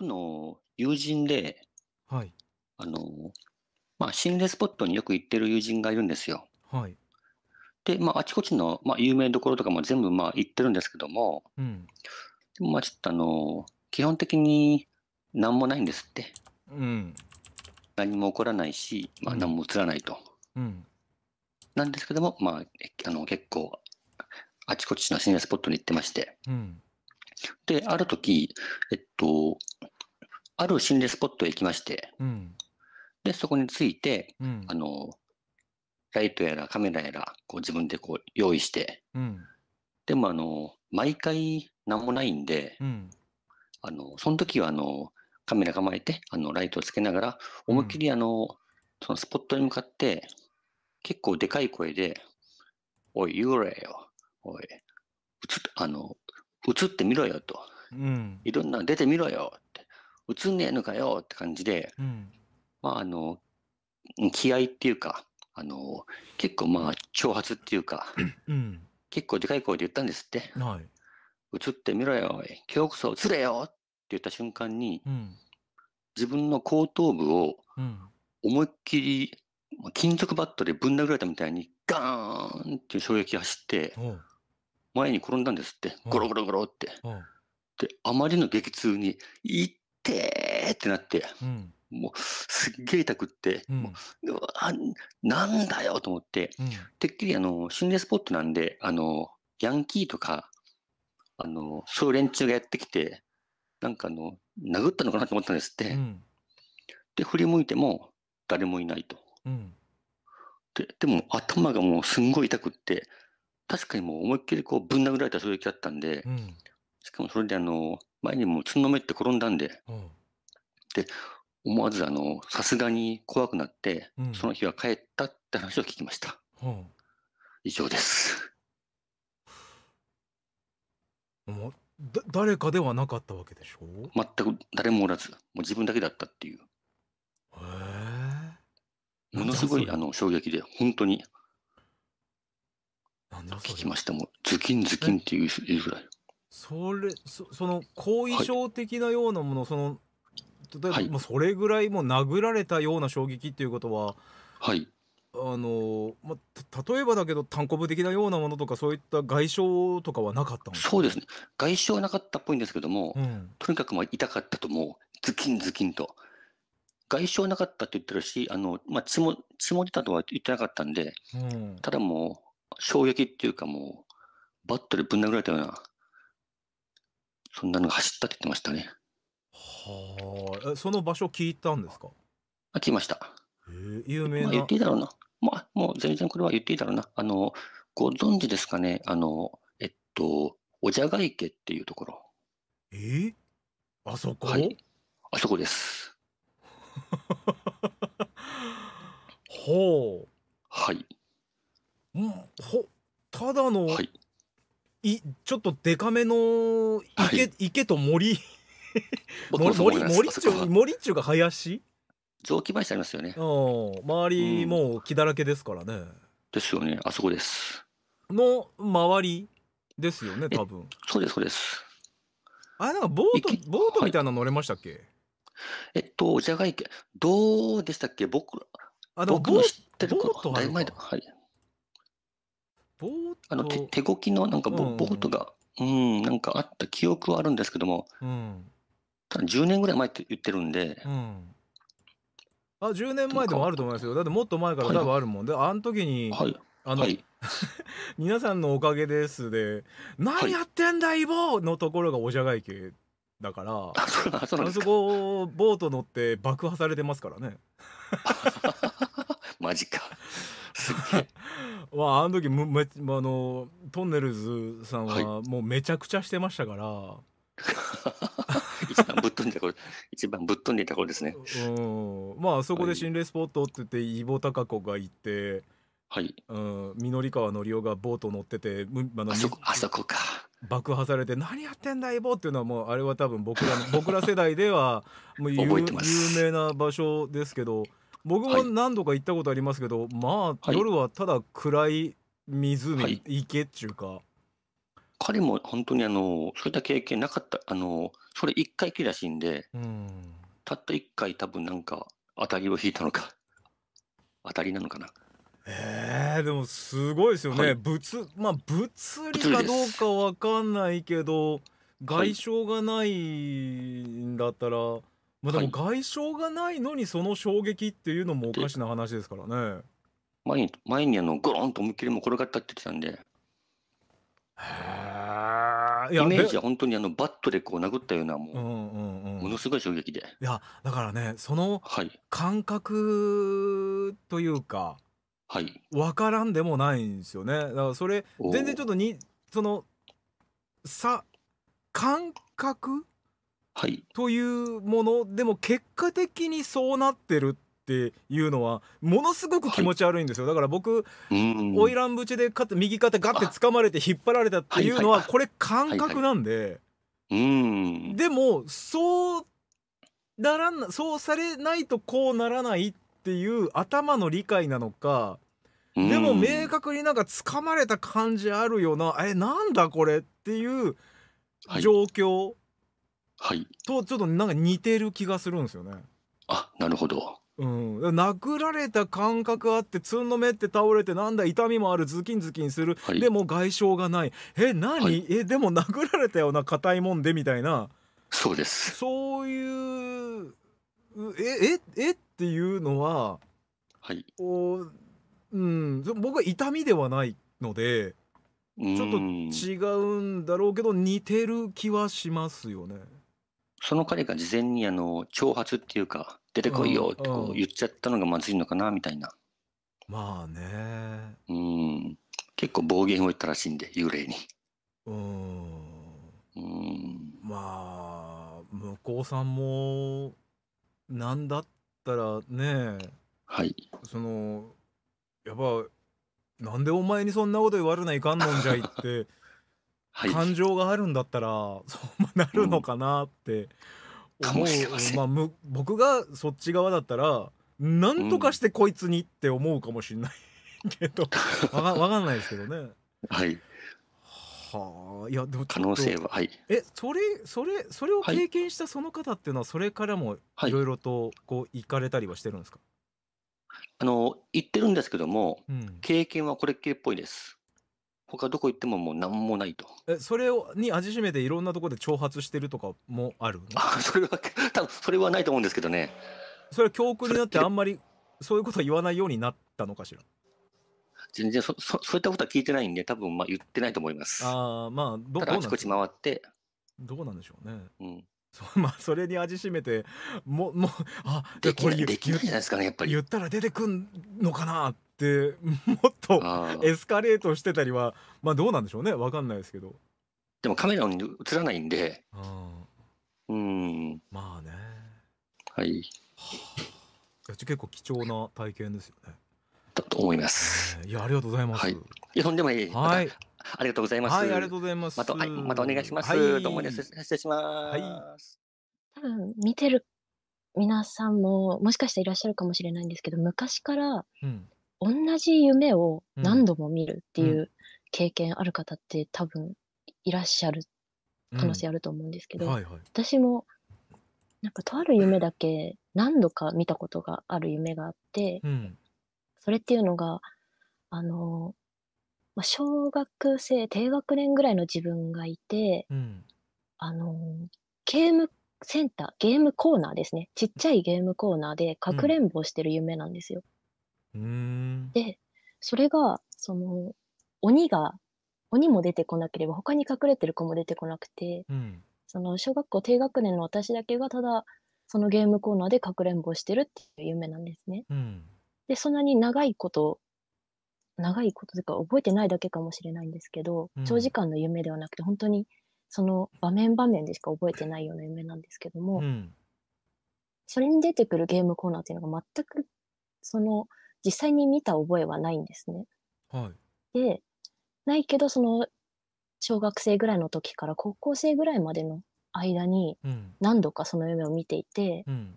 僕の友人で、はい。あの、まあ、心霊スポットによく行ってる友人がいるんですよ。はい。で、まあ、あちこちの、まあ、有名どころとかも全部、まあ、行ってるんですけども、うん。でも、まあ、ちょっとあの、基本的に何もないんですって。うん。何も起こらないし、まあ、何も映らないと。うん、なんですけども、まあ、あの、結構、あちこちの心霊スポットに行ってまして。うん。で、ある時、えっと、ある心霊スポットへ行きまして、うん、で、そこについて、うん、あの、ライトやらカメラやら、こう自分でこう用意して、うん、でもあの、毎回何もないんで、あの、その時はあの、カメラ構えて、あの、ライトをつけながら、思いっきりあの、そのスポットに向かって、結構でかい声で、おい、幽霊よ、おい、映っあのってみろよと、うん、いろんな出てみろよ映んねえのかよって感じで、うん、まああの気合っていうかあの結構まあ挑発っていうか、うん、結構でかい声で言ったんですって「はい、映ってみろよ今日こそ映れよ!」って言った瞬間に、うん、自分の後頭部を思いっきり金属バットでぶん殴られたみたいにガーンっていう衝撃が走って前に転んだんですってゴロゴロゴロって。であまりの激痛に「いってってなって、うん、もうすっげえ痛くって、うん、もううわなんだよと思って、うん、てっきりあの心霊スポットなんであのヤンキーとかあのそういう連中がやってきてなんかあの殴ったのかなと思ったんですって、で振り向いても誰もいないと、ででも頭がもうすんごい痛くって確かにもう思いっきりこうぶん殴られた衝撃だったんで、しかもそれであの前にもつんのめって転んだんで、うん、で、思わずあの、さすがに怖くなって、うん、その日は帰ったって話を聞きました。うん、以上です。もうだ誰かではなかったわけでしょ全く誰もおらず、もう自分だけだったっていう。へえ。ものすごいあの衝撃で、本当に。聞きました。もう、ズキンズキンっていうぐらい。それそその後遺症的なようなもの、はい、その例えば、はい、もうそれぐらいもう殴られたような衝撃っていうことは、はい、あのまあ、例えばだけど単行部的なようなものとかそういった外傷とかはなかったそうですね外傷はなかったっぽいんですけども、うん、とにかくまあ痛かったともうズキンズキンと外傷なかったって言ってるしあの、まあ、血も血も出たとは言ってなかったんで、うん、ただもう衝撃っていうかもうバットでぶん殴られたようなそんなのが走ったって言ってましたね。はあ、その場所聞いたんですかあ、聞きました。へ有名な。まあ、言っていいだろうな。まあ、もう全然これは言っていいだろうな。あの、ご存知ですかねあの、えっと、おじゃが池っていうところ。えー、あそこはい。あそこです。ほう。はい。うん、ほ、ただの、はい、いちょっとでかめの池はい、池と森森森森っちゅう森っちゅうが林雑木林ありますよね周りもう木だらけですからね、うん、ですよねあそこですの周りですよね多分そうですそうですあなんかボートボートみたいなの乗れましたっけ、はい、えっとじゃがいけどうでしたっけ僕あでも僕の知ってる頃だい前だはいボーあの手ト、手こきのなんかうボ、んボートが、うん、なんかあった記憶はあるんですけども、うん。ただ10年ぐらい前って言ってるんで、うん。あ、10年前でもあると思いますよ。だってもっと前から多分あるもん。で、あの時に、はい、あはの、い、皆さんのおかげですで、何やってんだ、イボーのところがおじゃいけ。だから、あ、そうあそなんあそこ、ボート乗って爆破されてますからね。マジか。まああの時むめあのトンネルズさんはもうめちゃくちゃしてましたから、はい、一番ぶっ飛んでた頃一番ぶっ飛んでた頃ですねうんまあそこで心霊スポットって言ってイボタカ子が行ってはい、うん、緑川のりおがボート乗っててあのあそこあそこか爆破されて「何やってんだイボ」っていうのはもうあれは多分僕ら僕ら世代ではもう有名な場所ですけど僕も何度か行ったことありますけど、はい、まあ、夜はただ暗い湖、はい、池っていうか。彼も本当にあのそういった経験なかったあのそれ1回きりらしいんで、うん、たった1回多分なんか当たりを引いたのか当たりなのかなえー、でもすごいですよね、はい、物まあ物理かどうかわかんないけど外傷がないんだったら、はい、まあ、でも外傷がないのにその衝撃っていうのもおかしな話ですからね。前に前にあのゴロンと思いっきりも転がったって言ってたんで。へイメージは本当にあのバットでこう殴ったようなもう,、うんうんうん、ものすごい衝撃でいやだからねその感覚というか、はい、分からんでもないんですよねだからそれ全然ちょっとにそのさ感覚はい、というものでも結果的にそうなってるっていうのはものすごく気持ち悪いんですよ、はい、だから僕花魁縁でか右肩ガッて掴まれて引っ張られたっていうのはこれ感覚なんで、はいはい、でもそうならんそうされないとこうならないっていう頭の理解なのかでも明確になんか掴まれた感じあるよなえなんだこれっていう状況はい。と、ちょっとなんか似てる気がするんですよね。あ、なるほど。うん、殴られた感覚あってつんのめって倒れてなんだ痛みもあるズキンズキンする、はい、でも外傷がないえ何、はい、えでも殴られたような硬いもんでみたいなそうですそういうえええっていうのは、はいおうん、僕は痛みではないのでちょっと違うんだろうけど似てる気はしますよね。その彼が事前にあの挑発っていうか出てこいよってこう言っちゃったのがまずいのかなみたいなまあねうん結構暴言を言ったらしいんで幽霊にうんうんまあ向こうさんもなんだったらねはいそのやっぱなんでお前にそんなこと言われないかんのんじゃいって感情があるんだったら、そうなるのかなって思う、うん、まあ、む僕がそっち側だったらなんとかしてこいつにって思うかもしれないけど、うん、わかわかんないですけどね。はい、はあいやでも可能性ははいえそれそれそれを経験したその方っていうのはそれからもいろいろとこう行かれたりはしてるんですか、はい、あの行ってるんですけども、うん、経験はこれ系っぽいです他どこ行ってももう何もないと。え、それを、に味しめていろんなとこで挑発してるとかもあるあ、それは、多分それはないと思うんですけどね。それは教訓になってあんまりそういうことは言わないようになったのかしら全然そ、そ、そういったことは聞いてないんで、多分まあ言ってないと思います。ああ、まあ、ど、どうあちこち回って。どうなんでしょうね。うん。そまあ、それに味しめてももうあできなできないじゃないですかねやっぱり言ったら出てくんのかなって もっとエスカレートしてたりはまあどうなんでしょうね分かんないですけどでもカメラに映らないんでうんまあねはい、は結構貴重な体験ですよねだと思います、いやありがとうございます、はい、いやとんでもいい、はい、まありがとうございます。はい、ありがとうございます。また、はい、またお願いします。はい、どうもです。失礼します。はい、多分、見てる皆さんも、もしかしていらっしゃるかもしれないんですけど、昔から、同じ夢を何度も見るっていう経験ある方って多分いらっしゃる可能性あると思うんですけど、うんはいはい、私もなんかとある夢だけ何度か見たことがある夢があって、うん、それっていうのがあのまあ、小学生低学年ぐらいの自分がいて、うん。あのゲームセンターゲームコーナーですねちっちゃいゲームコーナーでかくれん。ぼをしてる夢なんですよ。うん。で、それが、その、鬼が、鬼も出てこなければ、他に隠れてる子も出てこなくて、うん。その、小学校低学年の私だけが、ただ、そのゲームコーナーでかくれんぼしてるっていう夢なんですね。うん。で、そんなに長いこと長いこととか覚えてないだけかもしれないんですけど、うん長時間の夢ではなくて本当にその場面場面でしか覚えてないような夢なんですけども、うん。それに出てくるゲームコーナーっていうのが全くその実際に見た覚えはないんですね。はい。で、ないけどその小学生ぐらいの時から高校生ぐらいまでの間に何度かその夢を見ていて、うん。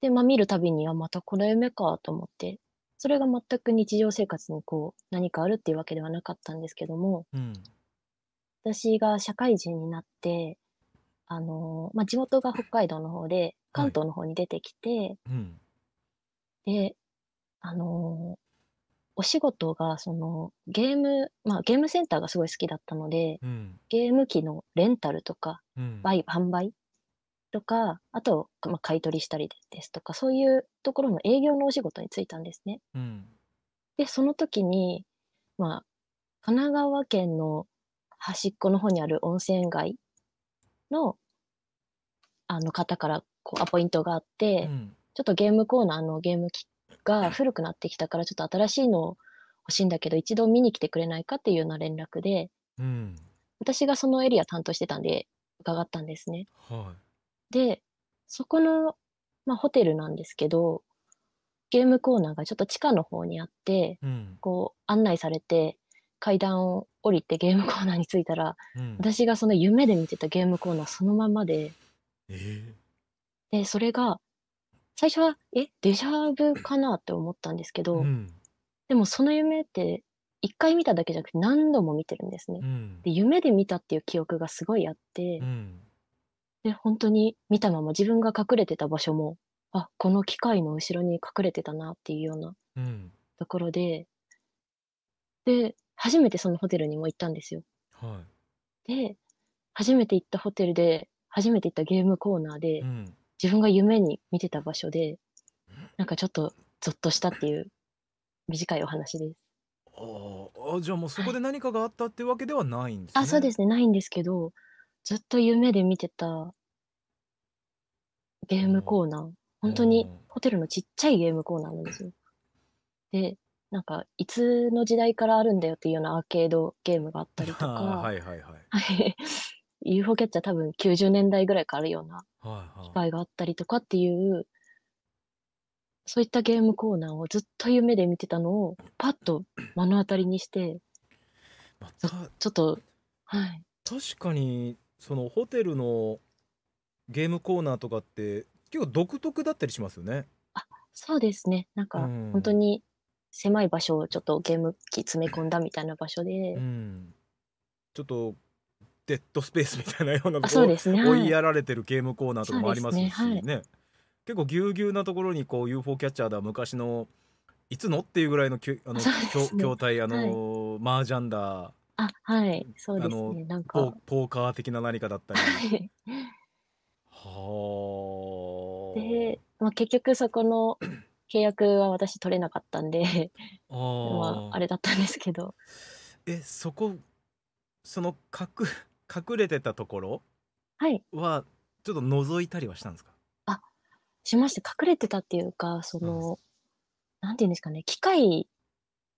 で、ま、見るたびに、あ、またこの夢かと思ってそれが全く日常生活にこう何かあるっていうわけではなかったんですけども、うん、私が社会人になって、あのー、まあ、地元が北海道の方で関東の方に出てきて、はいうん、で、あのー、お仕事がそのゲーム、まあ、ゲームセンターがすごい好きだったので、うん、ゲーム機のレンタルとか、売販売とか、あと、まあ、買い取りしたりですとか、そういうところの営業のお仕事に就いたんですね。うん、で、その時に、まあ、神奈川県の端っこの方にある温泉街の、あの方からこうアポイントがあって、うん、ちょっとゲームコーナーのゲーム機が古くなってきたから、ちょっと新しいのを欲しいんだけど、一度見に来てくれないかっていうような連絡で、うん、私がそのエリア担当してたんで、伺ったんですね。はいで、そこの、まあ、ホテルなんですけど、ゲームコーナーがちょっと地下の方にあって、うん、こう案内されて階段を降りてゲームコーナーに着いたら、うん、私がその夢で見てたゲームコーナーそのままで、えー、でそれが最初はえデジャブかなって思ったんですけど、うん、でもその夢って1回見ただけじゃなくて何度も見てるんですね。で夢で見たっていう記憶がすごいあって、で、本当に見たまま自分が隠れてた場所も、あ、この機械の後ろに隠れてたなっていうようなうん。ところで、で、初めてそのホテルにも行ったんですよ。はい。で、初めて行ったホテルで、初めて行ったゲームコーナーうで、ん。自分が夢に見てた場所で、なんかちょっとゾッとしたっていう短いお話です。ああ、あ、じゃあもうそこで何かがあったってわけではないんですあ、そうですね、ないんですけど、ずっと夢で見てたゲームコーナー、本当にホテルのちっちゃいゲームコーナーなんですよ。で、なんか、いつの時代からあるんだよっていうようなアーケードゲームがあったりとか、はいはいはい。UFO キャッチャー多分90年代ぐらいからあるような機会があったりとかっていう、そういったゲームコーナーをずっと夢で見てたのをパッと目の当たりにして、ま、ちょっと、はい。確かにそのホテルのゲームコーナーとかって結構独特だったりしますよね。あ、そうですね。なんかん。本当に狭い場所をちょっとゲーム機詰め込んだみたいな場所うで、ん。ちょっとデッドスペースみたいなようなとそうこですね。追はいい。やられてるゲームコーナーとかもありすますね。しはい。ね結構ぎゅうぎゅうなところにこう UFO キャッチャーだ昔のいつのっていうぐらいのきゅあのそ筐体あはい。の麻雀だあ、はい、そうですね、なんか。ポーカー的な何かだったり。はあで、まあ、結局そこの契約は私取れなかったんであ。まあ、ああれだったんですけど。え、そこ、その隠隠れてたところはい。は、ちょっと覗いたりはしたんですか？あ、しまして隠れてたっていうか、そうん。の、なんて言うんですかね、機械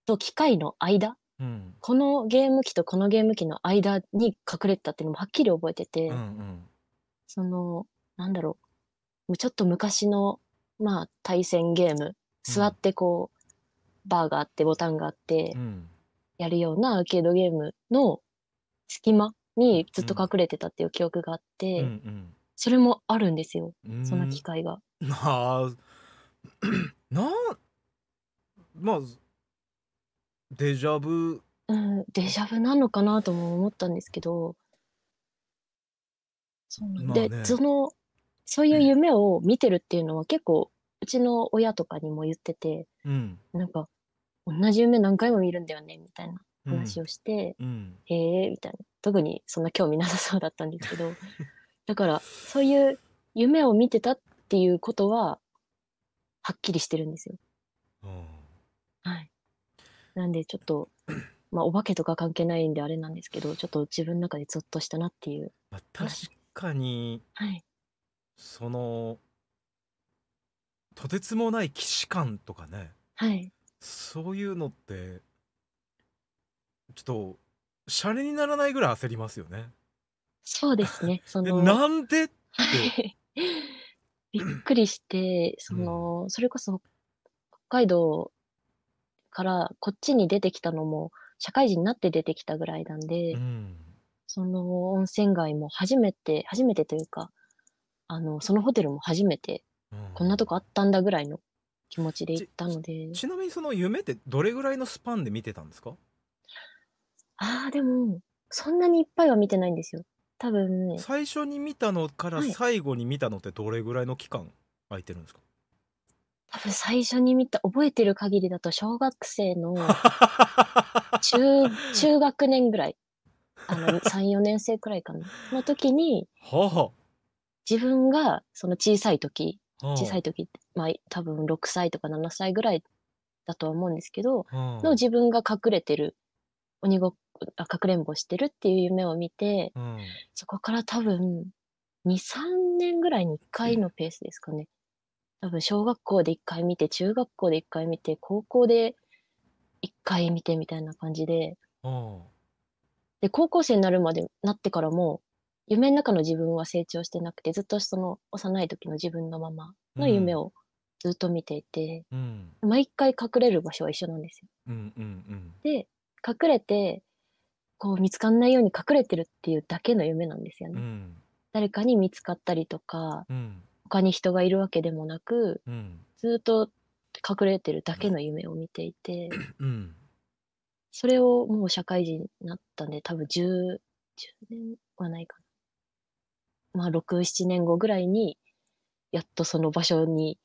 と機械の間うん。このゲーム機とこのゲーム機の間に隠れてたっていうのもはっきり覚えてうて、んうん。その、なんだろう、ちょっと昔の、まあ、対戦ゲーム、座ってこう、バーがあってボタンがあっうてん。やるようなアーケードゲームの隙間にずっと隠れてたっていう記憶があっうんて、それもあるんですよ、うん。その機会が。なあ、なまあ、デジャブ。うん、デジャブなのかなとも思ったんですけど、そうで、まあね、その、そういう夢を見てるっていうのは結構、うちの親とかにも言ってて、うん、なんか、同じ夢何回も見るんだよね、みたいな話をして、うん、へえ、みたいな。特にそんな興味なさそうだったんですけど、だから、そういう夢を見てたっていうことは、はっきりしてるんですよ。はい。なんでちょっと、まあ、お化けとか関係ないんであれなんですけど、ちょっと自分の中でゾッとしたなっていう。まあ、確かに、はい、そのとてつもない既視感とかねはい。そういうのってちょっとシャレにならないぐらい焦りますよね。そうですね。その、なんでってはい びっくりして、その、それこそ北海道からこっちに出てきたのも社会人になって出てきたぐらいなんで、うん、その温泉街も初めて初めてというかあのそのホテルも初めて、こんなとこあったんだぐらいの気持ちで行ったのでちなみにその夢ってどれぐらいのスパンで見てたんですかあーでもそんなにいっぱいは見てないんですよ多分、ね、最初に見たのから最後に見たのってどれぐらいの期間空いてるんですか、はい多分最初に見た、覚えてる限りだと小学生の 中、中学年ぐらい、あの、3、4年生くらいかな、の時に、自分がその小さい時、小さい時まあ多分6歳とか7歳ぐらいだとは思うんですけど、の自分が隠れてる、鬼ごっあかくれんぼしてるっていう夢を見て、そこから多分、2、3年ぐらいに1回のペースですかね。多分小学校で1回見て、中学校で1回見て、高校で1回見てみたいな感じで、で、高校生になるまでなってからも、夢の中の自分は成長してなくて、ずっとその幼い時の自分のままの夢をずっと見ていて、うん。毎回隠れる場所は一緒なんですよ。うんうんうん。で、隠れて、こう見つかんないように隠れてるっていうだけの夢なんですようね。ん。誰かに見つかったりとか、うん。他に人がいるわけでもなく、うん、ずっと隠れてるだけの夢を見ていて、うん、それをもう社会人になったんで多分 10, 10年はないかなまあ67年後ぐらいにやっとその場所に、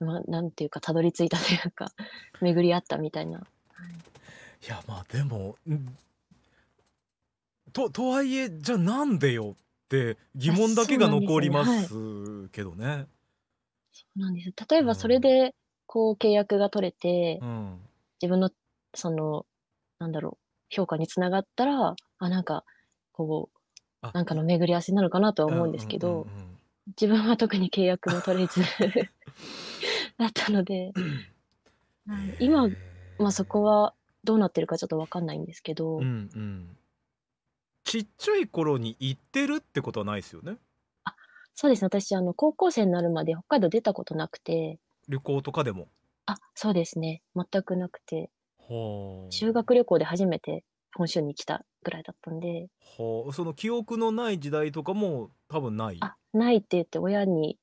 まあ、なんていうかたどり着いたというか 巡り合ったみたいな。い、いやまあでもととはいえじゃあなんでよって疑問だけがなんです残りね。まはい。すけどね。そうなんです。例えばそれで、こう契約が取れて、うん。自分のその、なんだろう、評価につながったら、あ、なんか、こう、なんかの巡り合わせなのかなとは思うんですんけうんど、うん。自分は特に契約も取れず だったので、は い、今、ま、あ、そこはどうなってるかちょっとわかんないんですけうどんうん。ちっちゃい頃に行ってるってことはないですよね。あ、そうですね。私、あの、高校生になるまで北海道出たことなくて。旅行とかでも。あ、そうですね。全くなくて。は修学旅行で初めて本州に来たぐらいだったんで。はあ、その記憶のない時代とかも多分ない。あ、ないって言って親に、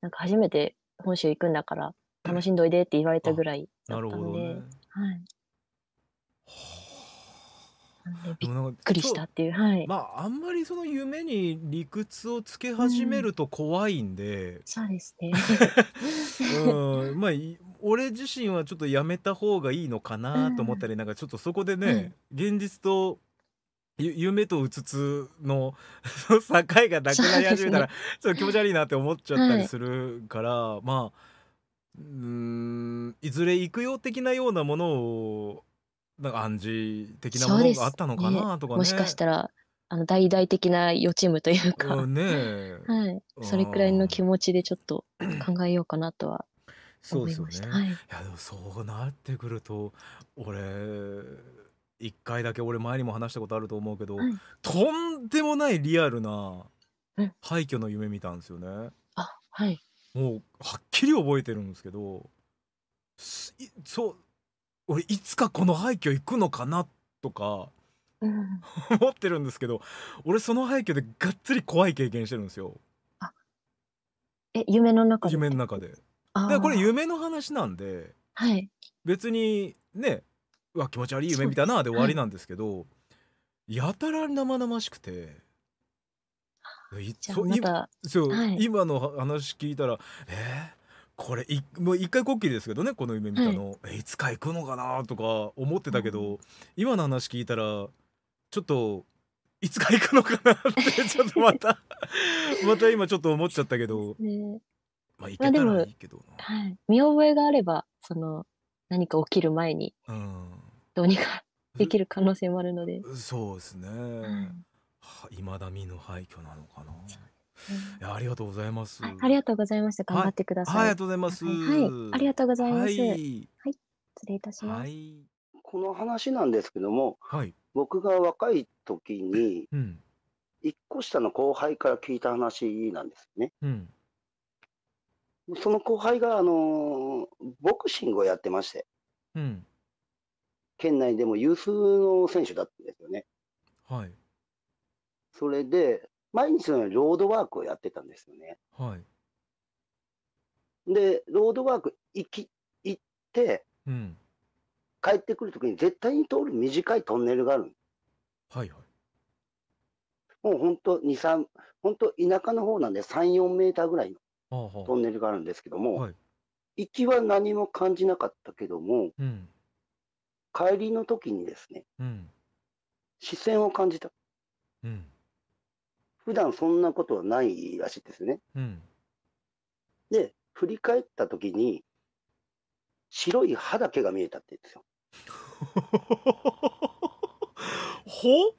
なんか初めて本州行くんだから楽しんどいでって言われたぐらいだなっるたほどで。ね。はい。びっくりしたっていう、はい、まああんまりその夢に理屈をつけ始めると怖いんで、うん、そうですね、うん、まあ俺自身はちょっとやめた方がいいのかなと思ったり、うん、なんかちょっとそこでね、うん、現実と夢とうつつの 境がなくなり始めたら、ね、ちょっと気持ち悪いなって思っちゃったりするから、はい、まあうんいずれ行くよ的なようなものをなんか暗示的なものがあったのかなとかもしかしたら、あの、大々的な予知夢というか、ん、ねはい。それくらいの気持ちでちょっと考えようかなとはそうですよね。はい。いやでもそうなってくると、俺、一回だけ俺前にも話したことあると思うけど、はい。とんでもないリアルな廃墟の夢見たんですよね。あ、はい。もうはっきり覚えてるんですけど、そう俺いつかこの廃墟行くのかなとか、思ってるんですけど俺その廃墟でがっつり怖い経験してるんですよ。え夢の中で夢の中で。でこれ夢の話なんで、はい、別にねうわ気持ち悪い夢見たなで終わりなんですけど、はい、やたら生々しくて。いそう、はい、今の話聞いたら「えー、これい一回こっきりですけどねこの夢見たの、いつか行くのかなとか思ってたけど、今の話聞いたらちょっといつか行くのかなって ちょっとまた また今ちょっと思っちゃったけど、ね、まあ行けたらいいけどな、はい、見覚えがあればその何か起きる前にどうにかできる可能性もあるので、そうですね、はいまだ見ぬ廃墟なのかな。いや、ありがとうございます。ありがとうございました。頑張ってくだはい、あさりがい。とうございます。はい、ありがとうございます。はい、い。失礼いたしまはす。い。この話なんですけども、はい。僕が若い時に、うん。個下の後輩から聞いた話なんですね。うん。その後輩が、あの、ボクシングをやってまして。うん。県内でも有数の選手だったんですよね。はい。それで、毎日のようにロードワークをやってたんですよね。はい。で、ロードワーク行き、行って、うん、帰ってくるときに絶対に通る短いトンネルがあるはいはい。もう本当2、3、本当田舎の方なんで3、4メーターぐらいのトンネルがあるんですけども、はい、行きは何も感じなかったけども、うん、帰りの時にですね、うん、視線を感じた。うん普段そんなことはないらしいですね。うん、で、振り返ったときに、白い歯だけが見えたって言うんですよ。ほ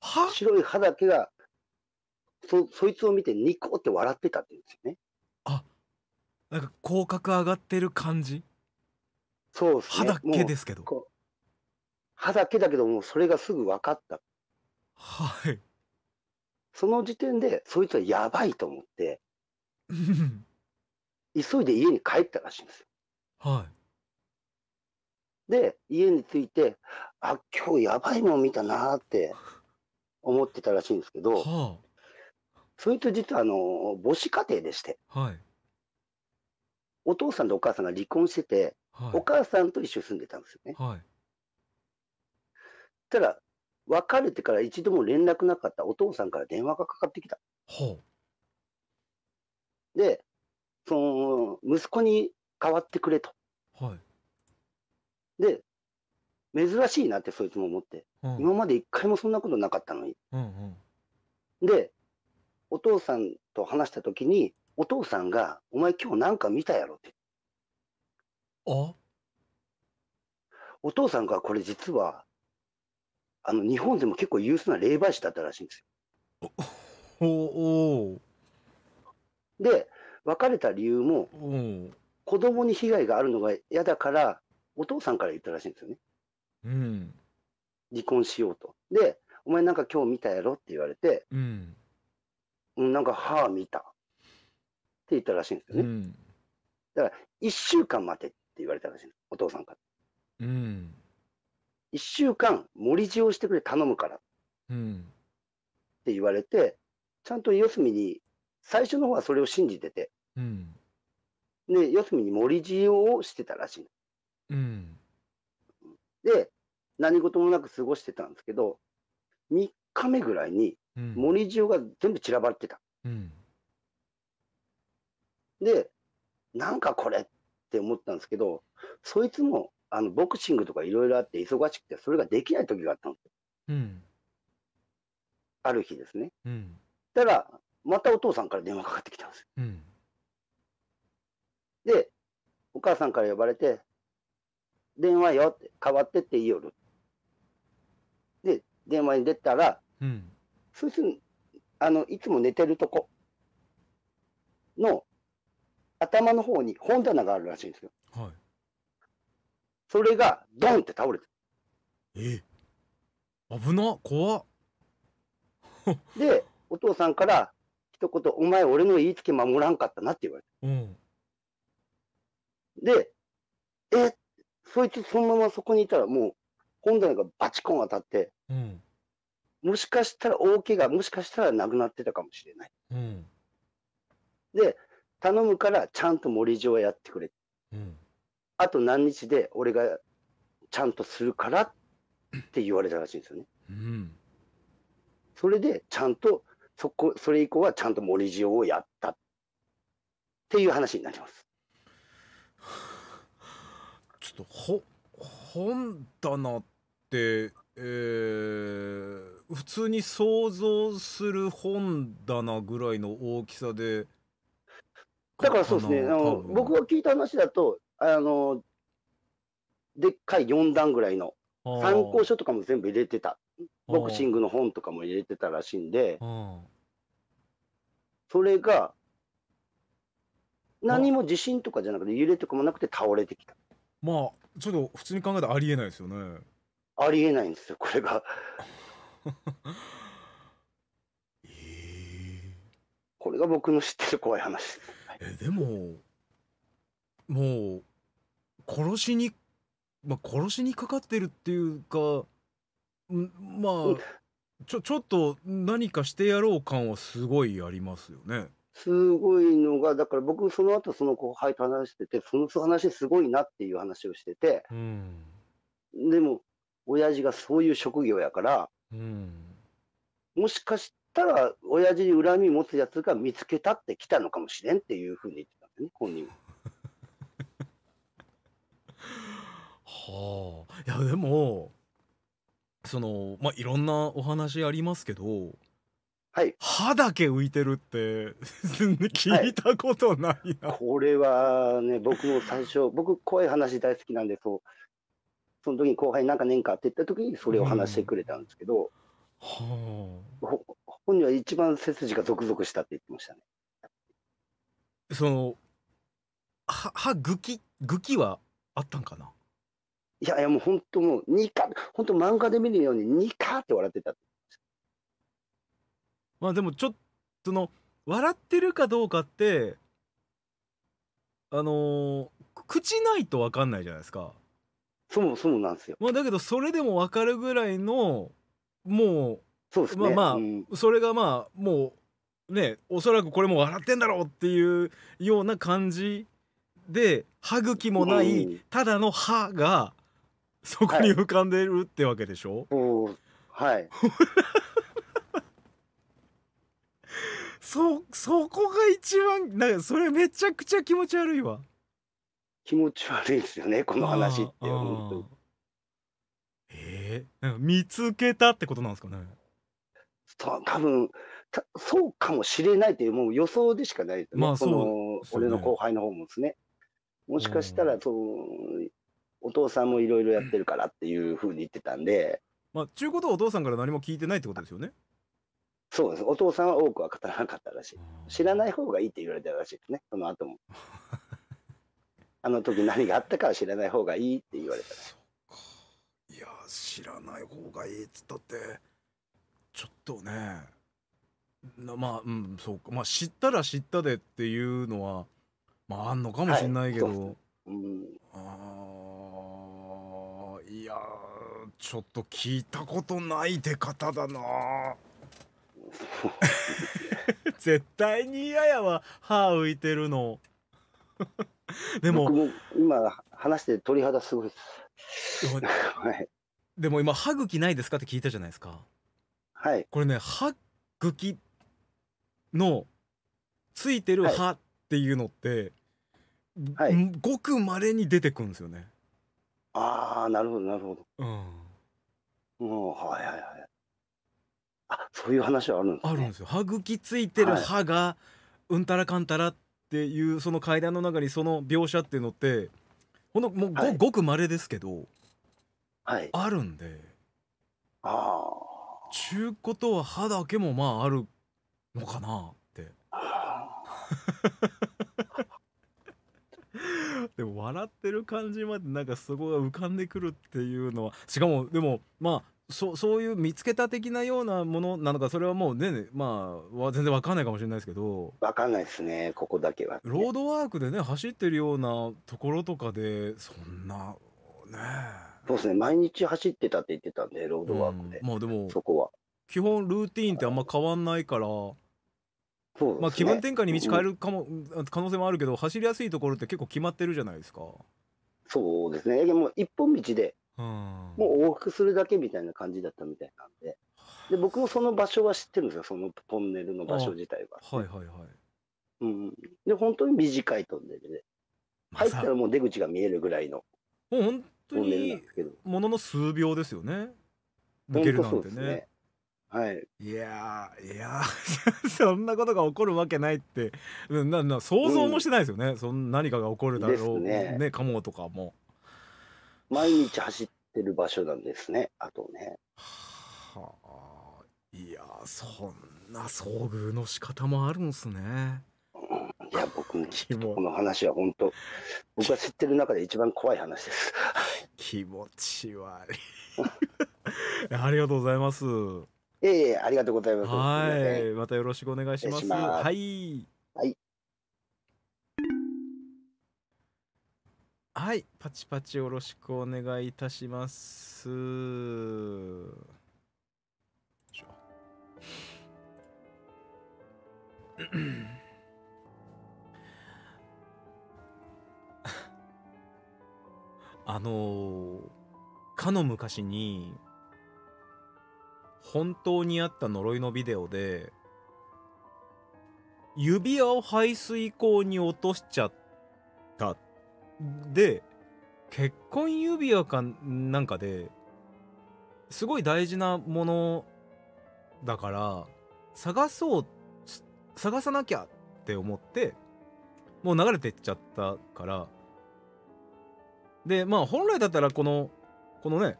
は白い歯だけが、そ、そいつを見てニコって笑ってたって言うんですよね。あ、なんか口角上がってる感じそうですね。歯だけですけど。歯だけだけども、うそれがすぐ分かった。はい。その時点で、そいつはやばいと思って、急いで家に帰ったらしいんですよ。はい。で、家に着いて、あ、今日やばいもん見たなって思ってたらしいんですけど、はあ、そいつ実はあの、母子家庭でして、はい。お父さんとお母さんが離婚してて、はい、お母さんと一緒に住んでたんですよね。はい。ただ、別れてから一度も連絡なかったお父さんから電話がかかってきた。ほう。で、その、息子に代わってくれと。はい。で、珍しいなってそいつも思って、うん、今まで一回もそんなことなかったのに。うんうん、で、お父さんと話した時に、お父さんが、お前今日なんか見たやろって。あお父さんがこれ実はあの、日本でも結構有数な霊媒師だったらしいんですよ。おおで、別れた理由も、うん、子供に被害があるのが嫌だから、お父さんから言ったらしいんですよね。うん。離婚しようと。で、お前なんか今日見たやろって言われて、うん。なんか歯見た。って言ったらしいんですよね。うん、だから、1週間待てって言われたらしいお父さんから。うん。1週間盛り塩してくれ頼むからって言われて、ちゃんと四隅に最初の方はそれを信じてて、うん、で四隅に盛り塩をしてたらしい、うん、で何事もなく過ごしてたんですけど3日目ぐらいに盛り塩が全部散らばってた、うん、でなんかこれって思ったんですけどそいつもあの、ボクシングとかいろいろあって忙しくて、それができない時があったんですよ。うん。ある日ですね。うん。たら、またお父さんから電話かかってきたんですよ。うん。で、お母さんから呼ばれて、電話よって、変わってって言いよる。で、電話に出たら、うん、そいつ、あの、いつも寝てるとこの頭の方に本棚があるらしいんですよ。はいそれがドンって倒れてえ危な怖っ でお父さんから一言「お前俺の言いつけ守らんかったな」って言われて、うん、でえそいつそのままそこにいたらもう本棚がバチコン当たって、うん、もしかしたら大怪我もしかしたらなくなってたかもしれない、うん、で頼むからちゃんと森上やってくれ、うんあと何日で俺がちゃんとするからって言われたらしいんですよね。うん、それで、ちゃんと、そこ、それ以降はちゃんと森塩をやったっていう話になります。ちょっと、ほ、本棚って、えー、普通に想像する本棚ぐらいの大きさで、だからそうですね、あの僕が聞いた話だと、あの、でっかい4段ぐらいの参考書とかも全部入れてた。ボクシングの本とかも入れてたらしいんで、それが、何も地震とかじゃなくて揺れとかもなくて倒れてきた。まあ、ちょっと普通に考えたらありえないですよね。ありえないんですよ、これが。これが僕の知ってる怖い話です。え、でも、もう殺しに、まあ、殺しにかかってるっていうかまあちょちょっと何かしてやろう感はすごいありますよね。すごいのが、だから僕、その後その後輩と話してて、その話すごいなっていう話をしてて、うん、でも、親父がそういう職業やから、うん、もしかしたら、親父に恨み持つやつが見つけたって来たのかもしれんっていうふうに言ってたんね、本人は。はあいやでもそのまあいろんなお話ありますけどはい、歯だけ浮いてるって聞いたことないな、はい、これはね僕も最初僕怖い話大好きなんでそうその時に後輩なんかねんかって言った時にそれを話してくれたんですけど、うん、はあ、本人は一番背筋がゾクゾクしたって言ってましたねその歯ぐきぐきはあったんかないやいや、もう本当もう、ニカ、本当漫画で見るように、ニカって笑ってた。まあでも、ちょっと、その、笑ってるかどうかって、あのー、口ないと分かんないじゃないですか。そう、そうなんですよ。まあだけど、それでも分かるぐらいの、もう、そうですね。まあまあ、うん、それがまあ、もう、ね、おそらくこれも笑ってんだろうっていうような感じで歯茎もない、ただの歯がそこに浮かんでるってわけでしょ、はい、そそこが一番なんかそれめちゃくちゃ気持ち悪いわ気持ち悪いですよねこの話ってええー、なんか見つけたってことなんですかねた多分たそうかもしれないというもう予想でしかないまあ、その、ね、俺の後輩の方もですねもしかしたらその。お父さんもいろいろやってるからっていうふうに言ってたんで。まあ、ちゅうことはお父さんから何も聞いてないってことですよね。そうです。お父さんは多くは語らなかったらしい。知らない方がいいって言われたらしいですね、その後も。あの時何があったかは知らない方がいいって言われたらしい。いや、知らない方がいいっつったって、ちょっとね、まあ、うん、そうか。まあ、知ったら知ったでっていうのは、まあ、あんのかもしれないけど。はい、ううん、ああ。いやちょっと聞いたことない出方だな 絶対に嫌やわ歯浮いてるの でも今話して鳥肌すごいです はい、でも今歯茎ないですかって聞いたじゃないですかはいこれね歯茎のついてる歯っていうのって、はい、ごくまれに出てくるんですよねああ、なるほどなるほど。うん。うん、はいはいはい。あ、そういう話はあるんですあるんですよ。歯茎ついてるはい。歯がうんたらかんたらっていうその階段の中にその描写っていうのってほんのもうはごい。ごく稀ですけどはい。あるんでああ。ちゅうことは歯だけもまああるのかなって。はあ。でも笑ってる感じまでなんかそこが浮かんでくるっていうのはしかもでもまあそそういう見つけた的なようなものなのかそれはもうねまあ全然わかんないかもしれないですけどわかんないですねここだけは、ね、ロードワークでね走ってるようなところとかでそんなねそうですね毎日走ってたって言ってたんでロードワークで、うん、まあでもそこは基本ルーティンってあんま変わんないから、はいね、まあ、気分転換に道変えるかも、うん、可能性もあるけど走りやすいところって結構決まってるじゃないですかそうですねでも一本道で、もう往復するだけみたいな感じだったみたいなんでで僕もその場所は知ってるんですよそのトンネルの場所自体は、はいはいはいうん、で本当に短いトンネルで入ったらもう出口が見えるぐらいのもう本当にものの数秒ですよね抜けるなんてねはい。いやいや そんなことが起こるわけないってなな想像もしてないですよね、うん、そん何かが起こるだろうねねかもとかも。毎日走ってる場所なんですねあとね。はあいやそんな遭遇の仕方もあるんですね。いや僕もこの話は本当僕が知ってる中で一番怖い話です。気持ち悪い ありがとうございます。えいえ、ありがとうございます。はい、またよろしくお願いします。ますはい。はい。はい、パチパチよろしくお願いいたします。あのー、かの昔に本当にあった呪いのビデオで指輪を排水口に落としちゃったで結婚指輪かなんかですごい大事なものだから探そう探さなきゃって思ってもう流れてっちゃったからでまあ本来だったらこのこのね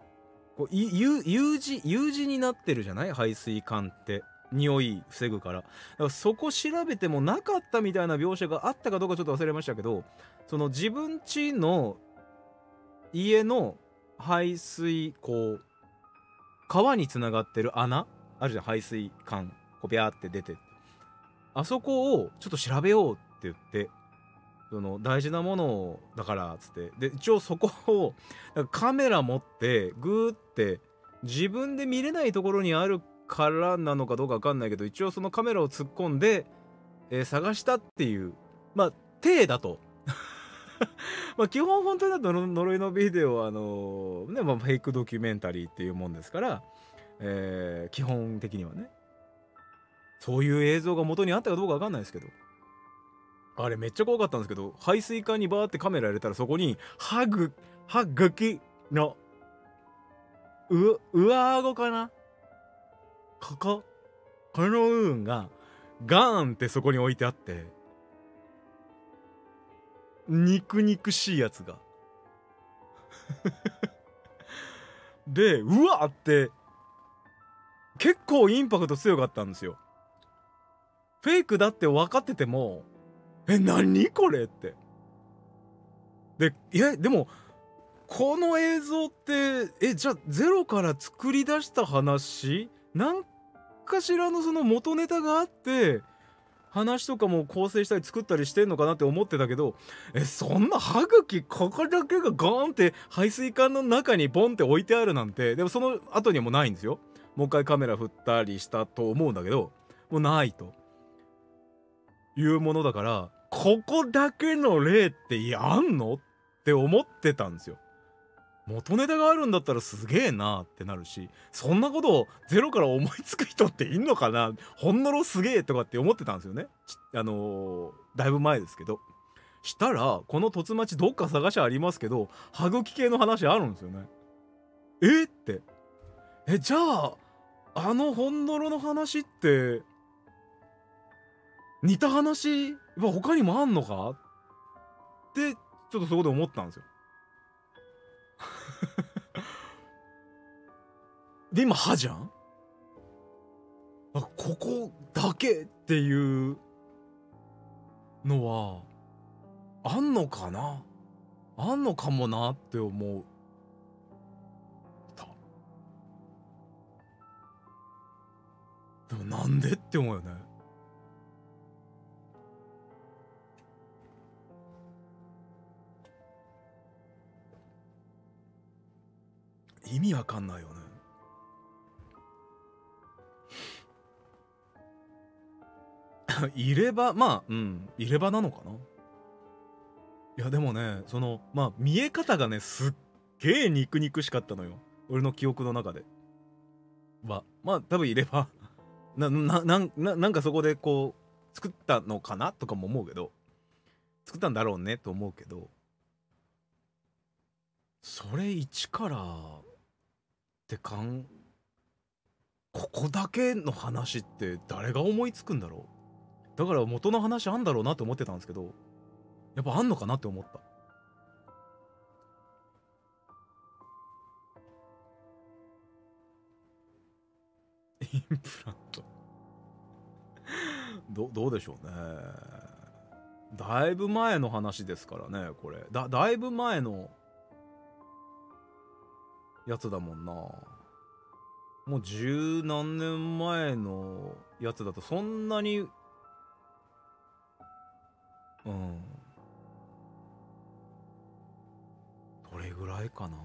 こう U, U 字 U 字になってるじゃない排水管って匂い防ぐからだからそこ調べてもなかったみたいな描写があったかどうかちょっと忘れましたけどその自分家の家の排水口川につながってる穴あるじゃん排水管こうビャーって出てあそこをちょっと調べようって言ってその大事なものをだからっつってで一応そこをカメラ持ってグーって自分で見れないところにあるからなのかどうか分かんないけど一応そのカメラを突っ込んで、えー、探したっていうまあ体だと まあ基本本当にだと呪いのビデオはあのー、ねまあ、フェイクドキュメンタリーっていうもんですから、えー、基本的にはねそういう映像が元にあったかどうか分かんないですけどあれめっちゃ怖かったんですけど、排水管にバーってカメラ入れたらそこに、歯ぐ、歯ぐきの、う、上顎かなここ、この部分が、ガーンってそこに置いてあって、肉肉しいやつが。で、うわって、結構インパクト強かったんですよ。フェイクだって分かってても、え何これってでいやでもこの映像ってえじゃあゼロから作り出した話何かしらのその元ネタがあって話とかも構成したり作ったりしてんのかなって思ってたけどえそんな歯茎ここだけがガーンって排水管の中にボンって置いてあるなんてでもその後にはもうないんですよもう一回カメラ振ったりしたと思うんだけどもうないというものだからここだけの例ってやんのって思ってたんですよ。元ネタがあるんだったらすげえなってなるしそんなことをゼロから思いつく人っていんのかなほんのろすげえとかって思ってたんですよねあのー、だいぶ前ですけどしたらこの凸町どっか探しありますけど歯茎系の話あるんですよねえってえじゃああのほんのろの話って似た話は他にもあんのかってちょっとそこで思ったんですよ で今「は」じゃんあここだけっていうのはあんのかなあんのかもなって思うでもなんでって思うよね意味わかんないよね 入れ歯まあうん入れ歯なのかないやでもねそのまあ見え方がねすっげえ肉肉しかったのよ俺の記憶の中ではまあ多分入れ歯 ななななんかそこでこう作ったのかなとかも思うけど作ったんだろうねと思うけどそれ一からってかんここだけの話って誰が思いつくんだろうだから元の話あんだろうなって思ってたんですけどやっぱあんのかなって思ったインプラント どどうでしょうねだいぶ前の話ですからねこれだだいぶ前のやつだもんなもう十何年前のやつだとそんなにうんどれぐらいかな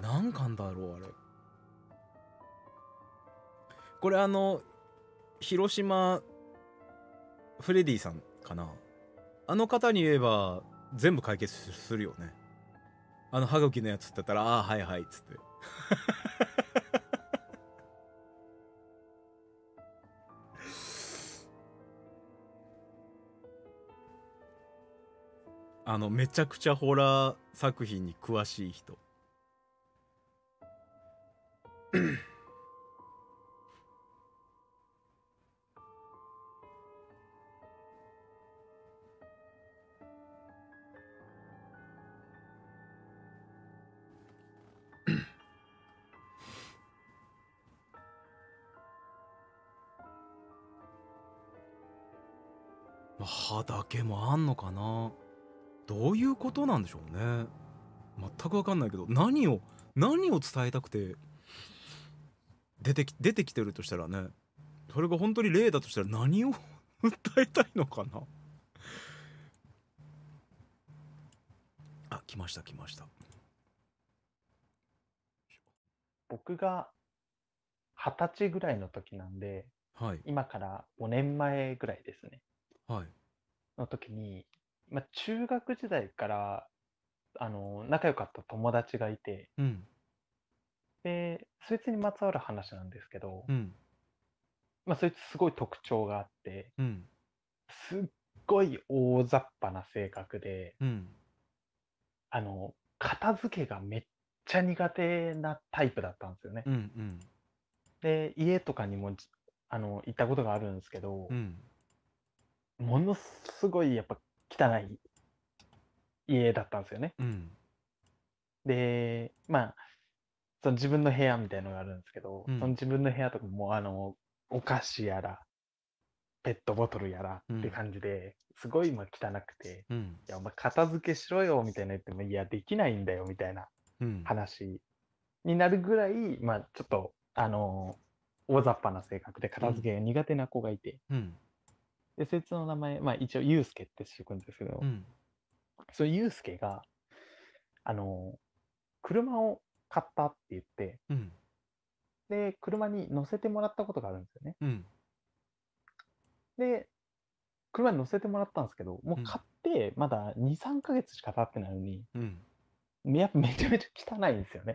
何巻だろうあれこれあの広島フレディさんかなあの方に言えば全部解決するよねあの、歯茎のやつって言ったら、ああ、はいはい、っつって。あの、めちゃくちゃホラー作品に詳しい人。かなどういうことなんでしょうね全く分かんないけど何を何を伝えたくて出てき出てきてるとしたらねそれが本当に例だとしたら何を 訴えたいのかなあ来ました来ました僕が二十歳ぐらいの時なんで、はい、今から5年前ぐらいですね、はい、の時にまあ、中学時代からあの仲良かった友達がいて、うん、でそいつにまつわる話なんですけど、うん、まあ、そいつすごい特徴があって、うん、すっごい大雑把な性格で、あの片付けがめっちゃ苦手なタイプだったんですよね。うんうん、で家とかにもあの行ったことがあるんですけど、ものすごいやっぱ汚い家だったんですよね。うん、でまあその自分の部屋みたいのがあるんですけど、うん、その自分の部屋とかもあのお菓子やらペットボトルやらって感じで、すごいま汚くて、うん、いやお前片付けしろよみたいな言ってもいやできないんだよみたいな話になるぐらい、まあ、ちょっとあの大雑把な性格で片付けが苦手な子がいて、うん、でそいつの名前、まあ、一応ユうスケってしてくんですけど、うん、そのユうスケがあの車を買ったって言って、うん、で車に乗せてもらったことがあるんですよね。うん、で車に乗せてもらったんですけどもう買ってまだ23か月しか経ってないのに、やっぱめちゃめちゃ汚いんですよね。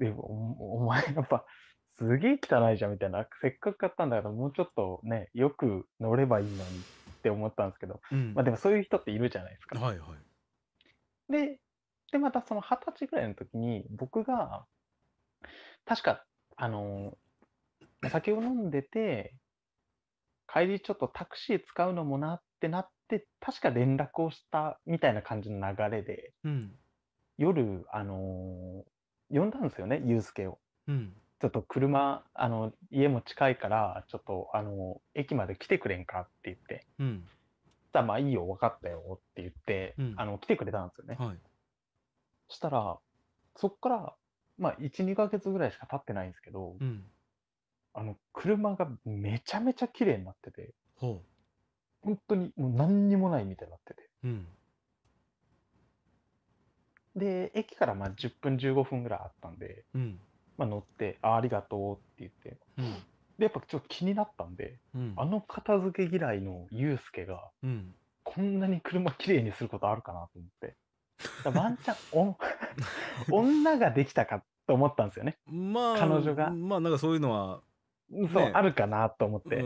でお前やっぱすげえ汚いじゃんみたいな、せっかく買ったんだからもうちょっとね、よく乗ればいいのにって思ったんですけど、うん、まあでもそういう人っているじゃないですか。はいはい、で、でまたその二十歳ぐらいの時に僕が、確か、あの、お酒を飲んでて、帰りちょっとタクシー使うのもなってなって、確か連絡をしたみたいな感じの流れで、うん、夜、あのー、呼んだんですよね、ユうスケを。うんちょっと車、あの、家も近いから、ちょっと、あの、駅まで来てくれんかって言って、うん。たまあいいよ、分かったよって言って、うん、あの、来てくれたんですよね。はい。したら、そっから、まあ、1、2か月ぐらいしか経ってないんですけど、うん、あの、車がめちゃめちゃ綺麗になってて、ほう。本当にもう何にもないみたいになってて。うん。で、駅からまあ10分15分ぐらいあったんで、うん。まあ、乗ってあ「ありがとう」って言って、うん、でやっぱちょっと気になったんで、うん、あの片付け嫌いのユうスケが、うん、こんなに車きれいにすることあるかなと思ってワンチャン 女ができたかと思ったんですよね、まあ、彼女が。まあなんかそういうのは、ね、そうあるかなと思って、これ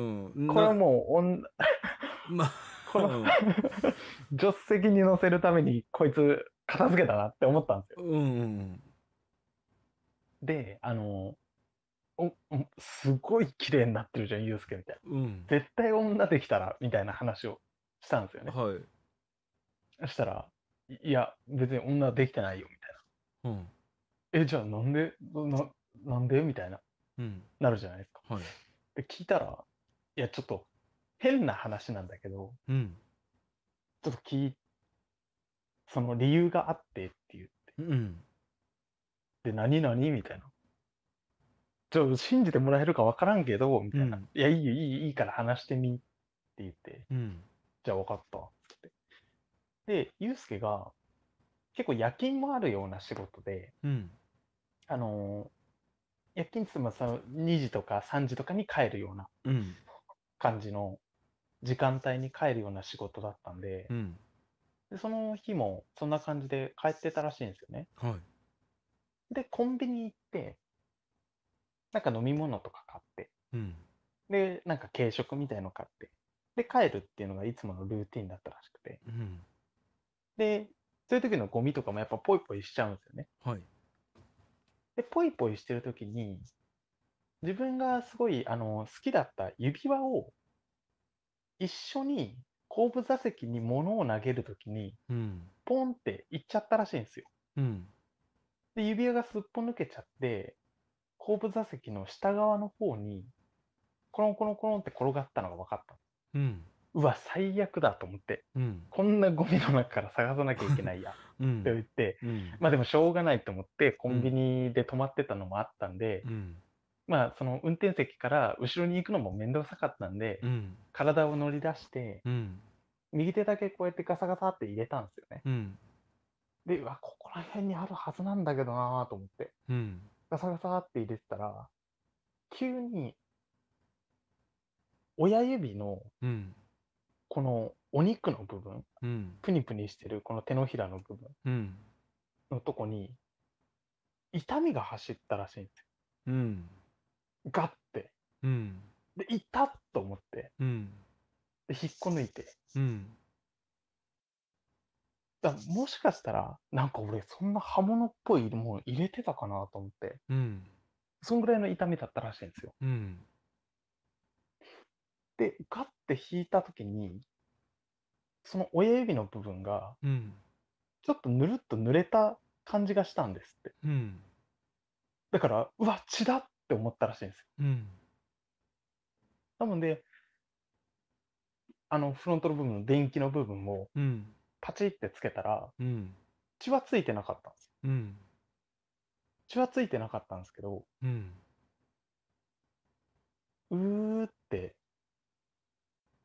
はもう女まあこの、助手席に乗せるためにこいつ片付けたなって思ったんですよ。うんうんで、あの、おすごい綺麗になってるじゃん、ユースケみたいな。うん。絶対女できたら、みたいな話をしたんですよね。はい。そしたら、いや、別に女できてないよ、みたいな。うん。え、じゃあなんで、ななんでみたいな、うん、なるじゃないですか。はい。で、聞いたら、いや、ちょっと、変な話なんだけど、うん。ちょっと聞いその理由があってって言って。うん。で、何々みたいな。ちょっと信じてもらえるか分からんけど、みたいな。うん、いや、いいよ、いいいいから話してみって言って、うん、じゃあ分かったって。で、ユうスケが、結構夜勤もあるような仕事で、うん、あの夜勤つて言も2時とか3時とかに帰るような感じの時間帯に帰るような仕事だったんでうん、でその日もそんな感じで帰ってたらしいんですよね。はいで、コンビニ行って、なんか飲み物とか買って、うん、で、なんか軽食みたいの買って、で、帰るっていうのがいつものルーティンだったらしくて、うん、で、そういう時のゴミとかもやっぱポイポイしちゃうんですよね。はい、で、ポイポイしてる時に、自分がすごいあの好きだった指輪を一緒に後部座席に物を投げるときに、うん、ポンっていっちゃったらしいんですよ。うん、で、指輪がすっぽ抜けちゃって、後部座席の下側の方に、コロンコロンコロンって転がったのが分かった。うん。うわ、最悪だと思って、うん、こんなゴミの中から探さなきゃいけないや、うん、って言って、うん、まあでもしょうがないと思って、コンビニで止まってたのもあったんで、まあその運転席から後ろに行くのも面倒くさかったんで、体を乗り出して、右手だけこうやってガサガサって入れたんですよね。で、わ、ここら辺にあるはずなんだけどなと思って、うん、ガサガサって入れてたら、急に、親指の、このお肉の部分、うん、プニプニしてるこの手のひらの部分のとこに、痛みが走ったらしいんですよ。うん、ガッて。うん、で、痛っと思って、うん、で、引っこ抜いて、うん、だもしかしたら、なんか俺、そんな刃物っぽいもの入れてたかなと思って、うん、そんぐらいの痛みだったらしいんですよ。うん、で、ガッて引いた時に、その親指の部分が、ちょっとぬるっと濡れた感じがしたんですって。うん、だから、うわ、血だって思ったらしいんですよ。うん、なので、あのフロントの部分の電気の部分も、うんパチってつけたら、うん、血はついてなかったんですよ。うん、血はついてなかったんですけど、うん、うーって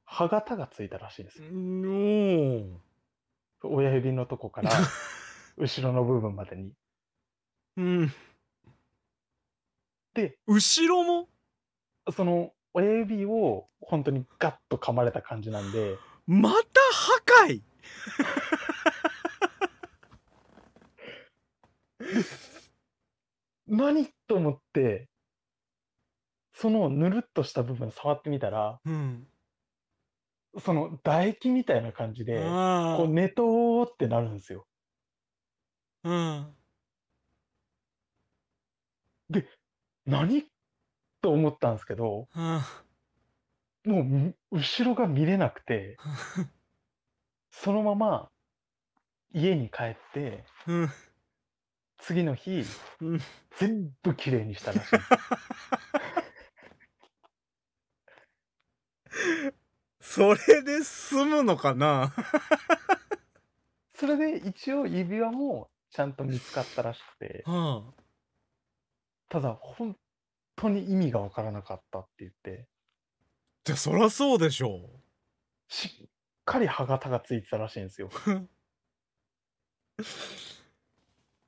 歯型がついたらしいですよ。親指のとこから 後ろの部分までに。うん、で後ろもその親指を本当にガッと噛まれた感じなんでまた破壊 何と思ってそのぬるっとした部分触ってみたら、うん、その唾液みたいな感じでこう寝とーってなるんですよ。うん、で何と思ったんですけど、うん、もう後ろが見れなくて。そのまま家に帰って、うん。次の日、うん全部きれいにしたらしい。それで済むのかな それで一応指輪もちゃんと見つかったらしくて、ただ本当に意味が分からなかったって言って、じゃ、そらそうでしょ失かり歯型がついてたらしいんですよ。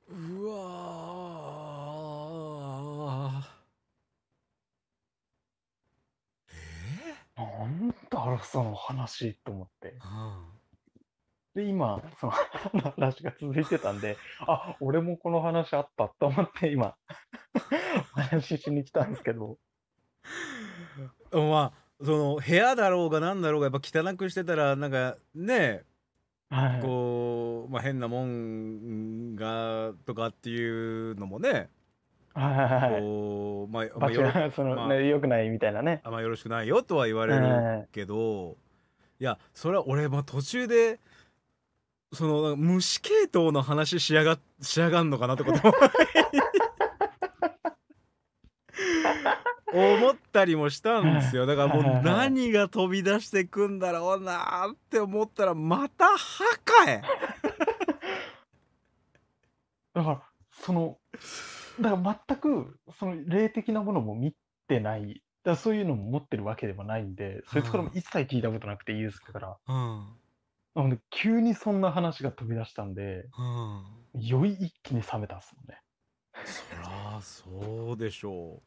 うわえー、なんだろうその話と思って。で今その話が続いてたんであ俺もこの話あったと思って今 話しに来たんですけど。まあその部屋だろうがなんだろうがやっぱ汚くしてたらなんかねはい、こう、まあ、変なもんがとかっていうのもねはいはいはい。こうまあ、まあ、よ まあね、くないみたいなね。あんまよろしくないよとは言われるけどいやそれは俺まあ途中でそのなんか虫系統の話しやがしやがんのかなってことも思ったりもしたんですよだからもう何が飛び出してくんだろうなって思ったらまた墓へ だからそのだから全くその霊的なものも見てないだそういうのも持ってるわけでもないんでそういうところも一切聞いたことなくてユーですから、うん、急にそんな話が飛び出したんで、うん、酔り一気に冷めたんですもんね。そゃそうでしょう。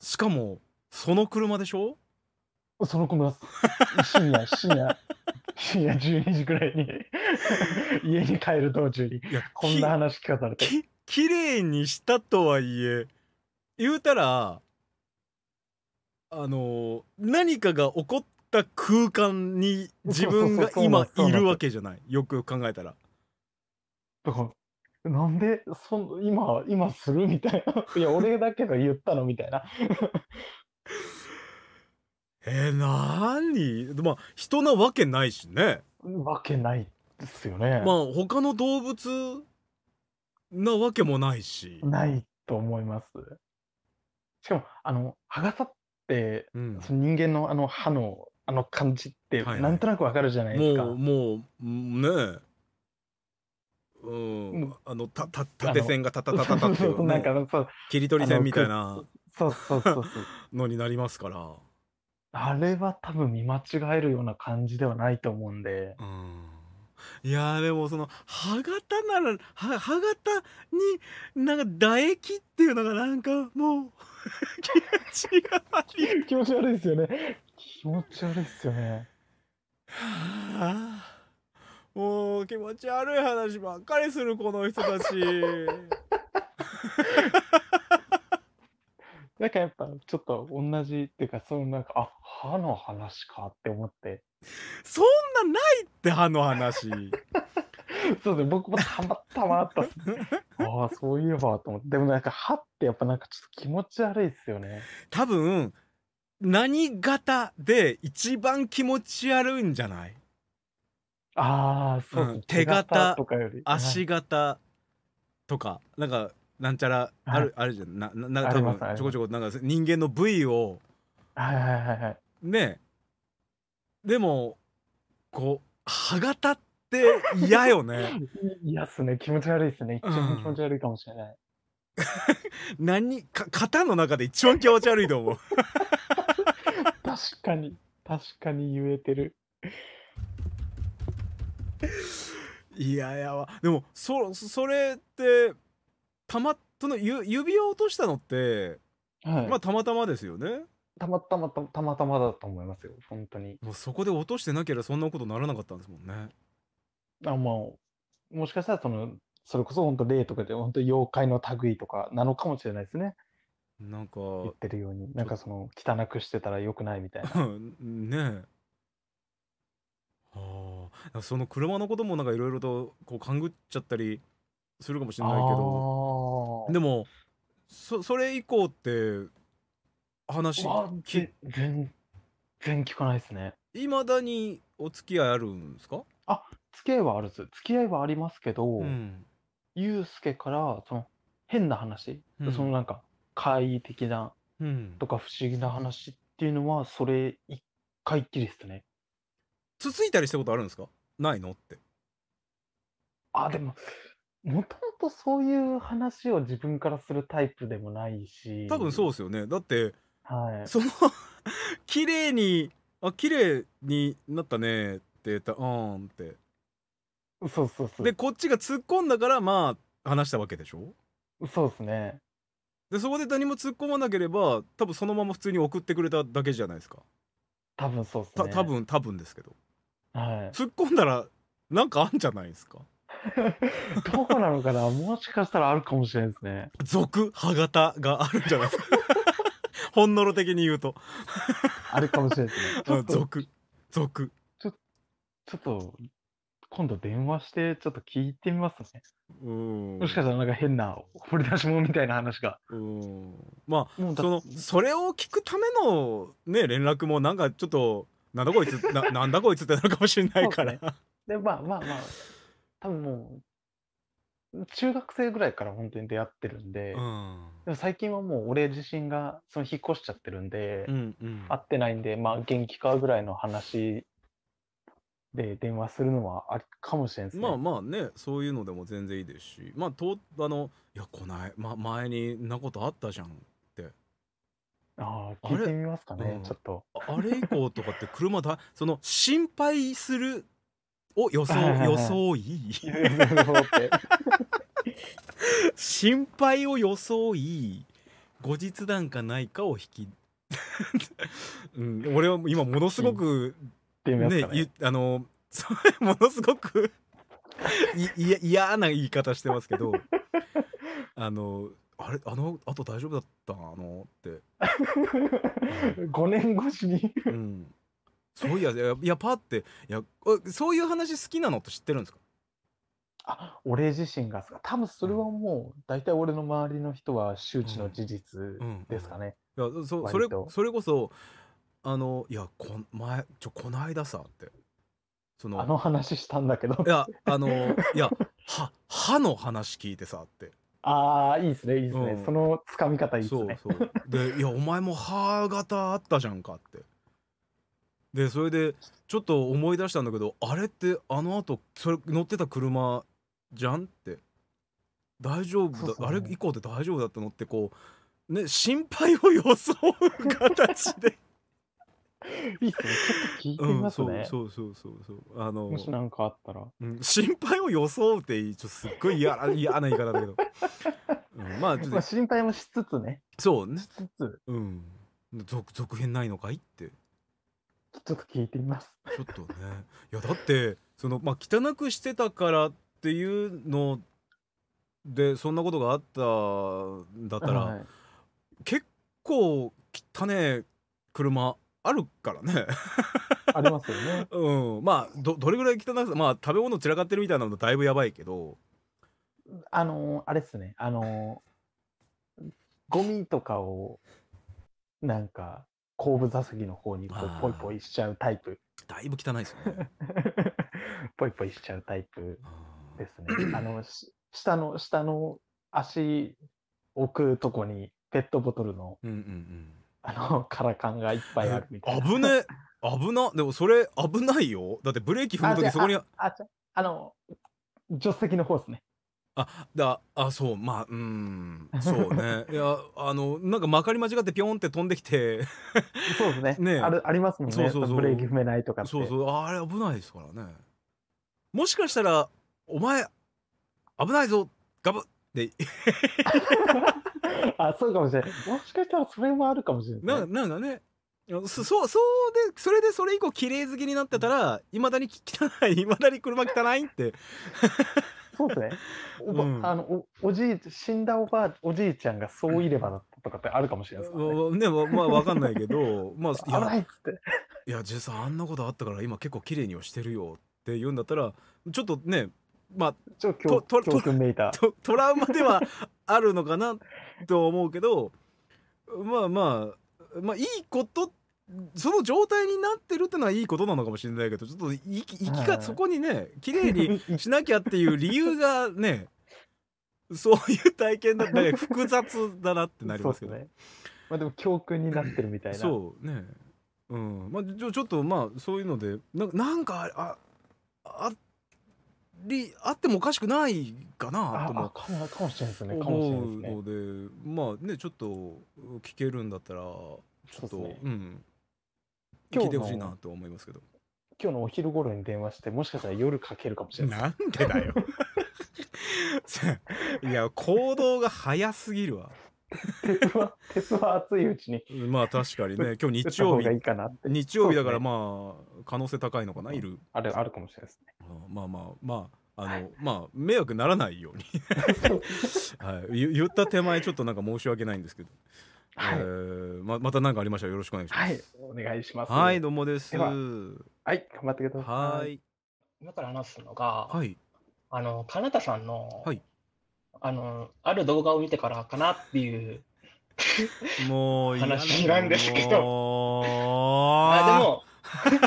しかもその車でしょその車です。深夜、深夜、深夜12時くらいに 家に帰る道中に、こんな話聞かされて。き、綺麗にしたとはいえ、言うたら、あの、何かが起こった空間に自分が今いるわけじゃない。よく考えたら。だから、なんで、そん、今、今するみたいな。いや、俺だけが言ったのみたいな。えー、なにまあ、人なわけないしね。わけないですよね。まあ、他の動物なわけもないし。ないと思います。しかも、あの、がさって、うん、その人間のあの歯の、あの感じって、なんとなくわかるじゃないですか。もう、もう、ねえ。うん、あのたた縦線がたたたたたっていう、なんかそう切り取り線みたいなそうそうそうそうのになりますからあれは多分見間違えるような感じではないと思うんで、うん、いやでもその歯型なら歯歯型になんか唾液っていうのがなんかもう 気持ちが悪い 気持ち悪いですよね気持ち悪いですよねはあもう気持ち悪い話ばっかりするこの人たち なんかやっぱちょっと同じっていうかそのなんかあ歯の話かって思ってそんなないって歯の話 そうですね僕もたまたまあったっす ああそういえばと思ってでもなんか歯ってやっぱなんかちょっと気持ち悪いですよね多分何型で一番気持ち悪いんじゃないああ、そう、うん手形とかより。足型とかなんかなんちゃらある、あるじゃんなななあ多分ちょこちょこなんか人間の部位をはいはいはいはいねでもこう歯型って嫌よね 嫌っすね、気持ち悪いっすね。一番気持ち悪いかもしれない。何か型の中で一番気持ち悪いと思う 確かに、確かに言えてる。いやいやわでもそそれってたまその指を落としたのって、はい、まあたまたまですよねたまたまたたまたまだと思いますよ本当にもうそこで落としてなければそんなことならなかったんですもんねあまあもしかしたらそのそれこそ本当霊とかで本当妖怪の類とかなのかもしれないですねなんか言ってるようになんかその汚くしてたらよくないみたいな ねえはあ、その車のこともなんかいろいろとこう勘ぐっちゃったりするかもしれないけどでもそそれ以降って話き全然聞かないですねいまだにお付き合いあるんですかあ付き合いはあるんです付き合いはありますけど、うん、ゆうすけからその変な話、うん、そのなんか怪異的なとか不思議な話っていうのはそれ一回きりですねつついたりしたことあるんですかないのってあでももともとそういう話を自分からするタイプでもないし多分そうですよねだって、はい、その 綺麗にあ綺麗になったねって言ったうんってそうそうそうでこっちが突っ込んだからまあ話したわけでしょそうですねでそこで何も突っ込まなければ多分そのまま普通に送ってくれただけじゃないですか多分そうっすね多分多分ですけどはい、突っ込んだらなんかあんじゃないですか どこなのかなもしかしたらあるかもしれないですね俗歯型があるんじゃないですかほんのろ的に言うとあるかもしれないですね俗俗ちょっと今度電話してちょっと聞いてみますねうんもしかしたらなんか変な掘り出し物みたいな話がうんまあそのそれを聞くためのね連絡もなんかちょっとなんだこいつな なんだこいつってなるかもしれないからで、ねで、まあまあまあ多分もう中学生ぐらいから本当に出会ってるんでうん、でも最近はもう俺自身がその引っ越しちゃってるんで、うんうん、会ってないんでまあ元気かぐらいの話で電話するのはあかもしれないですね。まあまあねそういうのでも全然いいですしまあとあのいやこない、ま、前にんなことあったじゃんああ、聞いてみますかね、うんちょっと。あれ以降とかって車だ その心配するを予想予想いい 心配を予想いい後日談かないかを引き、うん、俺は今ものすごくすねね。ゆあのそれものすごくいや嫌な言い方してますけどあのあれあのあと大丈夫だったあのって5 年越しにうん、そういやいやパっていやそういう話好きなのって知ってるんですかあ俺自身が多分それはもう大体、うん、俺の周りの人は周知の事実ですかね。いやそそれそれこそあのいやこ前ちょこの間さってそのあの話したんだけどいやあのいや歯の話聞いてさってああ、いいですね、いいですね、うんその掴み方いいですそうね。そうで「いやお前も歯型あったじゃんか」ってでそれでちょっと思い出したんだけどあれってあの後、それ乗ってた車じゃんって大丈夫だそあれ以降で大丈夫だったのってこうね心配を装う形でいいっすね。ちょっと聞いてみますね。そうそうそうそうそうあのもし何かあったら。うん心配を装うってちょすっごい嫌な言い方だけど、うん、まあちょっと心配もしつつね。そうねしつつ、うん続続編ないのかいってちょっと聞いてみます。ちょっとねいやだってそのまあ汚くしてたからっていうのでそんなことがあったんだったら、はい結構汚ねえ車あるからねありますよね。うん、まあどどれぐらい汚くまあ食べ物散らかってるみたいなのだいぶやばいけどあのーあれっすね、あのーゴミとかを、なんか、後部座席の方にこあーうポイポイしちゃうタイプ、だいぶ汚いですね。ポイポイしちゃうタイプですね。あの、下の、下の足置くとこにペットボトルのうんうんうん。あの、カラカンがいっぱいあるみたいな。危ね危なでもそれ危ないよ。だってブレーキ踏むときそこにあああの、助手席の方ですね。あだあそうまあうんそうね いやあのなんかまかり間違ってピョンって飛んできてそうですねねあるありますもんねそうそうそうブレーキ踏めないとかそうそうあれ危ないですからねもしかしたら「お前危ないぞガブ!」ってあそうかもしれない。もしかしたらそれもあるかもしれない、ななんかねそそうそうでそれでそれ以降綺麗好きになってたらいまだに汚いいまだに車汚いってそうですねお,、ば、うんあのおおじい死んだおばあおじいちゃんがそういればだったとかってあるかもしれないですねねまあわかんないけど まあいやいっつっていや実際あんなことあったから今結構綺麗にはしてるよって言うんだったらちょっとねまあ、ちょっと教訓めいたトトラウマではあるのかなと思うけどまあまあまあいいことその状態になってるってのはいいことなのかもしれないけどちょっと生き生きがそこにね綺麗に しなきゃっていう理由がねそういう体験だったり 複雑だなってなりますけどね。まあでも教訓になってるみたいな。そうね。うん。まあちょちょっとまあそういうのでななんかあありあってもおかしくないかなともかもしれないですね思うので、まあねちょっと聞けるんだったらちょっとう、ね、うん、聞いてほしいなと思いますけど今日のお昼頃に電話してもしかしたら夜かけるかもしれないなんでだよ いや行動が早すぎるわ鉄は、鉄は熱いうちに。まあ確かにね、今日日曜日。いいかな日曜日だからまあ、可能性高いのかな、いる。ある、あるかもしれないですね。まあまあまあ。あの、はい、まあ迷惑ならないように はい、言った手前ちょっとなんか申し訳ないんですけど、はい、えー、ままた何かありましたらよろしくお願いします。はい、お願いします。はい、どうもです。ははい、頑張ってください。はい今から話すのが、はい、あのかなたさんの、はい、あの、ある動画を見てからかなっていうもう話なんですけど。あでも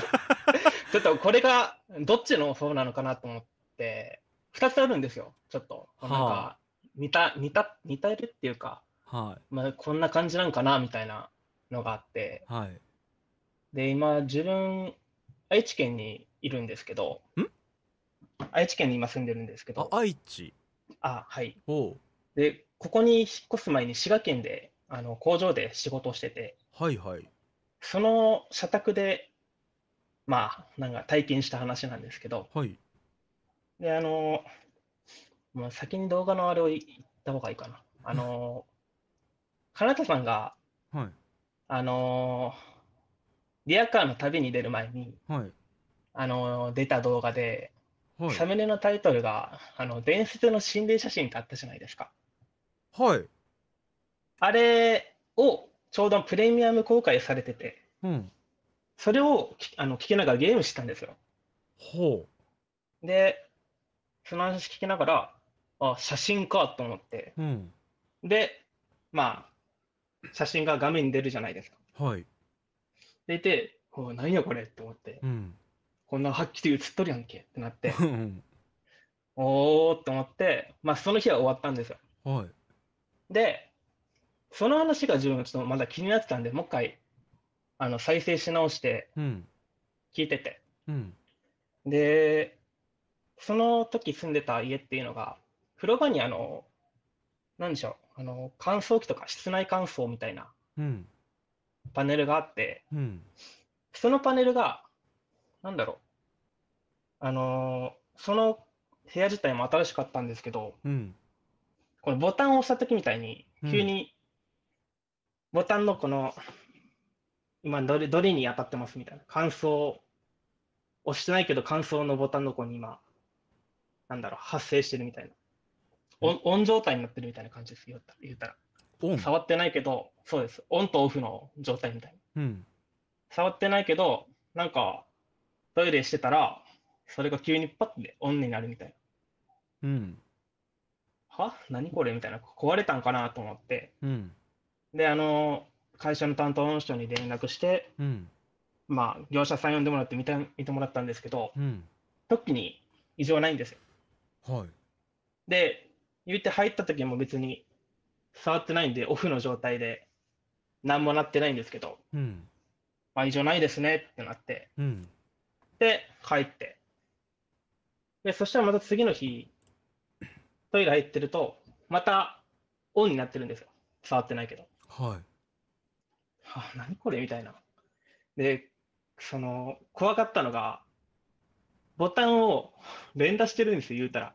ちょっとこれがどっちの方なのかなと思って、2つあるんですよ、ちょっと。なんか似た、似た、似たるっていうか、はい、まあ、こんな感じなんかなみたいなのがあって、はい、で、今、自分、愛知県にいるんですけど、愛知県に今住んでるんですけど。愛知あ、はい。おで、ここに引っ越す前に滋賀県で、あの、工場で仕事をしてて、はいはい。その社宅で、まあ、なんか体験した話なんですけど、はい。で、あの、もう先に動画のあれを言った方がいいかな。あの、金 田さんが、はい。あの、リアカーの旅に出る前に、はい。あの、出た動画で、はい。サムネのタイトルが、あの、伝説の心霊写真ってあったじゃないですか。はい。あれをちょうどプレミアム公開されてて、うん。それをきあの聞きながらゲームしたんですよ。ほう。で、その話聞きながら、あ、写真かと思って、う。ん。で、まあ、写真が画面に出るじゃないですか。はい。でいて、何やこれって思って。うん。こんなはっきり映っとるやんけってなって、おーって思って、まあ、その日は終わったんですよ。はい、で、その話が自分はちょっとまだ気になってたんで、もう一回あの再生し直して聞いてて、うんで、その時住んでた家っていうのが、風呂場にあの、なんでしょう、あの乾燥機とか室内乾燥みたいなパネルがあって、うん、そのパネルがなんだろう。あのーその部屋自体も新しかったんですけど、うん。このボタンを押した時みたいに、急に、ボタンのこの、今どれ、どれに当たってますみたいな。感想、押してないけど感想のボタンのこに今、なんだろう、発生してるみたいな。オンオン状態になってるみたいな感じです、言った言ったら。触ってないけど、そうです。オンとオフの状態みたいな。うん。触ってないけど、なんか、トイレしてたら、それが急にパッてオンになるみたいな。うん。は何これみたいな。壊れたんかなと思って。うん。で、あの、会社の担当の人に連絡して、うん、まあ、業者さん呼んでもらって見た見てもらったんですけど、うん、時に異常ないんですよ。はい。で、言って入った時も別に触ってないんで、オフの状態で、何もなってないんですけど、うん、まあ、異常ないですねってなって、うん、って帰って、で、そしたらまた次の日、トイレ入ってると、またオンになってるんですよ。触ってないけど。はい。はあ、何これみたいな。で、その、怖かったのが、ボタンを連打してるんですよ、言うたら。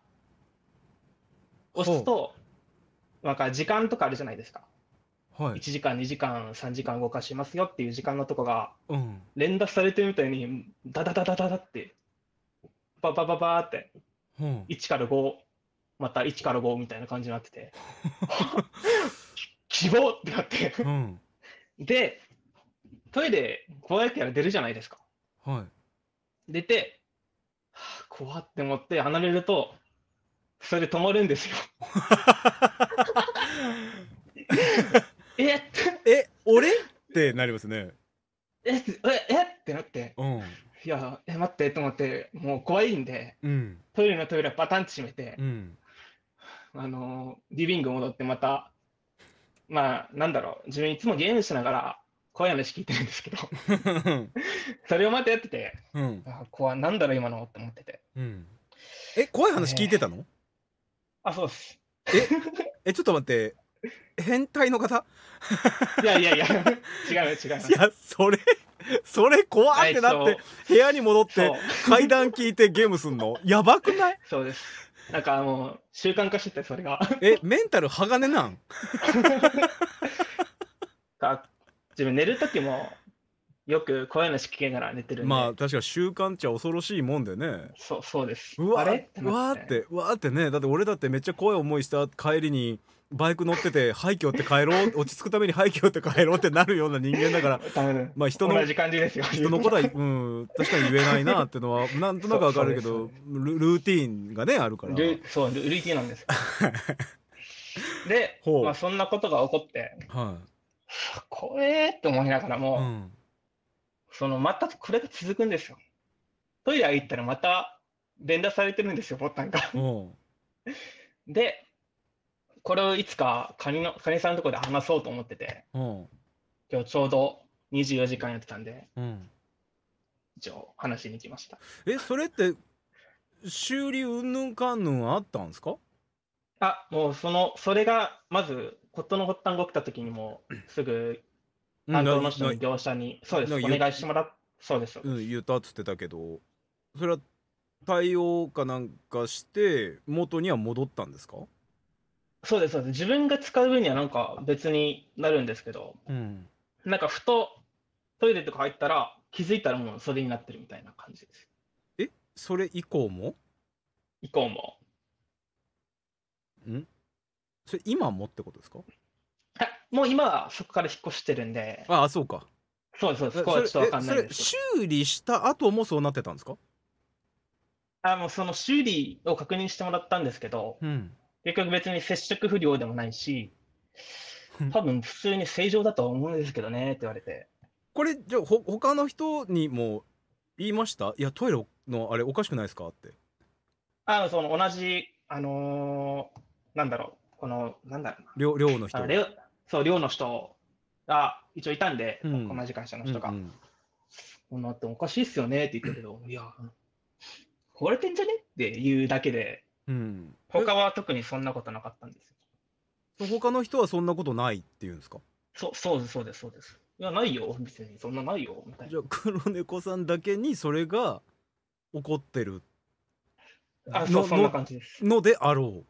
押すと、なんか時間とかあるじゃないですか。はい、1時間、2時間、3時間動かしますよっていう時間のとこが、連打されてるみたいに、ダダダダダダって、ババババって、1から5、また1から5みたいな感じになってて、希望ってなってで、トイレ、こうやってやら出るじゃないですか。はい、出て、はあ、怖って思って離れると、それで止まるんですよ。えっえ俺ってなりますねえええってなってうんいやえ待ってと思ってもう怖いんで、うん、トイレのトイレパタンって閉めて、うん、あのリビング戻ってまたまあなんだろう自分いつもゲームしながら怖い話聞いてるんですけど それをまたやってて、うん、あ怖なんだろう今のって思ってて、うん、え怖い話聞いてたの、えー、あそうっすえ えちょっと待って変態の方いやいやいや違う違ういやそれそれ怖ってなって部屋に戻って階段聞いてゲームすんのやばくないそうですなんかもう習慣化しててそれがえメンタル鋼なん自分寝る時もよくこういうの聞きなら寝てるまあ確か習慣っちゃ恐ろしいもんでねそうそうですうわあれわーってわーってねだって俺だってめっちゃ怖い思いした帰りにバイク乗ってて廃墟って帰ろう落ち着くために廃墟って帰ろうってなるような人間だからまあ人の同じ感じですよ人のことは、うん、確かに言えないなってのは なんとなくわかるけどルルーティーンがねあるからそうルーティンなんです で、まあ、そんなことが起こって、はい、これって思いながらも、うん、そのまたこれが続くんですよトイレ行ったらまた連打されてるんですよボタンがでこれをいつかカニのカニさんのとこで話そうと思ってて、うん、今日ちょうど24時間やってたんで、うん、一応話しに来ましたえそれって修理うんぬんかんぬんあったんですかあもうそのそれがまずことの発端が起きた時にも すぐ担当の人の業者に、そうですお願いしてもらっそうですうん、言ったっつってたけどそれは対応かなんかして元には戻ったんですかそうです、そうです。自分が使う分にはなんか別になるんですけど、うん。なんかふとトイレとか入ったら、気づいたらもうそれになってるみたいな感じです。え、それ以降も以降も。んそれ今もってことですかあもう今はそこから引っ越してるんで、ああ、そうか。そうです、そうです。そこはちょっとわかんないんですけ修理した後もそうなってたんですかあ、のその修理を確認してもらったんですけど、うん。結局別に接触不良でもないし、多分普通に正常だとは思うんですけどねって言われて。これ、じゃあほ、他の人にも言いましたいや、トイレのあれおかしくないですかって。あの、その同じ、あのー、なんだろう、この、なんだろうな。寮寮の人。そう、寮の人が一応いたんで、うん、同じ会社の人が。うんうん、なっておかしいっすよねって言ったけど、いや、壊れてんじゃねっていうだけで、うん、他は特にそんなことなかったんですよ。他の人はそんなことないっていうんですかそそうですそうですそうです。いやないよ別にそんなないよみたいな。じゃあ黒猫さんだけにそれが怒ってるあそうそんな感じです。のであろ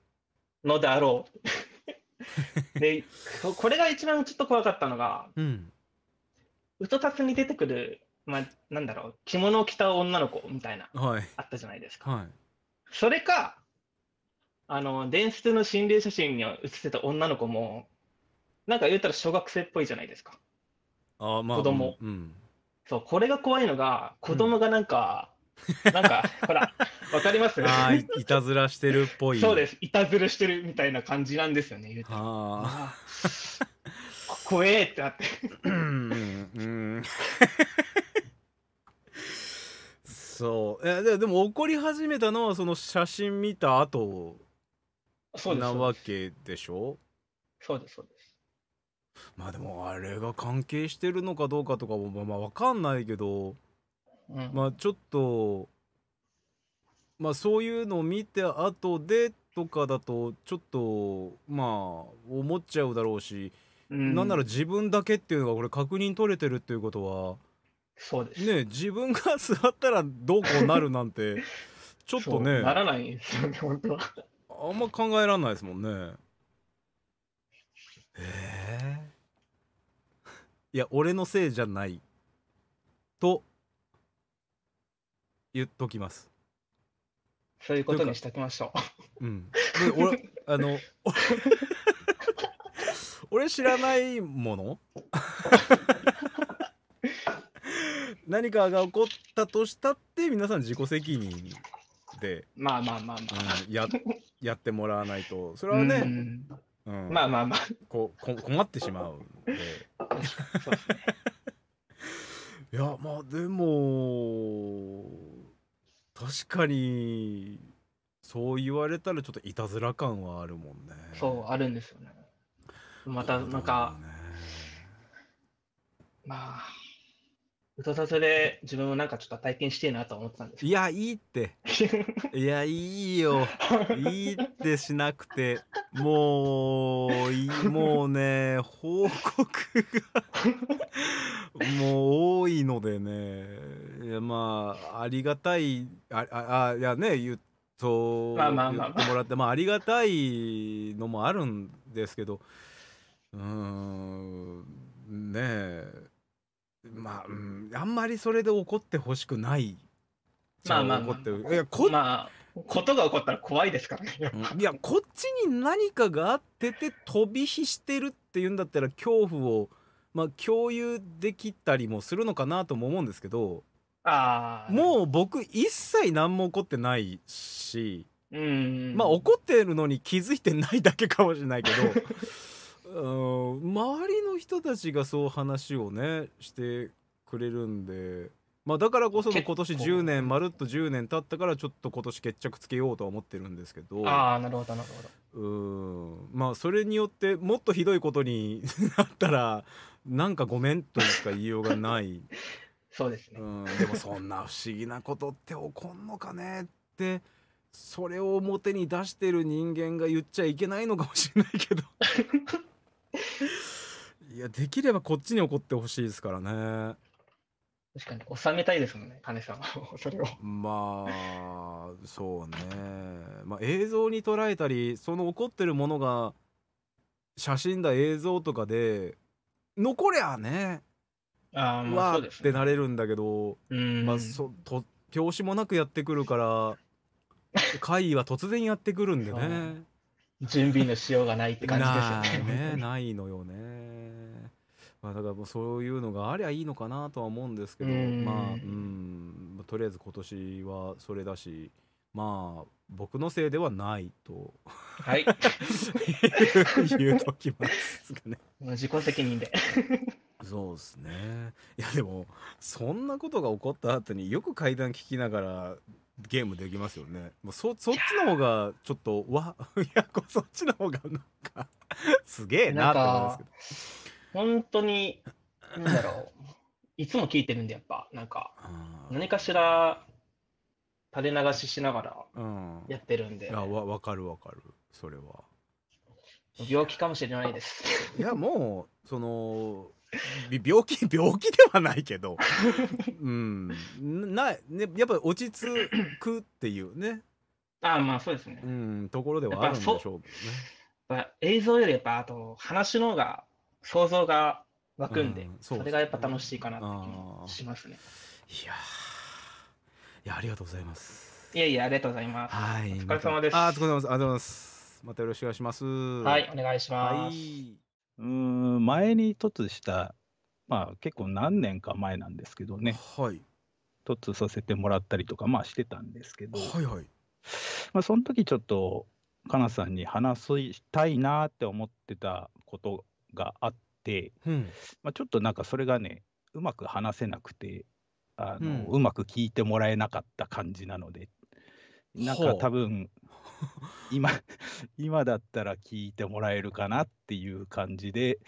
う。のであろう。でこれが一番ちょっと怖かったのが、うん、うとたつに出てくる、まあ、なんだろう着物を着た女の子みたいな、はい、あったじゃないですか。はい、それかあの、伝説の心霊写真に写ってた女の子も、なんか言ったら小学生っぽいじゃないですか。あまあ、子供、うんうん、そう、これが怖いのが、子供がなんか、うん、なんか、ほら、わかります あいいたずらしてるっぽい。そうです、いたずらしてるみたいな感じなんですよね、言うたら。あ 怖えってなって。うん、うん。そう。えでも怒り始めたのは、その写真見た後そうですなわけでしょそうですそうですまあでもあれが関係してるのかどうかとかもまあ分かんないけど、うん、まあちょっとまあそういうのを見て後でとかだとちょっとまあ思っちゃうだろうし、うん、なんなら自分だけっていうのがこれ確認取れてるっていうことはそうですね自分が座ったらどうこうなるなんて ちょっとねならないんですよね本当はあんま考えられないですもんねええー、いや俺のせいじゃないと言っときますそういうことにしときましょううんで俺あの 俺知らないもの 何かが起こったとしたって皆さん自己責任で、まあまあまあまあ、うん、や やってもらわないとそれはね、うんうん、まあまあまあここ困ってしまうでいやまあでも確かにそう言われたらちょっといたずら感はあるもんねそうあるんですよねまたなんか、ね、まあうとたとで自分もなんかちょっと体験してえなと思ってたんですいや、いいって。いや、いいよ。いいってしなくて。もう、いもうね、報告が もう多いのでね。いや、まあ、ありがたい、あ、あ、いやね、言って。と言ってもらって、まあ、ありがたいのもあるんですけどうんねえまあ、うん、あんまりそれで怒ってほしくないまあまあ、まあ、怒ってるいやこ、まあ、ことが起こったら怖いですからねいやこっちに何かがあってて飛び火してるっていうんだったら恐怖をまあ共有できたりもするのかなとも思うんですけどあもう僕一切何も起こってないしうんまあ怒ってるのに気づいてないだけかもしれないけど 周りの人たちがそう話をねしてくれるんで、まあ、だからこその今年10年まるっと10年経ったからちょっと今年決着つけようとは思ってるんですけどああなるほどなるほどうんまあそれによってもっとひどいことに なったらなんかごめんとしか言いようがない そうですねうんでもそんな不思議なことって起こんのかねってそれを表に出してる人間が言っちゃいけないのかもしれないけど いやできればこっちに怒ってほしいですからね確かに収めたいですもんね金さんはそれをまあそうねまあ映像に捉えたりその怒ってるものが写真だ映像とかで残りゃねあまあわーってなれるんだけど、まあそと拍子もなくやってくるから 会議は突然やってくるんでね準備のしようがないって感じですよね。ね ないのよね。まあ、だからもうそういうのがありゃいいのかなとは思うんですけど、まあ、うん、とりあえず今年はそれだし、まあ、僕のせいではないと、はい、言うときますかね。自己責任で そうですね。いやでもそんなことが起こった後によく階段聞きながらゲームできますよねもうそそっちの方がちょっとわ いやそっちの方がなんか すげえなと思うんですけど本当に何だろう いつも聞いてるんでやっぱなんか何かしら垂れ流ししながらやってるんで、うん、あわ分かるわかるそれは病気かもしれないですいやもうその 病気 病気ではないけどうんな、い、ね、やっぱ落ち着くっていうねあまあそうですねうんところではあるんでしょうけどね映像よりやっぱあと話の方が想像が湧くんでうんそでね、それがやっぱ楽しいかなって気しますねいやいやありがとうございますいやいやありがとうございますはいお疲れ様ですあお疲れ様ですありがとうございますまたよろしくお願いしますはいお願いします、はいうん、前に凸した、まあ結構何年か前なんですけどね、はい。凸させてもらったりとか、まあしてたんですけど、はいはい。まあその時ちょっと、かなさんに話したいなって思ってたことがあって、うん、まあ、ちょっとなんかそれがね、うまく話せなくて、あの、うん、うまく聞いてもらえなかった感じなので、なんか多分、今、今だったら聞いてもらえるかなっていう感じで、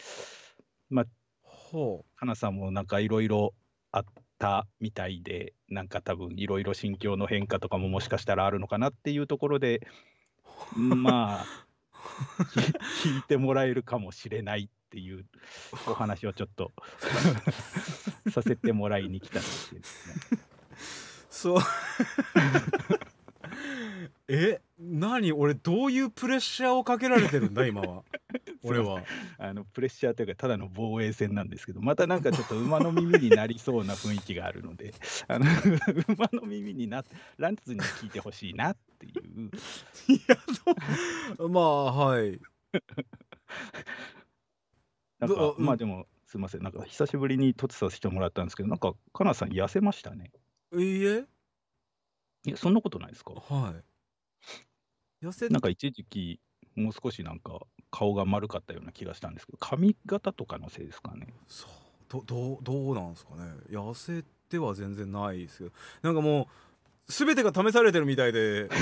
まあ、ほう。かなさんもなんかいろいろあったみたいで、なんか多分いろいろ心境の変化とかももしかしたらあるのかなっていうところで、まあ、聞いてもらえるかもしれないっていうお話をちょっと させてもらいに来たんですね。そうえ何俺どういうプレッシャーをかけられてるんだ今は 俺はあのプレッシャーというかただの防衛戦なんですけどまたなんかちょっと馬の耳になりそうな雰囲気があるので あの馬の耳になランツに聞いてほしいなっていういやそうまあはい なんかまあでもすいませんなんか久しぶりに突させてもらったんですけどなんかかなさん痩せましたねいいえいやそんなことないですかはい寄せなんか一時期、もう少しなんか顔が丸かったような気がしたんですけど、髪型とかのせいですかね。そうどどどうなんですかね。痩せては全然ないですけど、なんかもう、すべてが試されてるみたいで。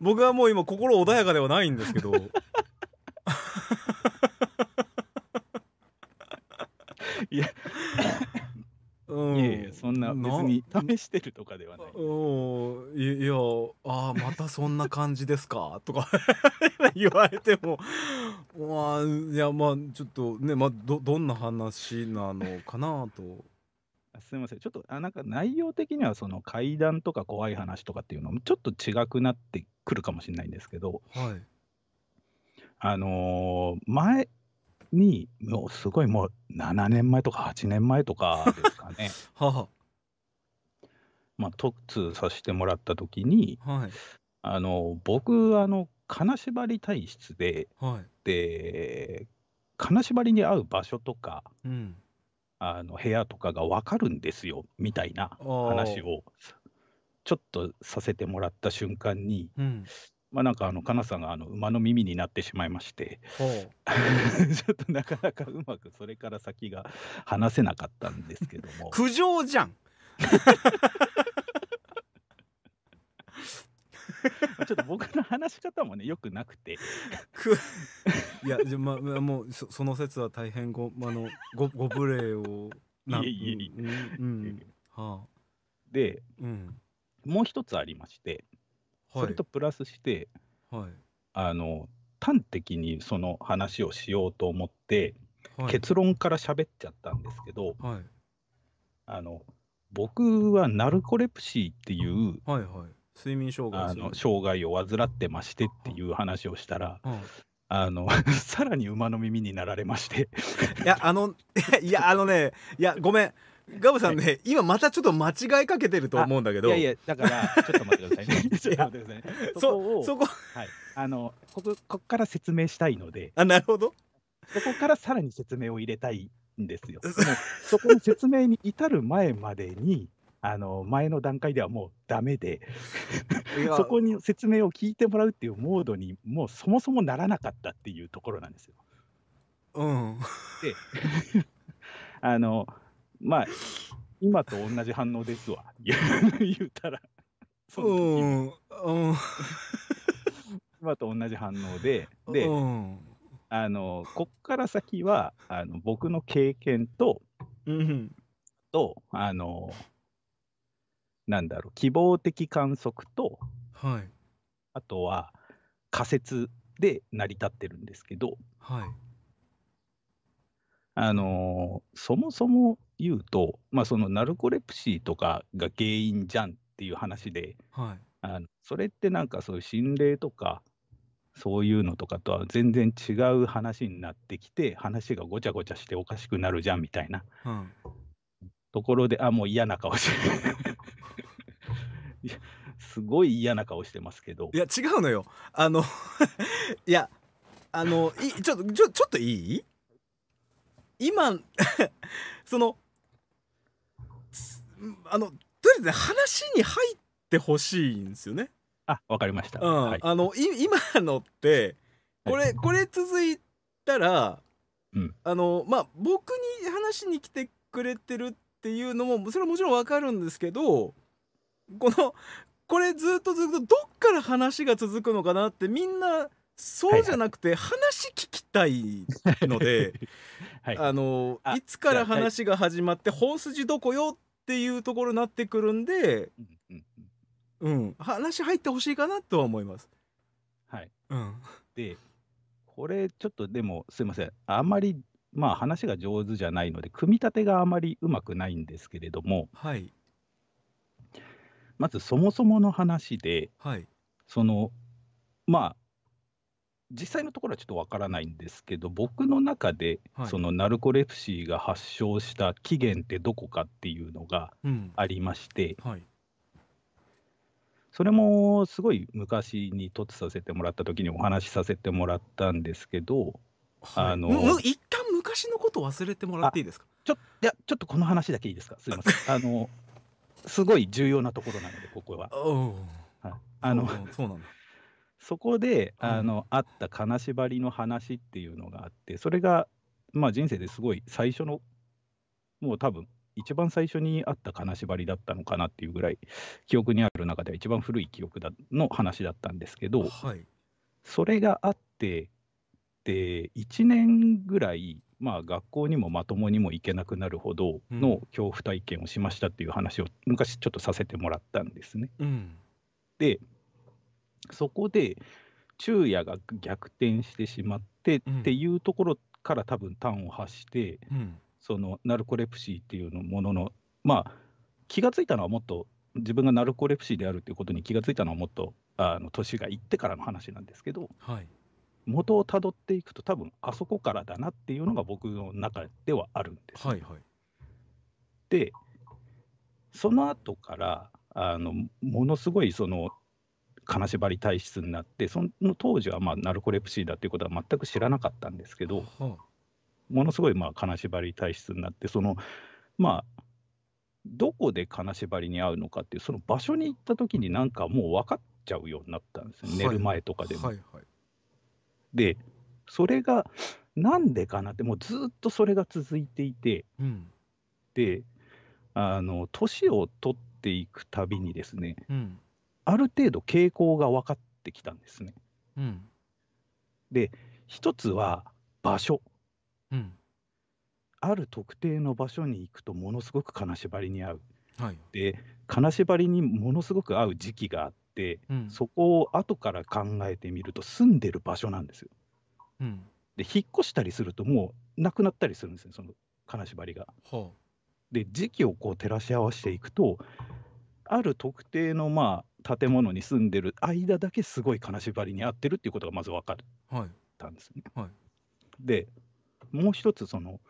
僕はもう今心穏やかではないんですけどいやうん、いやいや、そんな別に試してるとかではない。うん、いや、ああ、またそんな感じですか とか 言われても、まあ、いや、まあ、ちょっとね、まあ、ど、どんな話なのかなと。すみません、ちょっとあなんか内容的にはその怪談とか怖い話とかっていうのもちょっと違くなってくるかもしれないんですけど、はい、あのー、前に、もうすごいもう7年前とか8年前とかですかね。はあ、まあ、させてもらった時に、はい、あの僕あの金縛り体質で、はい、で金縛りに合う場所とか、うん、あの部屋とかが分かるんですよみたいな話をちょっとさせてもらった瞬間に、うん、まあ、なんかあのかなさんがあの馬の耳になってしまいまして ちょっとなかなかうまくそれから先が話せなかったんですけども 苦情じゃん ちょっと僕の話し方もねよくなくていやじゃまもうその説は大変ごあのごご無礼をないええに、うんうん、はあ、で、うん、もう一つありまして、それとプラスして、はい、あの端的にその話をしようと思って、はい、結論から喋っちゃったんですけど、はい、あの僕はナルコレプシーっていう、はいはい、睡眠障害、ね、あの障害を患ってましてっていう話をしたら、はい、あのさらに馬の耳になられましていやあのいやあのねいやごめんガブさんね、はい、今またちょっと間違いかけてると思うんだけどいやいやだからちょっと待ってくださいね ちょっと待ってくださいねそこをそこはいあのここここから説明したいのであなるほどそこからさらに説明を入れたいんですよ そこの説明に至る前までにあの前の段階ではもうだめで そこに説明を聞いてもらうっていうモードにもうそもそもならなかったっていうところなんですよ。うん、であのまあ、今と同じ反応ですわ、言うたら。そ今と同じ反応で、で、あの、こっから先は、あの僕の経験と、と、あの、なんだろう、希望的観測と、はい、あとは仮説で成り立ってるんですけど、はい、あのそもそも言うと、まあ、そのナルコレプシーとかが原因じゃんっていう話で、はい、あのそれってなんかそういう心霊とかそういうのとかとは全然違う話になってきて話がごちゃごちゃしておかしくなるじゃんみたいな、うん、ところであもう嫌な顔してすごい嫌な顔してますけどいや違うのよあの いやあのいちょちょちょっといい今 そのあのとりあえず話に入ってほしいんですよね。あわかりました。うん、はい、あの今のってこれ、はい、これ続いたら、うん、あのまあ僕に話に来てくれてるっていうのもそれはもちろんわかるんですけどこのこれずっとずっとどっから話が続くのかなってみんなそうじゃなくて話聞きたいので、はい、あのいつから話が始まって本筋どこよっていうところになってくるんで、うん、うん、話入ってほしいかなとは思います。はい、うん、でこれちょっとでもすいませんあんまりまあ話が上手じゃないので組み立てがあまりうまくないんですけれども、はい、まずそもそもの話で、はい、そのまあ実際のところはちょっとわからないんですけど僕の中で、そのナルコレプシーが発症した起源ってどこかっていうのがありまして、うんはい、それもすごい昔に凸させてもらった時にお話しさせてもらったんですけど、はい、あの一旦昔のこと忘れてもらっていいですかちょいやちょっとこの話だけいいですかすいません あのすごい重要なところなのでここは。はい、あのそうなんだそこで、あの、った金縛りの話っていうのがあって、それが、まあ人生ですごい最初の、もう多分、一番最初にあった金縛りだったのかなっていうぐらい、記憶にある中では一番古い記憶だの話だったんですけど、はい、それがあって、で、1年ぐらい、まあ、学校にもまともにも行けなくなるほどの恐怖体験をしましたっていう話を昔ちょっとさせてもらったんですね。うん、でそこで昼夜が逆転してしまって、っていうところから多分端を発して、うん、そのナルコレプシーっていうもののまあ気が付いたのはもっと自分がナルコレプシーであるていうことに気が付いたのはもっとあの年がいってからの話なんですけど、はい、元をたどっていくと多分あそこからだなっていうのが僕の中ではあるんです。はいはい、でその後からあのものすごいその金縛り体質になってその当時はまあナルコレプシーだっていうことは全く知らなかったんですけど、ものすごいまあ金縛り体質になってそのまあどこで金縛りに合うのかっていうその場所に行った時になんかもう分かっちゃうようになったんですよ、寝る前とかでも。はいはい、でそれがなんでかなってもうずっとそれが続いていて、うん、であの年を取っていくたびにですね、うんある程度傾向が分かってきたんですね。うん、で一つは場所、うん、ある特定の場所に行くとものすごく金縛りに合う、はい、で金縛りにものすごく合う時期があって、うん、そこを後から考えてみると住んでる場所なんですよ。うん、で引っ越したりするともうなくなったりするんですねその金縛りが。で時期をこう照らし合わせていくとある特定のまあ建物に住んでる間だけすごい金縛りに合ってるっていうことがまず分かったんですね。はいはい、でもう一つその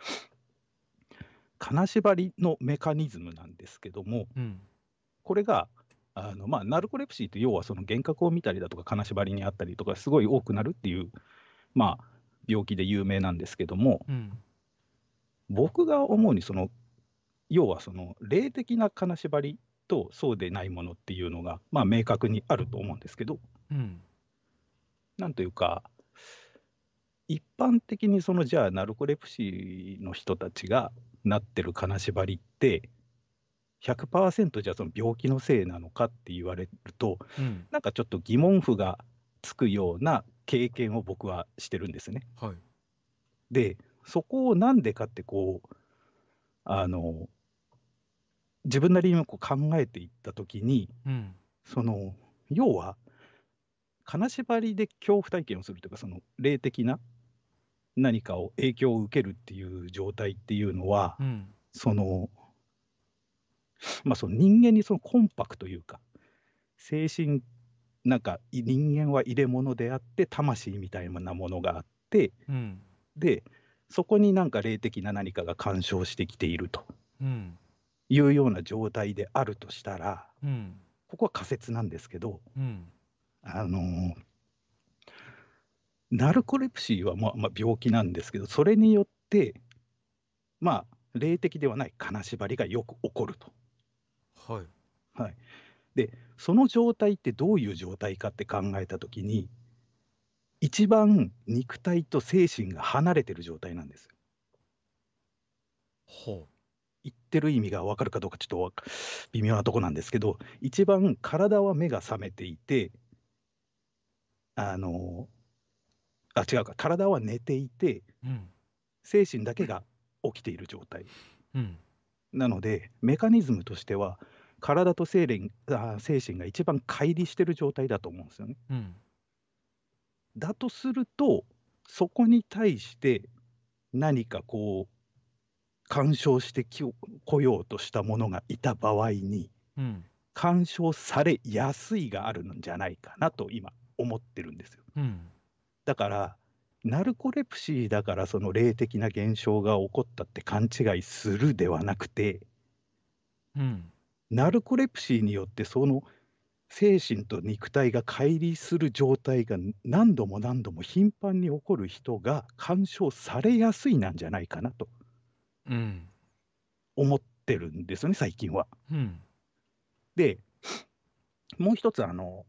金縛りのメカニズムなんですけども、うん、これがあの、まあ、ナルコレプシーって要はその幻覚を見たりだとか金縛りにあったりとかすごい多くなるっていう、まあ、病気で有名なんですけども、うん、僕が思うにその要はその霊的な金縛りとそうでないものっていうのが、まあ、明確にあると思うんですけど、うん、なんというか一般的にそのじゃあナルコレプシーの人たちがなってる金縛りって100%じゃあその病気のせいなのかって言われると、うん、なんかちょっと疑問符がつくような経験を僕はしてるんですね。はい、でそこをなんでかってこうあの自分なりにこう考えていった時に、うん、その要は金縛りで恐怖体験をするというかその霊的な何かを影響を受けるっていう状態っていうのは、うん、そのまあその人間にそのクトというか精神なんか人間は入れ物であって魂みたいなものがあって、うん、でそこになんか霊的な何かが干渉してきていると。うんいうような状態であるとしたら、うん、ここは仮説なんですけど、うん、あのナルコレプシーはまあまあ病気なんですけどそれによってまあ霊的ではない金縛りがよく起こると。はい、はい、でその状態ってどういう状態かって考えた時に一番肉体と精神が離れてる状態なんですよ。ほう言ってる意味が分かるかどうかちょっと微妙なとこなんですけど一番体は目が覚めていてあのあ違うか体は寝ていて、うん、精神だけが起きている状態、うん、なのでメカニズムとしては体と精錬あ精神が一番乖離してる状態だと思うんですよね。うん、だとするとそこに対して何かこう干渉してきこようとした者がいた場合に、うん、干渉されやすいがあるんじゃないかなと今思ってるんですよ。うん、だからナルコレプシーだからその霊的な現象が起こったって勘違いするではなくて、うん、ナルコレプシーによってその精神と肉体が乖離する状態が何度も何度も頻繁に起こる人が干渉されやすいなんじゃないかなと思ってるんですよね、最近は。うん、でもう一つあの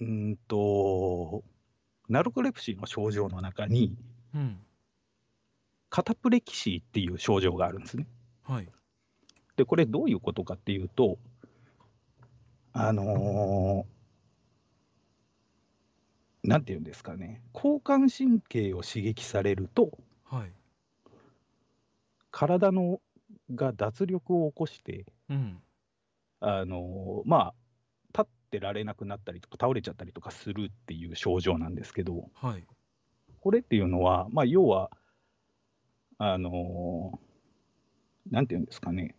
うんとナルコレプシーの症状の中に、うん、カタプレキシーっていう症状があるんですね。はい、でこれどういうことかっていうとあのーなんていうんですかね交感神経を刺激されると、はい、体のが脱力を起こして、うん、あのまあ立ってられなくなったりとか倒れちゃったりとかするっていう症状なんですけど、はい、これっていうのは、まあ、要はあのなんていうんですかね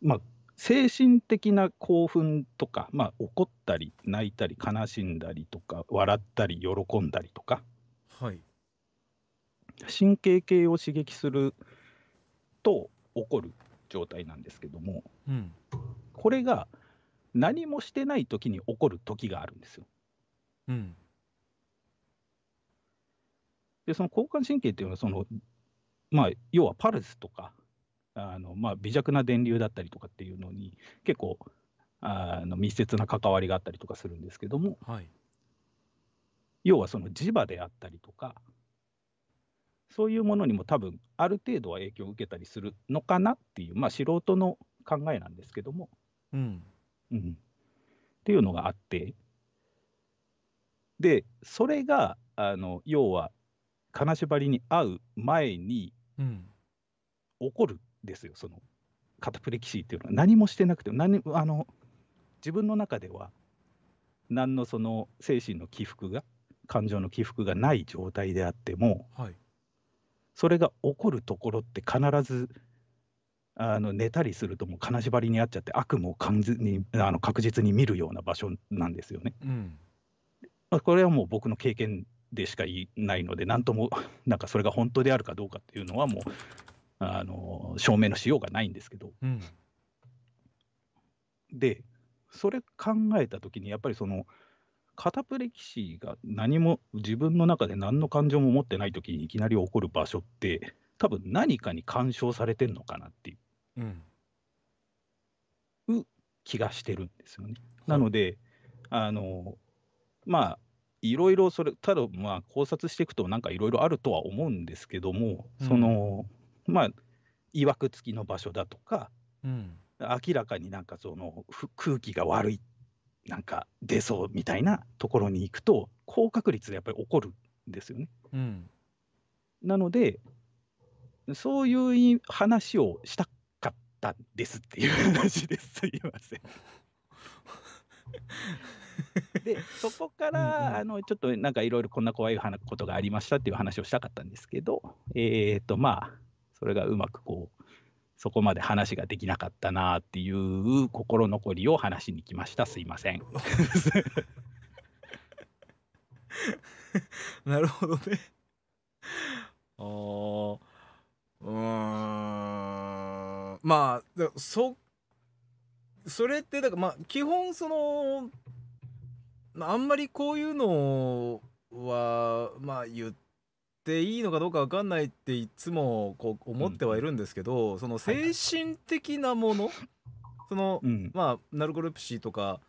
まあ精神的な興奮とか、まあ、怒ったり泣いたり悲しんだりとか笑ったり喜んだりとか、はい、神経系を刺激すると起こる状態なんですけども、うん、これが何もしてない時に起こる時があるんですよ。うん、でその交感神経っていうのはその、まあ、要はパルスとかあの、まあ、微弱な電流だったりとかっていうのに結構あの密接な関わりがあったりとかするんですけども、はい、要はその磁場であったりとかそういうものにも多分ある程度は影響を受けたりするのかなっていう、まあ、素人の考えなんですけども、うんうん、っていうのがあってでそれがあの要は金縛りに合う前に起こるですよ、そのカタプレキシーっていうのは、何もしてなくて何あの、自分の中では、何のその精神の起伏が、感情の起伏がない状態であっても、はい、それが起こるところって必ずあの寝たりするともう金縛りにあっちゃって悪夢を完全にあの確実に見るような場所なんですよね。うん、これはもう僕の経験でしかいないので何ともなんかそれが本当であるかどうかっていうのはもうあの証明のしようがないんですけど、うん、でそれ考えた時にやっぱりそのカタプレキシーが何も自分の中で何の感情も持ってない時にいきなり起こる場所って多分何かに干渉されてるのかなっていう、うん、気がしてるんですよね。なので、あのまあいろいろそれただまあ考察していくとなんかいろいろあるとは思うんですけども、うん、そのまあいわくつきの場所だとか、うん、明らかになんかその空気が悪いなんか出そうみたいなところに行くと高確率でやっぱり起こるんですよね。うん、なのでそういう話をしたかったですっていう話ですすいません。でそこから、うんうん、あのちょっとなんかいろいろこんな怖いことがありましたっていう話をしたかったんですけどえっ、ー、とまあそれがうまくこうそこまで話ができなかったなっていう心残りを話しに来ましたすいません なるほどねああうんまあそそれってだからまあ基本そのあんまりこういうのはまあ言ってていいのかどうか分かんないっていつもこう思ってはいるんですけど、うん、その精神的なもの、はい、その、うん、まあナルコレプシーとか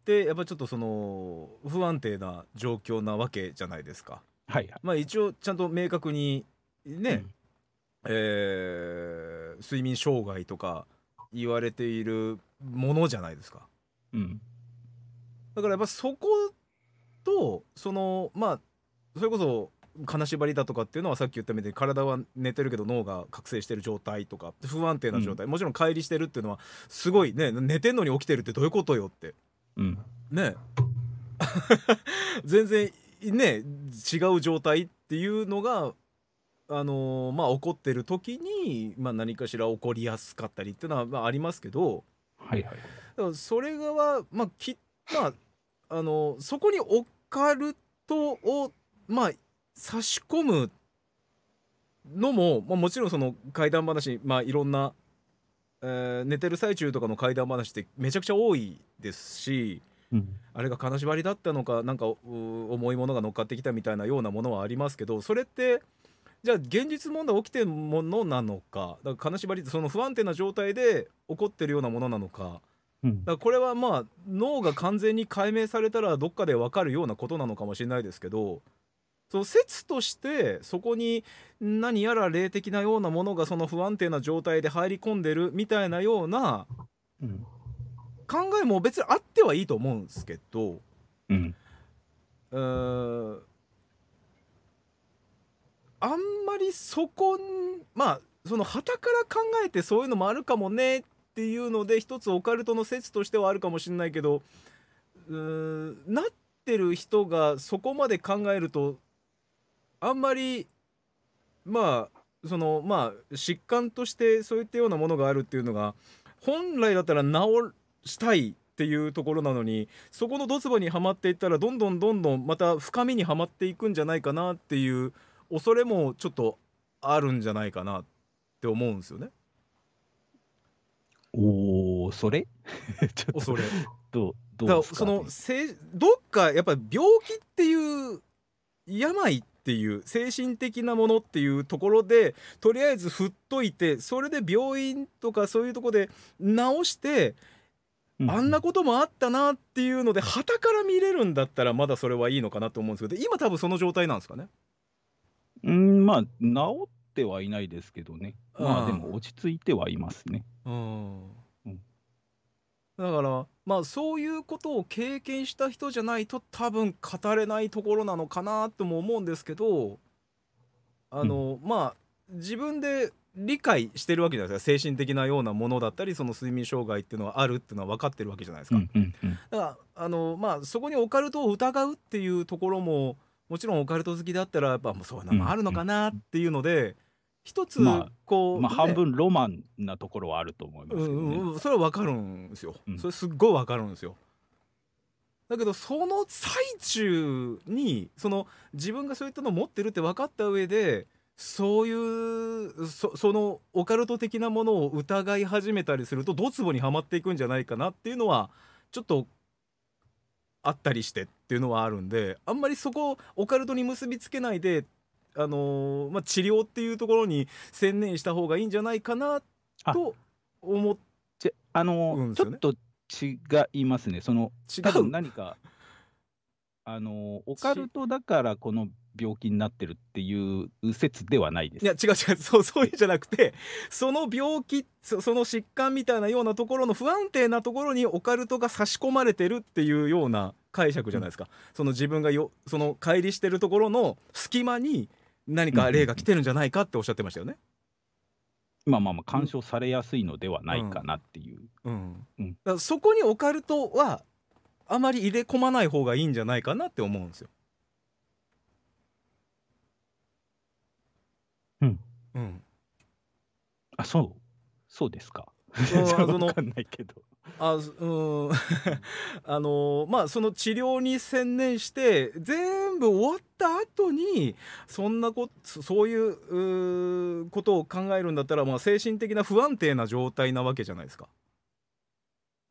ってやっぱちょっとその不安定な状況なわけじゃないですか。はい、まあ、一応ちゃんと明確にね、うん、えー、睡眠障害とか言われているものじゃないですか。うん、だからやっぱそことそのまあそれこそ金縛りだとかっていうのはさっき言ったみたいに体は寝てるけど脳が覚醒してる状態とか不安定な状態、うん、もちろん乖離してるっていうのはすごいね寝てんのに起きてるってどういうことよって、うん、ね 全然ね違う状態っていうのがあのー、まあ起こってる時に、まあ、何かしら起こりやすかったりっていうのは、まあ、ありますけど、はいはい、それは、まあきまああのー、そこに置かるとをまあ差し込むのも、まあ、もちろんその怪談話、まあ、いろんな、えー、寝てる最中とかの怪談話ってめちゃくちゃ多いですし、うん、あれが金縛りだったのかなんか重いものが乗っかってきたみたいなようなものはありますけどそれってじゃあ現実問題起きてるものなのかだから金縛りってその不安定な状態で起こってるようなものなのか。だからこれはまあ脳が完全に解明されたらどっかで分かるようなことなのかもしれないですけど、その説としてそこに何やら霊的なようなものがその不安定な状態で入り込んでるみたいなような考えも別にあってはいいと思うんですけど、うん、うんあんまりそこまあそのたから考えてそういうのもあるかもねっていうので一つオカルトの説としてはあるかもしれないけどうんなってる人がそこまで考えるとあんまりまあそのまあ疾患としてそういったようなものがあるっていうのが本来だったら治したいっていうところなのにそこのドツボにはまっていったらどんどんどんどんまた深みにはまっていくんじゃないかなっていう恐れもちょっとあるんじゃないかなって思うんですよね。おそれ恐れどどうそのせどっかやっぱり病気っていう病っっていう精神的なものっていうところでとりあえず振っといてそれで病院とかそういうとこで治してあんなこともあったなっていうので旗から見れるんだったらまだそれはいいのかなと思うんですけど今多分その状態なんですかねうんまあ治ってはいないですけどねまあでも落ち着いてはいますね。うんだからまあそういうことを経験した人じゃないと多分語れないところなのかなとも思うんですけどあの、うん、まあ自分で理解してるわけじゃないですか精神的なようなものだったりその睡眠障害っていうのはあるっていうのは分かってるわけじゃないですか。だからあの、まあ、そこにオカルトを疑うっていうところももちろんオカルト好きだったらやっぱもうそういうのもあるのかなっていうので。うんうん一つこう、まあ、まあ、半分ロマンなところはあると思いますけど、ね、うん、うん、それは分かるんですよ、それすっごい分かるんですよだけどその最中にその自分がそういったのを持ってるって分かった上でそういうそのオカルト的なものを疑い始めたりするとドツボにはまっていくんじゃないかなっていうのはちょっとあったりしてっていうのはあるんであんまりそこをオカルトに結びつけないであのー、まあ、治療っていうところに専念した方がいいんじゃないかなと思ってあのーね、ちょっと違いますねその多分何かあのー、オカルトだからこの病気になってるっていう説ではないです。いや違う違うそうそういうじゃなくてその病気その疾患みたいなようなところの不安定なところにオカルトが差し込まれてるっていうような解釈じゃないですか。うん、その自分がよその乖離してるところの隙間に何か例が来てるんじゃないかっておっしゃってましたよね。まあまあまあ干渉されやすいのではないかなっていう。うんうん、だそこにオカルトはあまり入れ込まない方がいいんじゃないかなって思うんですよ。うん。うん。あそうそうですか。その わかんないけど。あうん あのまあその治療に専念して全部終わった後にそんなこそういうことを考えるんだったら、まあ、精神的な不安定な状態なわけじゃないですか。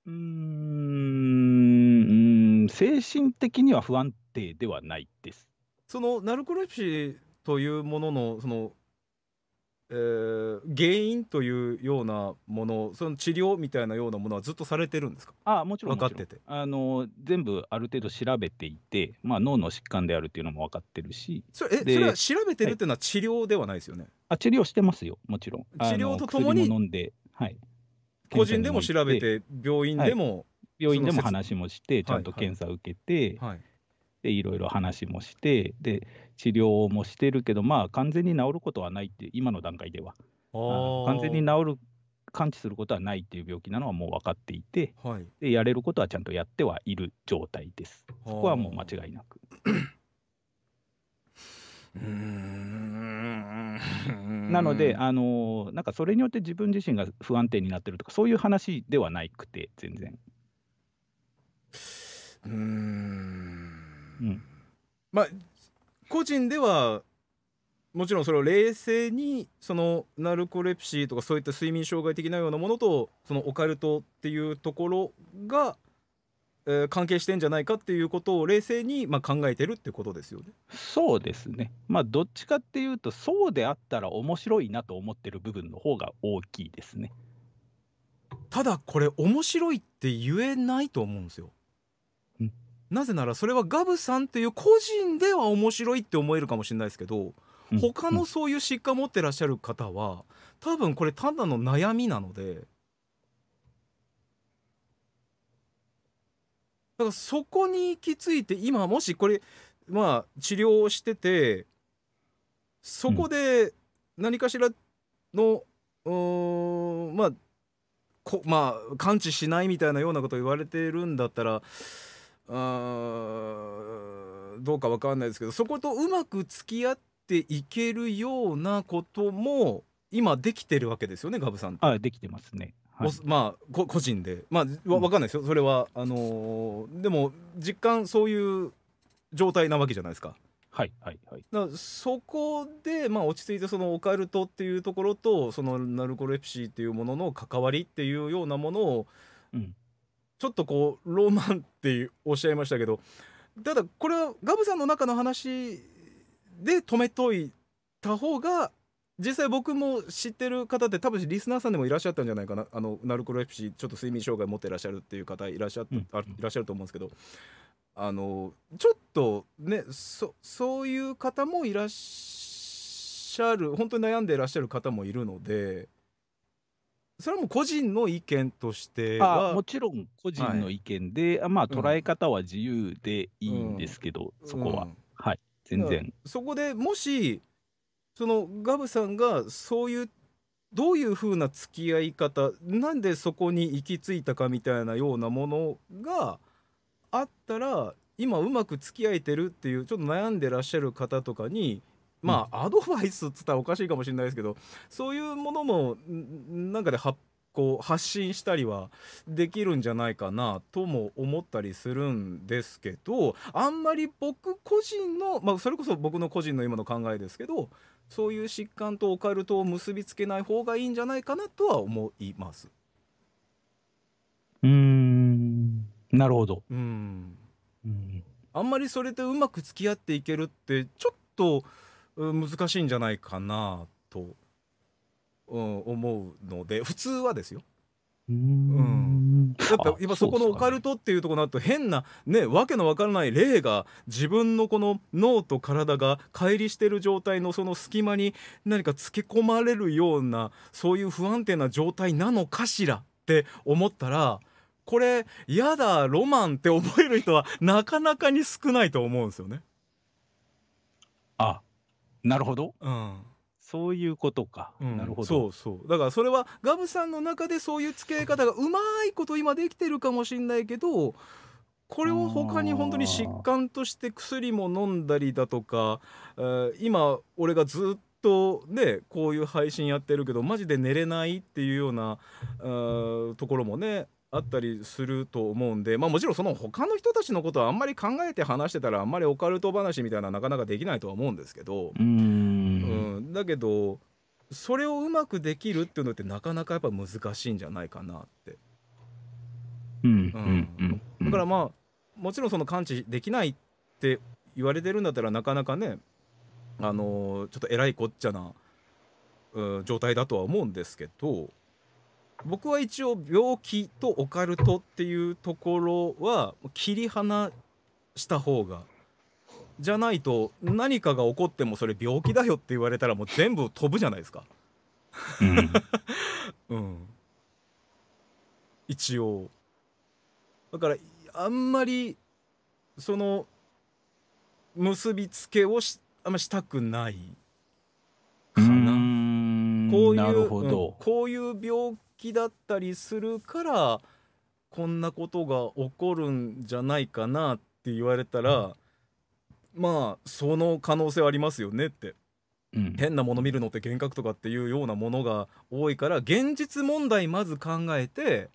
うん精神的には不安定ではないです。そのナルコレプシーというもののそのえー、原因というようなものその治療みたいなようなものはずっとされてるんですかあもちろん分かっててあの全部ある程度調べていて、まあ、脳の疾患であるっていうのも分かってるしそれえそれは調べてるっていうのは治療ではないですよね、はい、あ治療してますよもちろん治療とともに飲んで、はい、個人でも調べて病院でも、はい、病院でも話もしてちゃんと検査受けて、はい、はいでいろいろ話もしてで治療もしてるけどまあ完全に治ることはないって今の段階では完全に治る完治することはないっていう病気なのはもう分かっていて、はい、でやれることはちゃんとやってはいる状態ですそこはもう間違いなく。なので、あのなんかそれによって自分自身が不安定になってるとかそういう話ではなくて全然。うんうん、まあ個人ではもちろんそれを冷静にそのナルコレプシーとかそういった睡眠障害的なようなものとそのオカルトっていうところが、えー、関係してんじゃないかっていうことを冷静にまあ考えてるってことですよね。そうですね。まあどっちかっていうとそうであったら面白いなと思ってる部分の方が大きいですね。ただこれ面白いって言えないと思うんですよ。なぜならそれはガブさんっていう個人では面白いって思えるかもしれないですけど他のそういう疾患持ってらっしゃる方は多分これただの悩みなので。だからそこに行き着いて今もしこれまあ治療をしててそこで何かしらの、うん、まあこまあ完治しないみたいなようなことを言われてるんだったらどうかわかんないですけどそことうまく付き合っていけるようなことも今できてるわけですよねガブさんはい、できてますね。はい、まあこ個人でまあわかんないですよ、それはあのー、でも実感そういう状態なわけじゃないですか。はいはいはい、だそこで、まあ、落ち着いてそのオカルトっていうところとそのナルコレプシーっていうものの関わりっていうようなものを、うん、ちょっとこうロマンっておっしゃいましたけどただこれはガブさんの中の話で止めといた方が実際僕も知ってる方って多分リスナーさんでもいらっしゃったんじゃないかなあのナルコレプシーちょっと睡眠障害持ってらっしゃるっていう方いらっしゃ,、うん、いらっしゃると思うんですけどあのちょっとねそそういう方もいらっしゃる本当に悩んでいらっしゃる方もいるのでそれはもう個人の意見としてはあもちろん個人の意見で、はい、まあ捉え方は自由でいいんですけど、うん、そこは、うん、はい全然そこでもしそのガブさんがそういうどういうふうな付き合い方なんでそこに行き着いたかみたいなようなものがあったら今うまく付き合えてるっていうちょっと悩んでらっしゃる方とかにまあ、アドバイスっつったらおかしいかもしれないですけどそういうものもなんかで発こう発信したりはできるんじゃないかなとも思ったりするんですけどあんまり僕個人の、まあ、それこそ僕の個人の今の考えですけどそういう疾患とオカルトを結びつけない方がいいんじゃないかなとは思います。うんなるほど。うんあんまりそれでうまく付き合っていけるってちょっと。難しいんじゃないかなと、うん、思うので普通はですよ。うん、だって今そこのオカルトっていうとこになると変なねわのわからない霊が自分のこの脳と体が乖離してる状態のその隙間に何かつけ込まれるようなそういう不安定な状態なのかしらって思ったらこれやだロマンって思える人はなかなかに少ないと思うんですよね。あなるほど。うんそういうことか、うん、なるほどそうそうだからそれはガブさんの中でそういう付い方がうまいこと今できてるかもしんないけどこれを他に本当に疾患として薬も飲んだりだとか、えー、今俺がずっとねこういう配信やってるけどマジで寝れないっていうようなうところもねあったりすると思うんで、まあ、もちろんその他の人たちのことはあんまり考えて話してたらあんまりオカルト話みたいななかなかできないとは思うんですけどうんだけどそれをうまくできるっていうのってなかなかやっぱ難しいんじゃないかなって。うんだからまあもちろんその感知できないって言われてるんだったらなかなかねあのー、ちょっとえらいこっちゃな、うん、状態だとは思うんですけど。僕は一応病気とオカルトっていうところは切り離した方がじゃないと何かが起こってもそれ病気だよって言われたらもう全部飛ぶじゃないですか。うん、うん、一応だからあんまりその結びつけをしあんましたくないかな。こういう、うん、こういう病きだったりするからこんなことが起こるんじゃないかなって言われたら、うん、まあその可能性はありますよねって。うん、変なもの見るのって幻覚とかっていうようなものが多いから現実問題まず考えて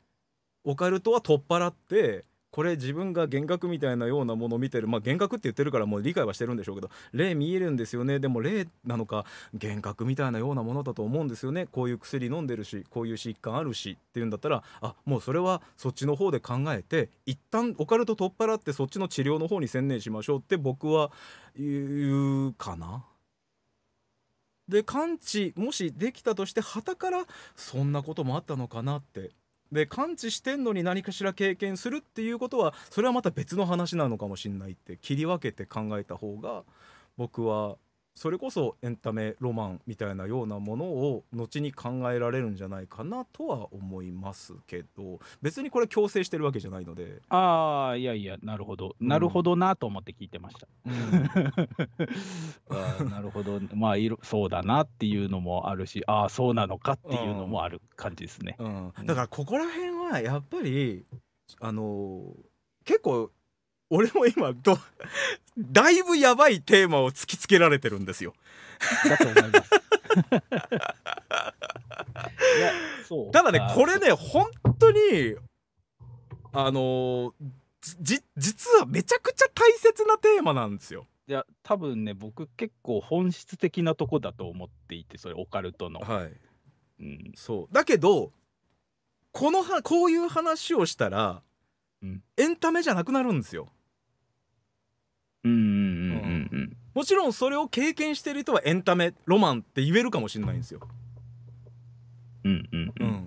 オカルトは取っ払ってこれ自分が幻覚みたいなようなものを見てるまあ幻覚って言ってるからもう理解はしてるんでしょうけど霊見えるんですよねでも霊なのか幻覚みたいなようなものだと思うんですよねこういう薬飲んでるしこういう疾患あるしっていうんだったらあもうそれはそっちの方で考えて一旦オカルト取っ払ってそっちの治療の方に専念しましょうって僕は言うかな。で完治もしできたとしてはたからそんなこともあったのかなってで完治してんのに何かしら経験するっていうことはそれはまた別の話なのかもしれないって切り分けて考えた方が僕はそれこそエンタメロマンみたいなようなものを後に考えられるんじゃないかなとは思いますけど別にこれ強制してるわけじゃないのでああいやいやなるほど、うん、なるほどなと思って聞いてました、うん、なるほどまあそうだなっていうのもあるしああそうなのかっていうのもある感じですね、うん、だからここら辺はやっぱりあの結構俺も今どだいぶやばいテーマを突きつけられてるんですよ。ただねこれね本当にあのじ実はめちゃくちゃ大切なテーマなんですよ。いや多分ね僕結構本質的なとこだと思っていてそれオカルトの。はい、うん、そうだけどこのはこういう話をしたら、うん、エンタメじゃなくなるんですよ。もちろんそれを経験してる人はエンタメロマンって言えるかもしれないんですよ。うん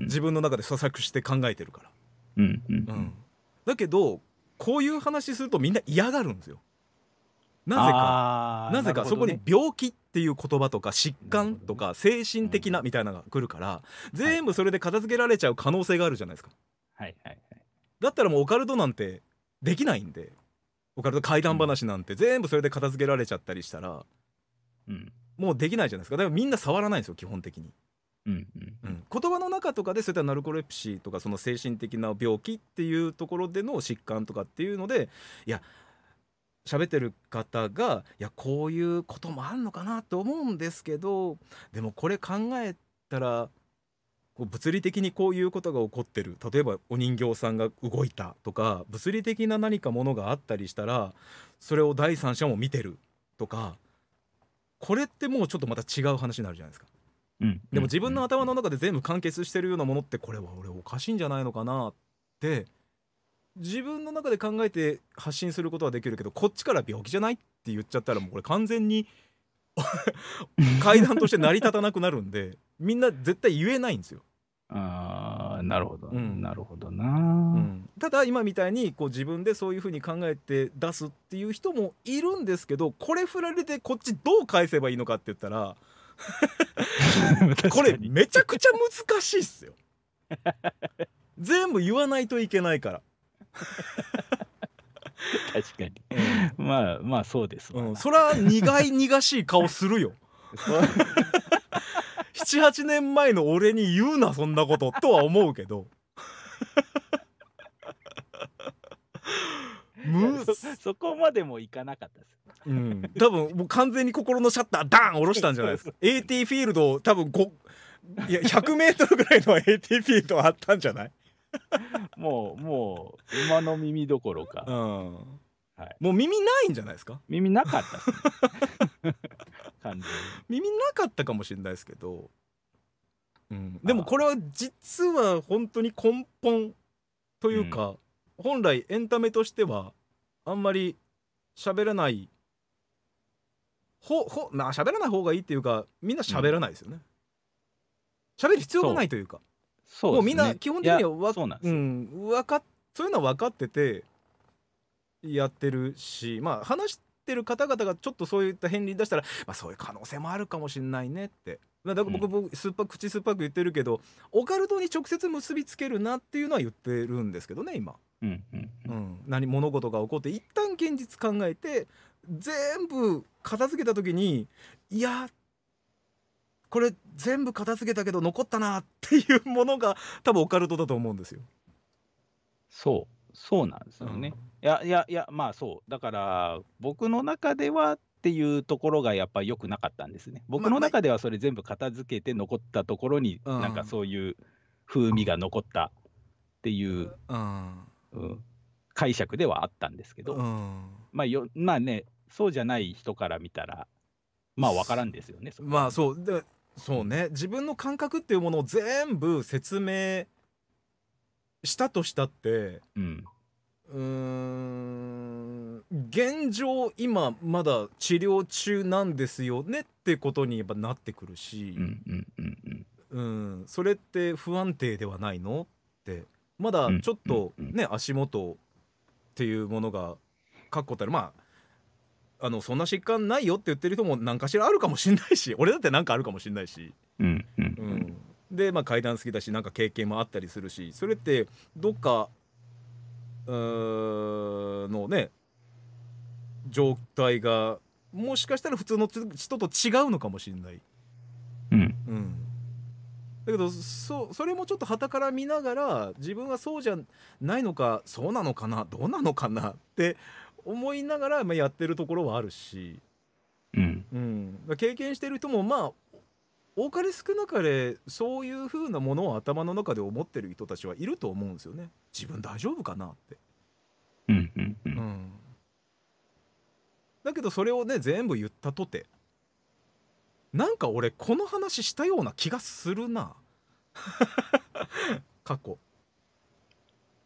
自分の中で咀嚼して考えてるから。うんだけどこういう話するとみんな嫌がるんですよ。なぜか、なぜかそこに病気っていう言葉とか疾患とか精神的なみたいなのが来るから、全部それで片付けられちゃう可能性があるじゃないですか。はいはいはい、だったらもうオカルトなんてできないんで。オカルト怪談話なんて全部それで片付けられちゃったりしたら、うん、もうできないじゃないですかだからみんな触らないんですよ基本的に。うんうん、言葉の中とかでそういったナルコレプシーとかその精神的な病気っていうところでの疾患とかっていうのでいや喋ってる方がいやこういうこともあるのかなと思うんですけどでもこれ考えたらこう物理的にこういうことが起こってる例えばお人形さんが動いたとか物理的な何かものがあったりしたらそれを第三者も見てるとかこれってもうちょっとまた違う話になるじゃないですか。うん、でも自分の頭の中で全部完結してるようなものってこれは俺おかしいんじゃないのかなって自分の中で考えて発信することはできるけどこっちから病気じゃないって言っちゃったらもうこれ完全に 階段として成り立たなくなるんでみんな絶対言えないんですよ。あなるほど、うん、なるほどな、うん、ただ今みたいにこう自分でそういうふうに考えて出すっていう人もいるんですけどこれ振られてこっちどう返せばいいのかって言ったら これめちゃくちゃ難しいっすよ全部言わないといけないから確かに、うん、まあまあそうですうん、そりゃ苦い苦しい顔するよ 78年前の俺に言うなそんなこととは思うけど むそこまでもいかなかったです。うん、多分もう完全に心のシャッターダーン下ろしたんじゃないですか AT フィールド多分5いやメ0 0 m ぐらいの AT フィールドあったんじゃない もうもう馬の耳どころか、うんはい、もう耳ないんじゃないですか耳なかった、ね、感じ耳なかったかもしれないですけど、うん、でもこれは実は本当に根本というか、うん、本来エンタメとしてはあんまり喋らないほほな喋らない方がいいっていうかみんな喋らないですよね喋、うん、る必要がないというかそう、ね、もうみんな基本的にはそうなんうん、分かそういうのは分かっててやってるしまあ話ってる方々がちょっとそういった返り出したら、まあ、そういう可能性もあるかもしんないねって。だから僕、うん、スーパー口酸っぱく言ってるけどオカルトに直接結びつけるなっていうのは言ってるんですけどね今、うんうんうん、何物事が起こって一旦現実考えて全部片付けた時にいやこれ全部片付けたけど残ったなっていうものが多分オカルトだと思うんですよ。そうそうなんですよね。いやいやいや、まあそう、だから僕の中ではっていうところがやっぱ良くなかったんですね。僕の中ではそれ全部片付けて残ったところに、なんかそういう風味が残ったっていう、うん解釈ではあったんですけど、まあよまあね、そうじゃない人から見たら、まあ分からんですよね。まあそうでそうね自分の感覚っていうものを全部説明したとしたって、うん、うん現状今まだ治療中なんですよねってことにやっぱなってくるし、うんそれって不安定ではないのってまだちょっとね、足元っていうものが確固たるまああのそんな疾患ないよって言ってる人も何かしらあるかもしんないし俺だって何かあるかもしんないし、うんうんうん、うん、で、まあ、階段好きだしなんか経験もあったりするしそれってどっかのね状態がもしかしたら普通の人と違うのかもしれない。うん、うん、だけどそそれもちょっとはたから見ながら自分はそうじゃないのかそうなのかなどうなのかなって思いながら、まあ、やってるところはあるし、うん、うん、経験してる人もまあ多かれ少なかれそういう風なものを頭の中で思ってる人たちはいると思うんですよね自分大丈夫かなって。うん、だけどそれをね全部言ったとてなんか俺この話したような気がするな 過去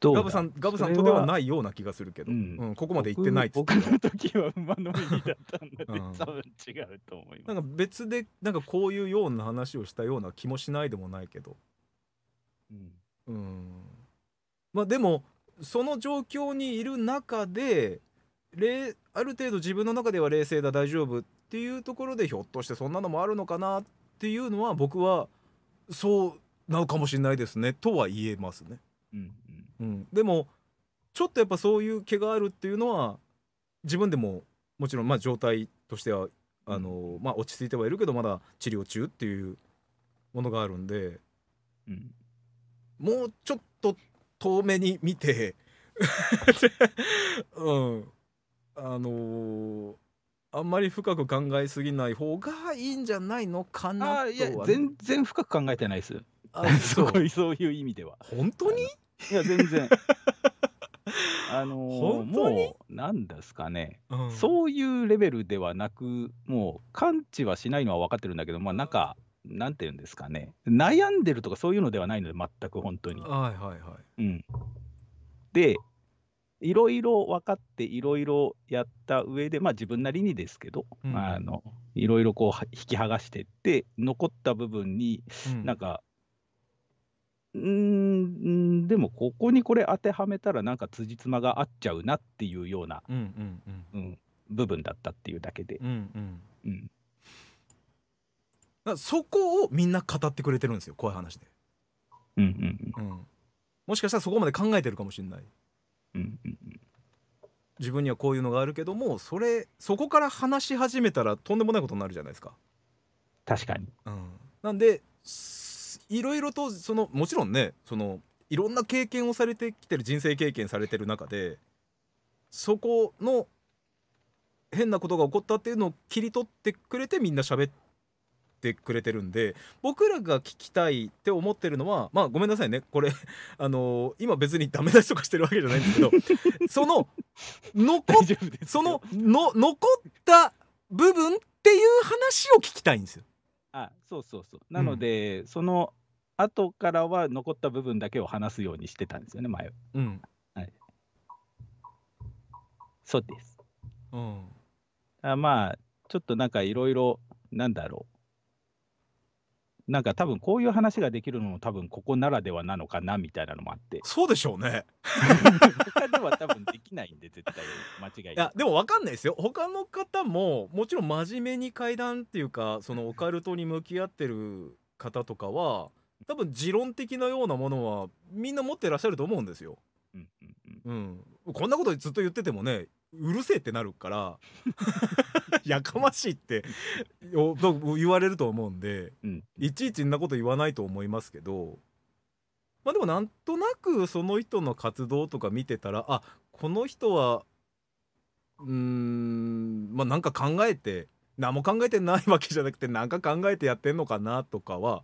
ガブさんガブさんとではないような気がするけど、うん、うん、ここまで行ってないっっ僕の時は馬の耳だったんだて、多分違うと思いますなんか別でなんかこういうような話をしたような気もしないでもないけどうん、うん、まあでもその状況にいる中である程度自分の中では冷静だ大丈夫っていうところでひょっとしてそんなのもあるのかなっていうのは僕はそうなのかもしれないですねとは言えますね。うんうん、でもちょっとやっぱそういう毛があるっていうのは自分でももちろんまあ状態としてはあの、まあ、落ち着いてはいるけどまだ治療中っていうものがあるんで、うん、もうちょっと遠目に見て うん、あのー、あんまり深く考えすぎない方がいいんじゃないのかなとは、ね、いや全然深く考えてないですあそう そういう意味では本当にいや、全然。あのー、本当にもう、何ですかね、うん、そういうレベルではなく、もう、完治はしないのは分かってるんだけど、まあ、なんか、なんていうんですかね、悩んでるとかそういうのではないので、全く本当に。はいはいはい。うん、で、いろいろ分かっていろいろやった上でまあ自分なりにですけど、うん、あのいろいろこう引き剥がしてって残った部分になんかうんでもここにこれ当てはめたらなんか辻褄が合っちゃうなっていうような、うんうんうん、うん、部分だったっていうだけで、うんうんうん、そこをみんな語ってくれてるんですよ怖い話で、うんうんうん、もしかしたらそこまで考えてるかもしれない、うんうんうん、自分にはこういうのがあるけどもそれそこから話し始めたらとんでもないことになるじゃないですか確かに、うん、なんでいろいろとそのもちろんねそのいろんな経験をされてきてる人生経験されてる中でそこの変なことが起こったっていうのを切り取ってくれてみんな喋ってくれてるんで僕らが聞きたいって思ってるのはまあごめんなさいねこれ あのー、今別にダメ出しとかしてるわけじゃないんですけど その残そのの残った部分っていう話を聞きたいんですよ。あそうそうそうなので、うん、その後からは残った部分だけを話すようにしてたんですよね、前は。うん。はい、そうです。うん。あまあ、ちょっとなんかいろいろ、なんだろう。なんか多分こういう話ができるのも多分ここならではなのかなみたいなのもあってそうでしょうね他では多分できないんで絶対間違いないいやでも分かんないですよ他の方ももちろん真面目に怪談っていうかそのオカルトに向き合ってる方とかは多分持論的なようなものはみんな持ってらっしゃると思うんですよ。うんうんうん、うん、こんなことずっと言っててもねうるせえってなるから やかましいって言われると思うんで、うん、いちいちんなこと言わないと思いますけどまあでもなんとなくその人の活動とか見てたらあこの人はうんまあなんか考えて何も考えてないわけじゃなくて何か考えてやってんのかなとかは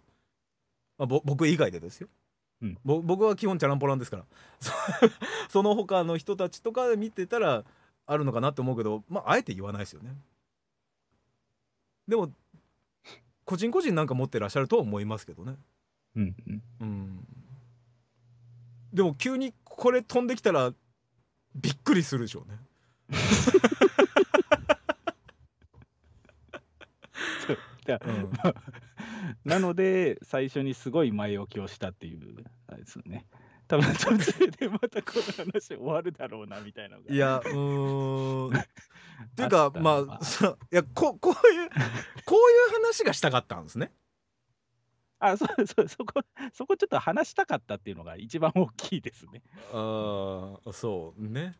まあ、僕以外でですよ、うん、僕は基本チャランポランですから その他の人たちとかで見てたらあるのかなって思うけど、まあ、あえて言わないですよねでも個人個人なんか持ってらっしゃるとは思いますけどねうん、うん、でも急にこれ飛んできたらびっくりするでしょうねだ、うん、なので、最初にすごい前置きをしたっていう、あれですよね。多分途中でまたこの話終わるだろうなみたいないや、うん。っ ていうか、まあ、そいやこ、こういう、こういう話がしたかったんですね。あそうそうそこそこちょっと話したかったっていうのが一番大きいですね。ああそうね。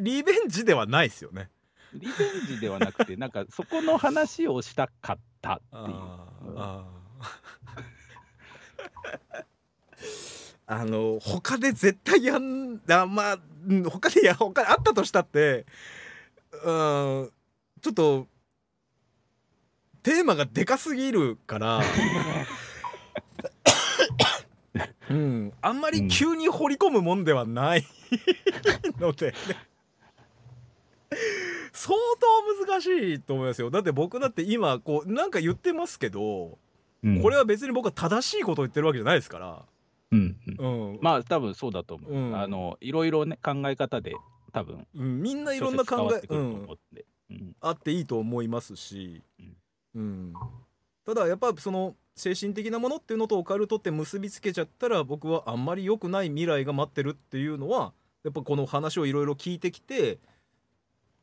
リベンジではないですよね。リベンジではなくてなんかそこの話をしたかったっていう。ああ あの他で絶対やんあまあ他でや他であったとしたってうんちょっとテーマがでかすぎるから うん、あんまり急に掘り込むもんではない ので相当難しいと思いますよだって僕だって今こうなんか言ってますけどこれは別に僕は正しいことを言ってるわけじゃないですから。うんうん、うん、まあ多分そうだと思う、うん、あのいろいろね考え方で多分、うん、みんないろんな考え、うん、あっていいと思いますし、うんただやっぱその精神的なものっていうのとオカルトって結びつけちゃったら僕はあんまり良くない未来が待ってるっていうのはやっぱこの話をいろいろ聞いてきて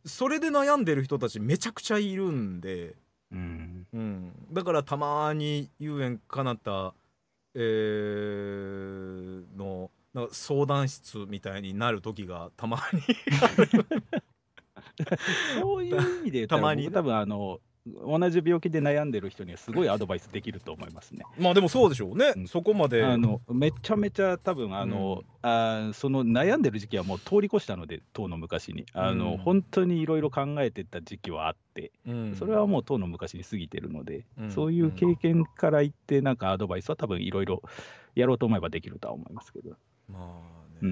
それで悩んでる人たちめちゃくちゃいるんで。うん、うん、だからたまに遊園かなた、えー、のなんか相談室みたいになる時がたまに そういう意味でたまに多分あの同じ病気で悩んでる人にはすごいアドバイスできると思いますね。まあでもそうでしょうね、うん、そこまであのめちゃめちゃ多分あの、うん、あその悩んでる時期はもう通り越したので当の昔にあの、うん、本当にいろいろ考えてた時期はあって、それはもう当の昔に過ぎてるので、そういう経験から言ってなんかアドバイスは多分いろいろやろうと思えばできるとは思いますけど。まあね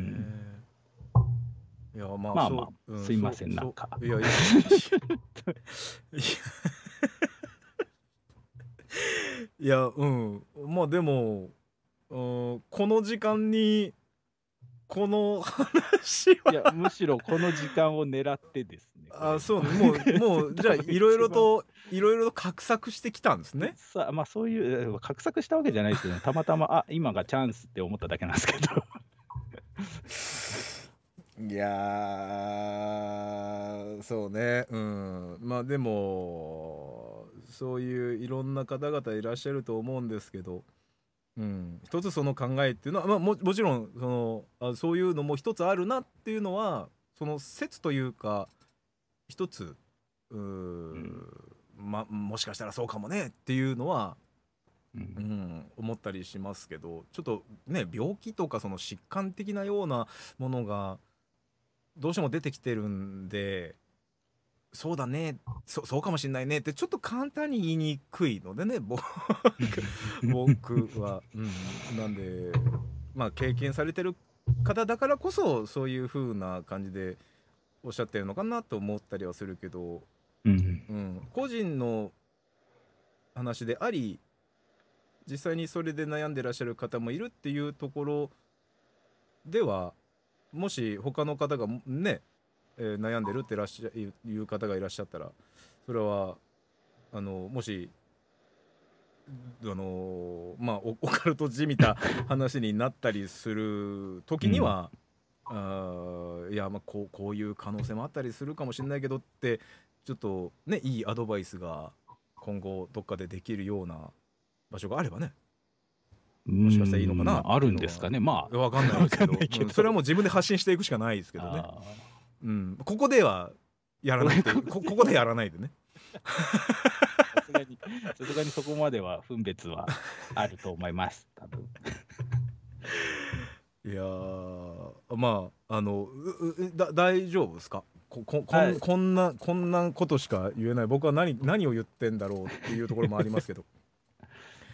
いやまあ、まあまあ、すいませんなんかいやいや いやうんまあでも、うん、この時間にこの話はいやむしろこの時間を狙ってですねあそうねもうもうじゃあ いろいろといろいろと画策してきたんですねさあまあそういう画策したわけじゃないですけど、ね、たまたまあ今がチャンスって思っただけなんですけど いやそうねうんまあでもそういういろんな方々いらっしゃると思うんですけど、うん、一つその考えっていうのは、まあ、ももちろんそのあそういうのも一つあるなっていうのはその説というか一つう、うん、ま、もしかしたらそうかもねっていうのは、うん、うん、思ったりしますけどちょっとね病気とかその疾患的なようなものがどうしても出てきてるんでそうだねそそうかもしんないねってちょっと簡単に言いにくいのでね僕 僕は、うん、なんでまあ経験されてる方だからこそそういう風な感じでおっしゃってるのかなと思ったりはするけど、うん、うん、個人の話であり実際にそれで悩んでらっしゃる方もいるっていうところではもし他の方がねえー、悩んでるってらっしゃいう方がいらっしゃったらそれはあのもしあのー、まあ オカルトじみた話になったりする時には、うん、あいやまあこうこういう可能性もあったりするかもしれないけどってちょっとねいいアドバイスが今後どっかでできるような場所があればねもしかしたらいいのかなあるんですかねまあ分かんないですけどそれはもう自分で発信していくしかないですけどね。うん、ここではやらないで こここでやらないでね。さすがに、さすがにそこまでは分別はあると思います、多分。いやまあ、あの、だ大丈夫ですかこここん、はい、こんな、こんなことしか言えない。僕は何、何を言ってんだろうっていうところもありますけど。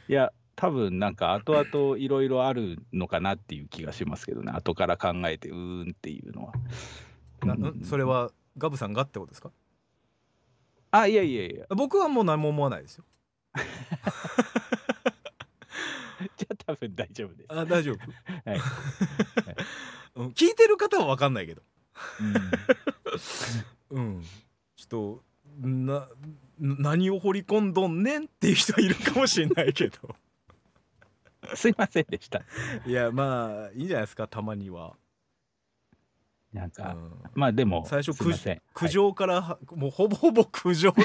いや、多分なんか後々いろいろあるのかなっていう気がしますけどね。後から考えて、うーんっていうのは。なそれはガブさんがってことですかあいやいやいや僕はもう何も思わないですよ じゃあ多分大丈夫ですあ大丈夫、はい、聞いてる方は分かんないけどうん、ちょっとな何を掘り込んどんねんっていう人いるかもしれないけどすいませんでしたいやまあいいんじゃないですかたまには。なんか、まあでも最初苦苦情から、はい、もうほぼほぼ苦情苦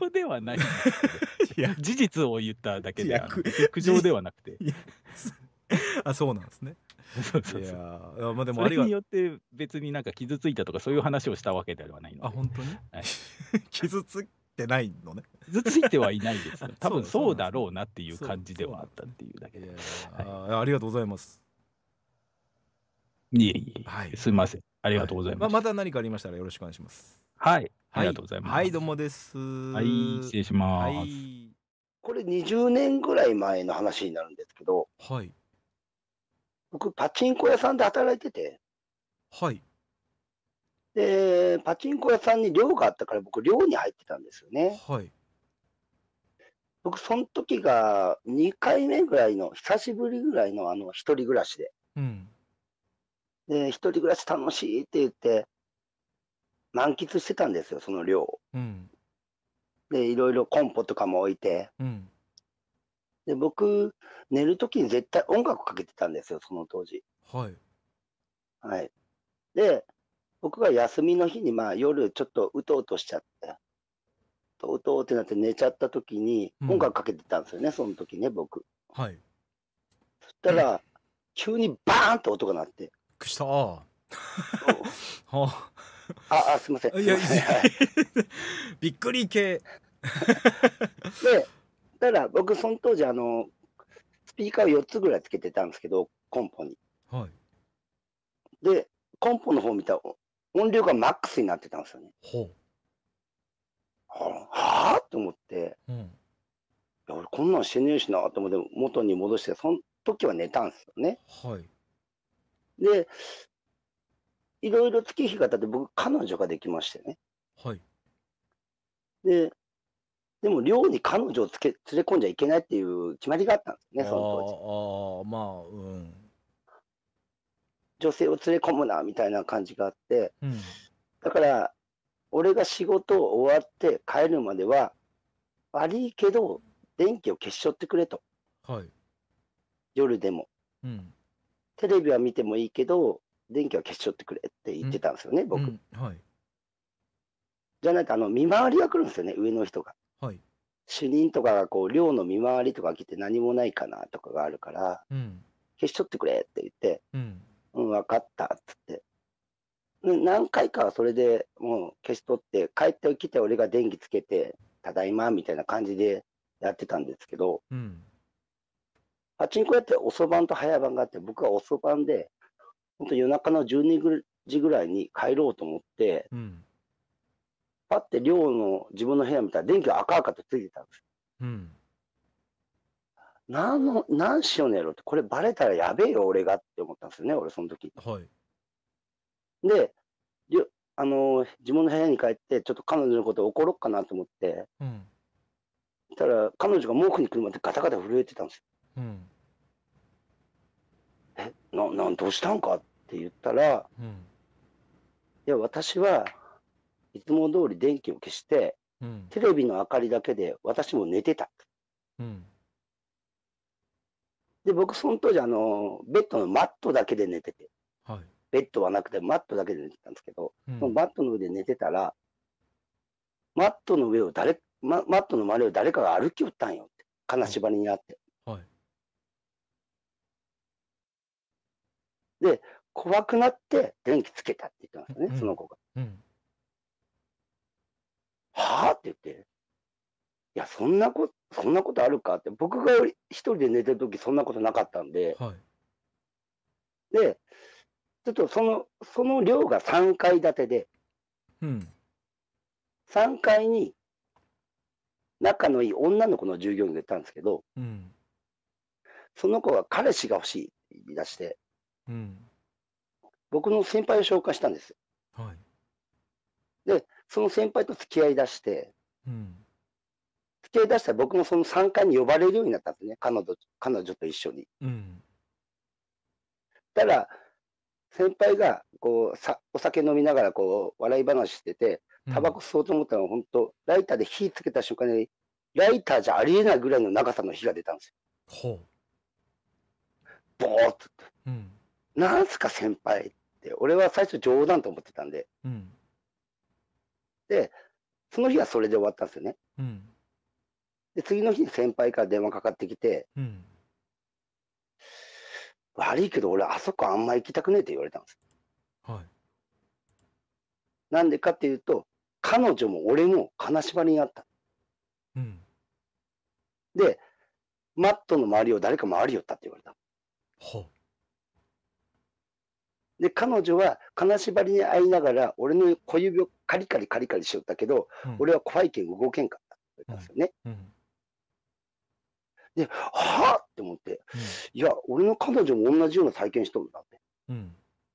情ではないいや事実を言っただけで苦情ではなくてあそうなんですねそうそうそうまあでもあれによって別になんか傷ついたとかそういう話をしたわけではないのであ本当に、はい、傷つてないのね。傷ついてはいないです。多分そうだろうなっていう感じではあったっていうだけで。でではい、あありがとうございます。いえいえ、はい、すみません。ありがとうございます、はい、まあ、また何かありましたらよろしくお願いします。はい、ありがとうございます。はい、どうもです。はい、失礼します。これ20年ぐらい前の話になるんですけど、はい。僕、パチンコ屋さんで働いてて、はい。で、パチンコ屋さんに寮があったから、僕、寮に入ってたんですよね。はい。僕、その時が2回目ぐらいの、久しぶりぐらいの、あの、一人暮らしで。うん。で、一人暮らし楽しいって言って、満喫してたんですよ、その量を。うん、で、いろいろコンポとかも置いて。うん、で、僕、寝るときに絶対音楽かけてたんですよ、その当時。はい。はい。で、僕が休みの日に、まあ夜ちょっとうとうとしちゃって、とうとうってなって寝ちゃったときに、音楽かけてたんですよね、うん、その時ね、僕。はい。そしたら、急にバーンと音が鳴って。くした。あ。あ、すみません。いや、びっくり系。で、ただ僕、その当時、あの、スピーカーを4つぐらいつけてたんですけど、コンポに。はい。で、コンポの方見たら、音量がマックスになってたんですよね。ほう。はあと思って、うん、いや俺こんなんしてねえしなと思って元に戻してその時は寝たんですよね。はい、で、いろいろ月日が経って僕、彼女ができましてね。はい。で、でも寮に彼女をつけ連れ込んじゃいけないっていう決まりがあったんですね、その当時。ああ、まあ、うん。女性を連れ込むな、みたいな感じがあって、うん、だから、俺が仕事を終わって帰るまでは、悪いけど、電気を消しちゃってくれと。はい。夜でも。うん。テレビは見てもいいけど、電気は消しとってくれって言ってたんですよね、僕、うん、はい。じゃないと、あの、見回りが来るんですよね、上の人が。はい。主任とかがこう、寮の見回りとか来て何もないかなとかがあるから、うん、消しとってくれって言って、うん、うん、分かったっつって。何回かそれでもう消し取って帰ってきて俺が電気つけてただいまみたいな感じでやってたんですけど、うん、パチンコ屋って遅番と早番があって、僕は遅番で、本当夜中の12時ぐらいに帰ろうと思って、うん、パて寮の自分の部屋見たら電気が赤々とついてたんです。うん、何の、何しようねやろって、これバレたらやべえよ、俺がって思ったんですよね、俺その時。はい。で、あのー、自分の部屋に帰って、ちょっと彼女のこと怒ろうかなと思って、うん、したら、彼女が毛布にくるまでガタガタ震えてたんですよ。うん、えななどうしたんかって言ったら、うん、いや私はいつも通り電気を消して、うん、テレビの明かりだけで私も寝てた。うんで、僕、その当時、あの、ベッドのマットだけで寝てて、はい、ベッドはなくてマットだけで寝てたんですけど、うん、そのマットの上で寝てたら、マットの上を誰、ま、マットの周りを誰かが歩きよったんよって、金縛りになって。で、怖くなって電気つけたって言ってましたね、その子が。うん、はあって言って、いや、そんなこと、そんなことあるかって、僕が一人で寝てる時そんなことなかったんで、はい、で、ちょっとその、その寮が3階建てで、うん、3階に仲のいい女の子の従業員がいたんですけど、うん、その子が彼氏が欲しいって言い出して、うん、僕の先輩を紹介したんですよ。はい、で、その先輩と付き合いだして、うん、付き合いだしたら僕もその3加に呼ばれるようになったんですね、彼女彼女と一緒に。うん、たら、先輩がこうさお酒飲みながらこう笑い話してて、タバコ吸おうと思ったの本当、ライターで火つけた瞬間に、ライターじゃありえないぐらいの長さの火が出たんですよ。ほうぼーっとうんなんすか先輩って、俺は最初冗談と思ってたんで。うん、で、その日はそれで終わったんですよね。うん、で、次の日に先輩から電話かかってきて、うん、悪いけど俺あそこあんま行きたくねえって言われたんです。はい。なんでかっていうと、彼女も俺も金縛りにあった。うん、で、マットの周りを誰か回りよったって言われた。はで、彼女は金縛りに会いながら、俺の小指をカリカリカリカリしよったけど、うん、俺は怖いけん動けんかったって言ったんですよね。うんうん、で、はあって思って、いや、俺の彼女も同じような体験しとるんだって、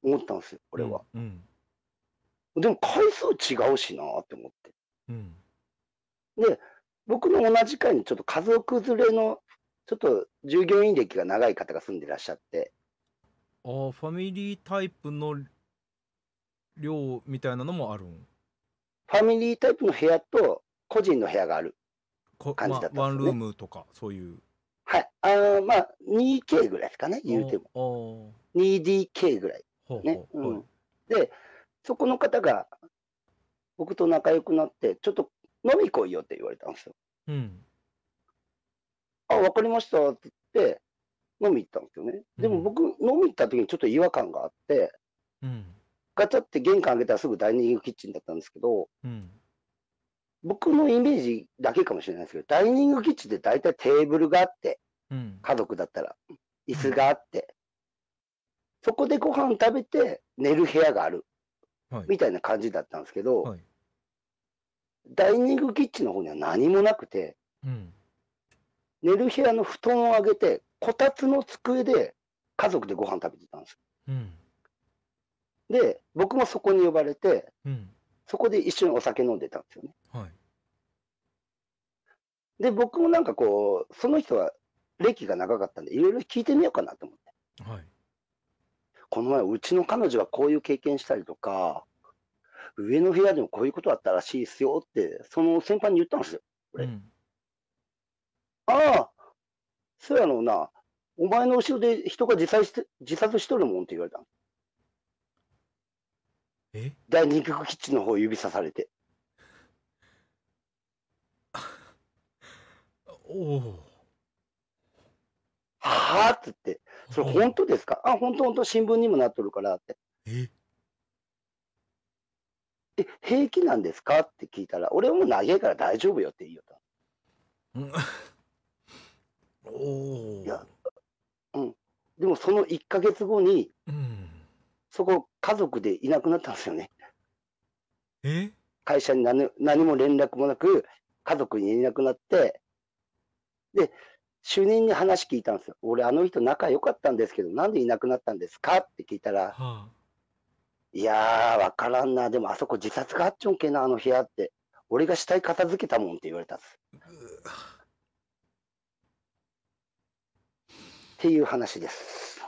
思ったんですよ、俺は。でも回数違うしなって思って。で、僕の同じ階にちょっと家族連れの、ちょっと従業員歴が長い方が住んでらっしゃって、あファミリータイプの寮みたいなのもあるんファミリータイプの部屋と個人の部屋がある感じだったんですね、まワンルームとか、そういう。はい。あまあ、2K ぐらいですかね、言うても。2DK ぐらい、ねうん。で、そこの方が僕と仲良くなって、ちょっと飲み来いよって言われたんですよ。うん、あ、わかりましたって言って、飲み行ったんですよね。でも僕、飲み行った時にちょっと違和感があって、うん、ガチャって玄関開けたらすぐダイニングキッチンだったんですけど、うん、僕のイメージだけかもしれないですけど、ダイニングキッチンって大体テーブルがあって、うん、家族だったら、椅子があって、そこでご飯食べて寝る部屋がある、みたいな感じだったんですけど、はい、ダイニングキッチンの方には何もなくて、寝る部屋の布団を上げてこたつの机で家族でご飯食べてたんです。うん、で、僕もそこに呼ばれて、うん、そこで一緒にお酒飲んでたんですよね。はい、で、僕もなんかこう、その人は歴が長かったんで、いろいろ聞いてみようかなと思って。はい、この前、うちの彼女はこういう経験したりとか、上の部屋でもこういうことあったらしいですよって、その先輩に言ったんですよ、俺。うん、ああ、そうやろうな、お前の後ろで人が自殺して自殺しとるもんって言われたえ第二極キッチンの方指さされて。おお。はあっつって、それ本当ですかあ、本当本当、新聞にもなっとるからって。ええ、平気なんですかって聞いたら、俺も長いから大丈夫よって言いよった。おいや、うん。でもその1か月後に、うん、そこ家族でいなくなったんですよね。え会社に何何も連絡もなく、家族にいなくなって、で、主任に話聞いたんですよ。俺、あの人仲良かったんですけど、なんでいなくなったんですかって聞いたら、はあ、いやー、わからんな。でも、あそこ自殺があっちょんけな、あの部屋って。俺が死体片付けたもんって言われたんです。っていう話です。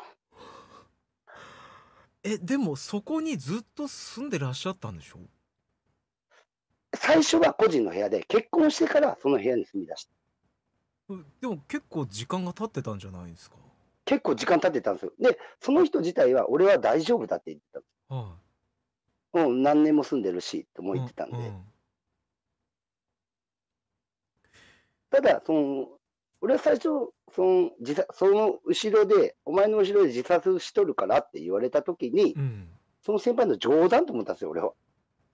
え、でもそこにずっと住んでらっしゃったんでしょ最初は個人の部屋で、結婚してからその部屋に住み出した。でも結構時間が経ってたんじゃないですか結構時間経ってたんですよ。で、その人自体は俺は大丈夫だって言ってたんです。はい、もう何年も住んでるし、とも言ってたんで。うんうん、ただ、その、俺は最初、その、自殺、その後ろで、お前の後ろで自殺しとるからって言われた時に、うん、その先輩の冗談と思ったんですよ、俺は。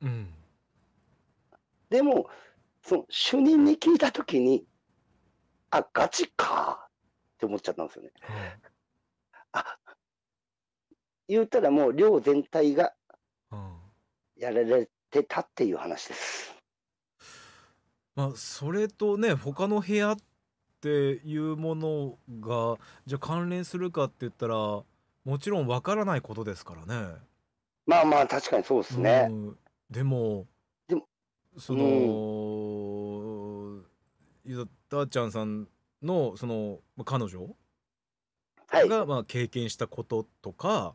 うん。でも、その、主任に聞いた時に、あ、ガチかって思っちゃったんですよね。あ、言ったらもう寮全体が、やられてたっていう話です。まあ、それとね他の部屋っっていうものがじゃあ関連するかって言ったらもちろんわからないことですからね。まあまあ確かにそうですね。うん、でもでもその、うん、たーちゃんさんのその彼女が、まあ、経験したこととか、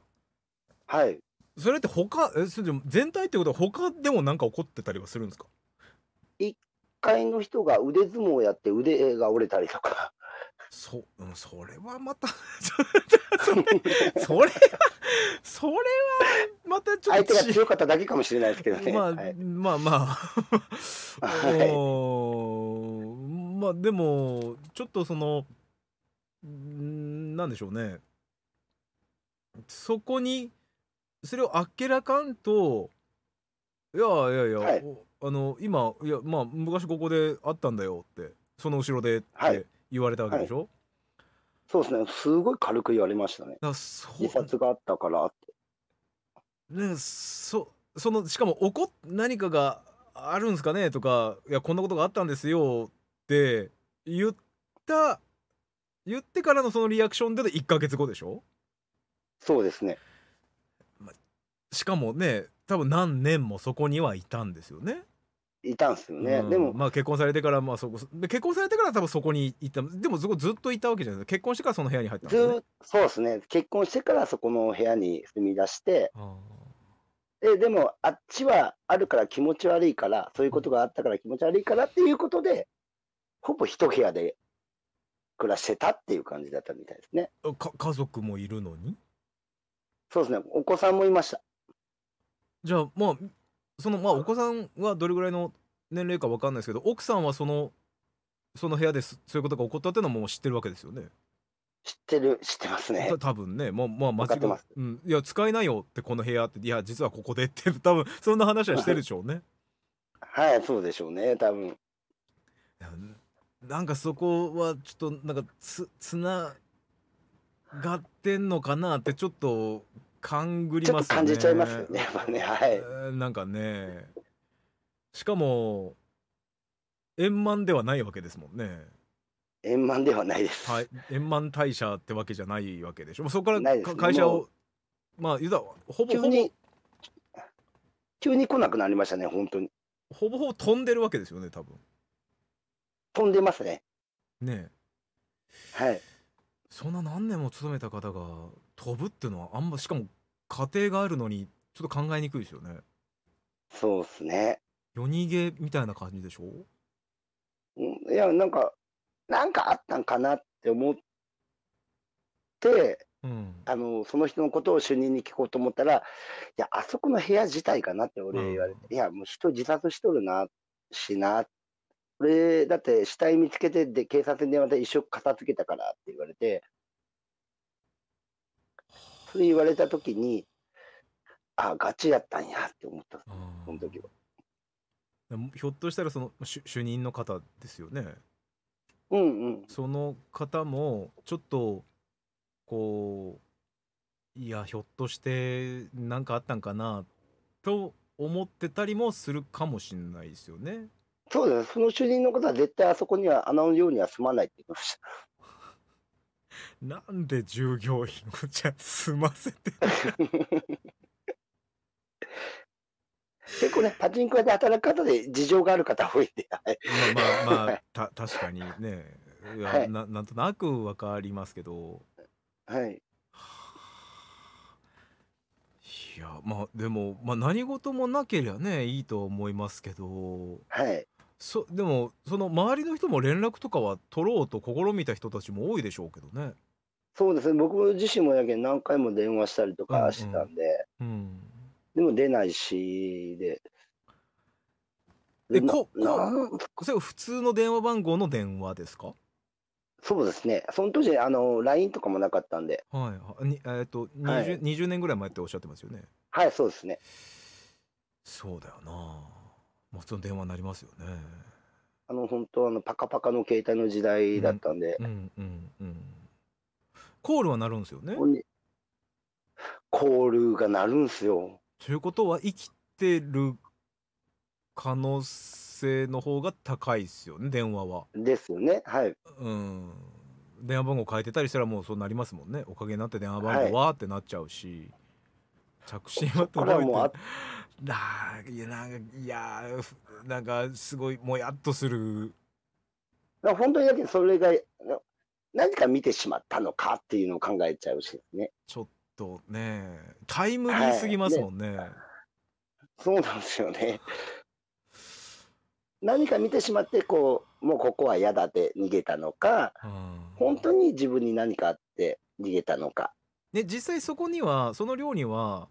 はい、それって他えそれ全体ってことは他でも何か起こってたりはするんですか一階の人が腕相撲やって腕が折れたりとか。そ、うん、それはまた それ、は、それは、またちょっと。相手が強かっただけかもしれないですけどね。まあ、はい、まあまあ、はいまあでも、ちょっとその、なんでしょうね。そこに、それをあっけらかんと、いやいやいや、はい、あの今いやまあ昔ここであったんだよってその後ろでって言われたわけでしょ、はいはい、そうですねすごい軽く言われましたね自殺があったからってねそそのしかも怒何かがあるんですかねとかいやこんなことがあったんですよって言った言ってからのそのリアクションでの1か月後でしょそうですねしかもね多分何年もそこにはいたんですよね。いたんですよね、うん、でもまあ結婚されてからまあそこ結婚されてから多分そこに行ったでもそこずっといたわけじゃないですか結婚してからその部屋に入ったんです、ね、そうですね結婚してからそこの部屋に住み出してででもあっちはあるから気持ち悪いからそういうことがあったから気持ち悪いからっていうことでほぼ一部屋で暮らしてたっていう感じだったみたいですねか家族もいるのにそうですねお子さんもいましたじゃあまあそのまあお子さんはどれぐらいの年齢かわかんないですけど奥さんはそのその部屋ですそういうことが起こったっていうのも知ってるわけですよね。知ってる知ってますね。多分ね、まあまあ間違い、うん、いや使えないよってこの部屋っていや実はここでって 多分そんな話はしてるでしょうね。はい、そうでしょうね多分。なんかそこはちょっとなんかつつながってんのかなってちょっと勘ぐりますね。感じちゃいますよね。やっぱね、はい。なんかね、しかも円満ではないわけですもんね。円満ではないです。はい、円満退社ってわけじゃないわけでしょ。そこから会社をまあ言うほぼ急に急に来なくなりましたね、本当に。ほぼほぼ飛んでるわけですよね、多分。飛んでますね。ねはい。そんな何年も勤めた方が飛ぶっていうのはあんましかも家庭があるのにちょっと考えにくいですよねそうっすね。夜逃げみたいな感じでしょうんいや、なんか、なんかあったんかなって思って、うんあの、その人のことを主任に聞こうと思ったら、いや、あそこの部屋自体かなって俺言われて、いや、もう人自殺しとるな、しな。俺、だって死体見つけてで、警察に電話で一生片付けたからって言われて、それ言われた時に、ああ、ガチやったんやって思った、その時は。ひょっとしたらその主任の方ですよね。うんうん、その方もちょっとこういやひょっとして何かあったんかなと思ってたりもするかもしれないですよね。そうですその主任の方は絶対あそこには穴のようには住まないって言っました。なんで従業員をじゃあ済ませて 結構ね、パチンコ屋で働く方で事情がある方多いんで、まあまあ、ま あ、た確かにね、はい、ななんとなく分かりますけど、はい。いや、まあでも、まあ、何事もなけりゃね、いいと思いますけど、はい。そでもその周りの人も連絡とかは取ろうと試みた人たちも多いでしょうけどね。そうですね僕自身もやけん何回も電話したりとかしてたんで、うん、うん、でも出ないしで。えここそれ普通の電話番号の電話ですかそうですねその当時あの LINE とかもなかったんで、はいにえーと 20, はい、20年ぐらい前っておっしゃってますよねはいそうですねそうだよなまあ、その電話になりますよね。あの本当あのパカパカの携帯の時代だったんで、うんうんうん、コールはなるんですよね。コールがなるんすよ。ということは生きてる可能性の方が高いですよね電話は。ですよねはい。うん電話番号変えてたりしたらもうそうなりますもんねおかげになって電話番号は、はってなっちゃうし。着信は取られてないやなんかいやなんかすごいもやっとする本当にだけそれが何か見てしまったのかっていうのを考えちゃうしねちょっとねタイムリーすぎますもんねはいね、そうなんですよね何か見てしまってこうもうここは嫌だって逃げたのか、うん、本当に自分に何かあって逃げたのか。ね、実際そこにはその寮には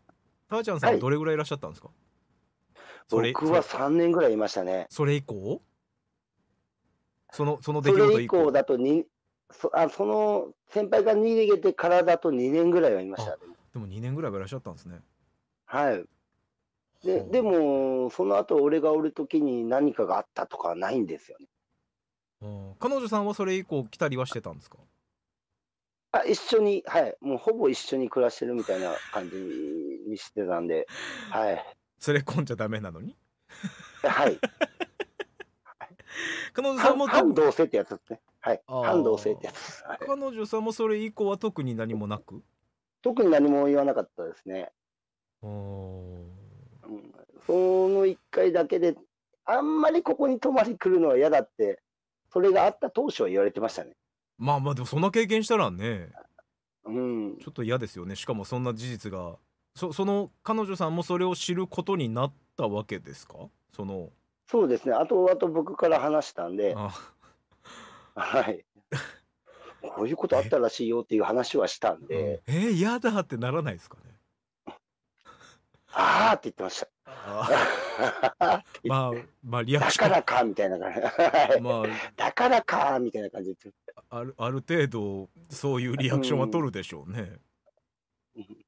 たーちゃんさんどれぐらいいらっしゃったんですか、はい、僕は3年ぐらいいましたねそれ以降そのその出来事以降だとにそあその先輩が逃げてからだと2年ぐらいはいましたでも2年ぐらいはいらっしゃったんですねはいででもその後俺がおる時に何かがあったとかないんですよね彼女さんはそれ以降来たりはしてたんですかあ一緒にはいもうほぼ一緒に暮らしてるみたいな感じ見せてたんで、はい。連れ込んじゃダメなのにはい。彼女さんも半同性ってやつですね。はい。半同性ってやつはい。彼女さんもそれ以降は特に何もなく特に何も言わなかったですね。うん、その1回だけで、あんまりここに泊まり来るのは嫌だって、それがあった当初は言われてましたね。まあまあ、でもそんな経験したらね、うん、ちょっと嫌ですよね。しかもそんな事実がそその彼女さんもそれを知ることになったわけですかそのそうですねあとあと僕から話したんであはいこういうことあったらしいよっていう話はしたんでえー、やだってならないですかねああって言ってました。あ まあ、まあ、リアクション。だからか、みたいな感じ。まあ、だからか、みたいな感じある。ある程度、そういうリアクションは取るでしょうね。うん、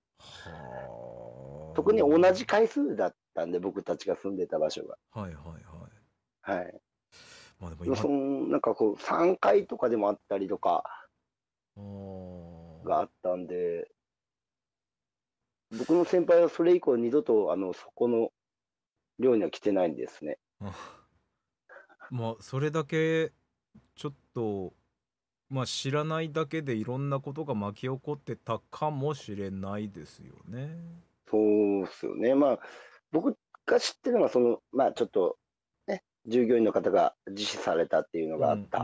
特に同じ回数だったんで、僕たちが住んでた場所が。はいはいはい。はい。まあでも今そのなんかこう、3回とかでもあったりとか、があったんで、僕の先輩はそれ以降二度と、あの、そこの寮には来てないんですね。まあ、それだけ、ちょっと、まあ、知らないだけでいろんなことが巻き起こってたかもしれないですよね。そうっすよね。まあ、僕が知ってるのは、その、まあ、ちょっと、ね、従業員の方が自死されたっていうのがあったっ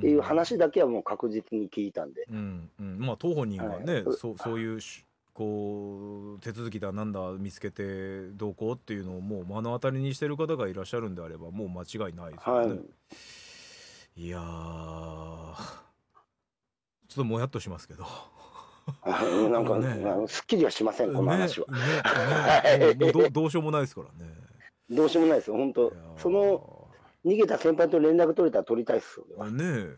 ていう話だけはもう確実に聞いたんで。うんうん、まあ、当本人はね、はい、そうそういうこう手続きだなんだ見つけてどうこうっていうのをもう目の当たりにしてる方がいらっしゃるんであればもう間違いないですよね。はい、いやちょっともやっとしますけど。なんか、ね、すっきりはしません、この話は。ねねどどうしようもないですからね。どうしようもないですよ、本当。その逃げた先輩と連絡取れたら取りたいっす。あね、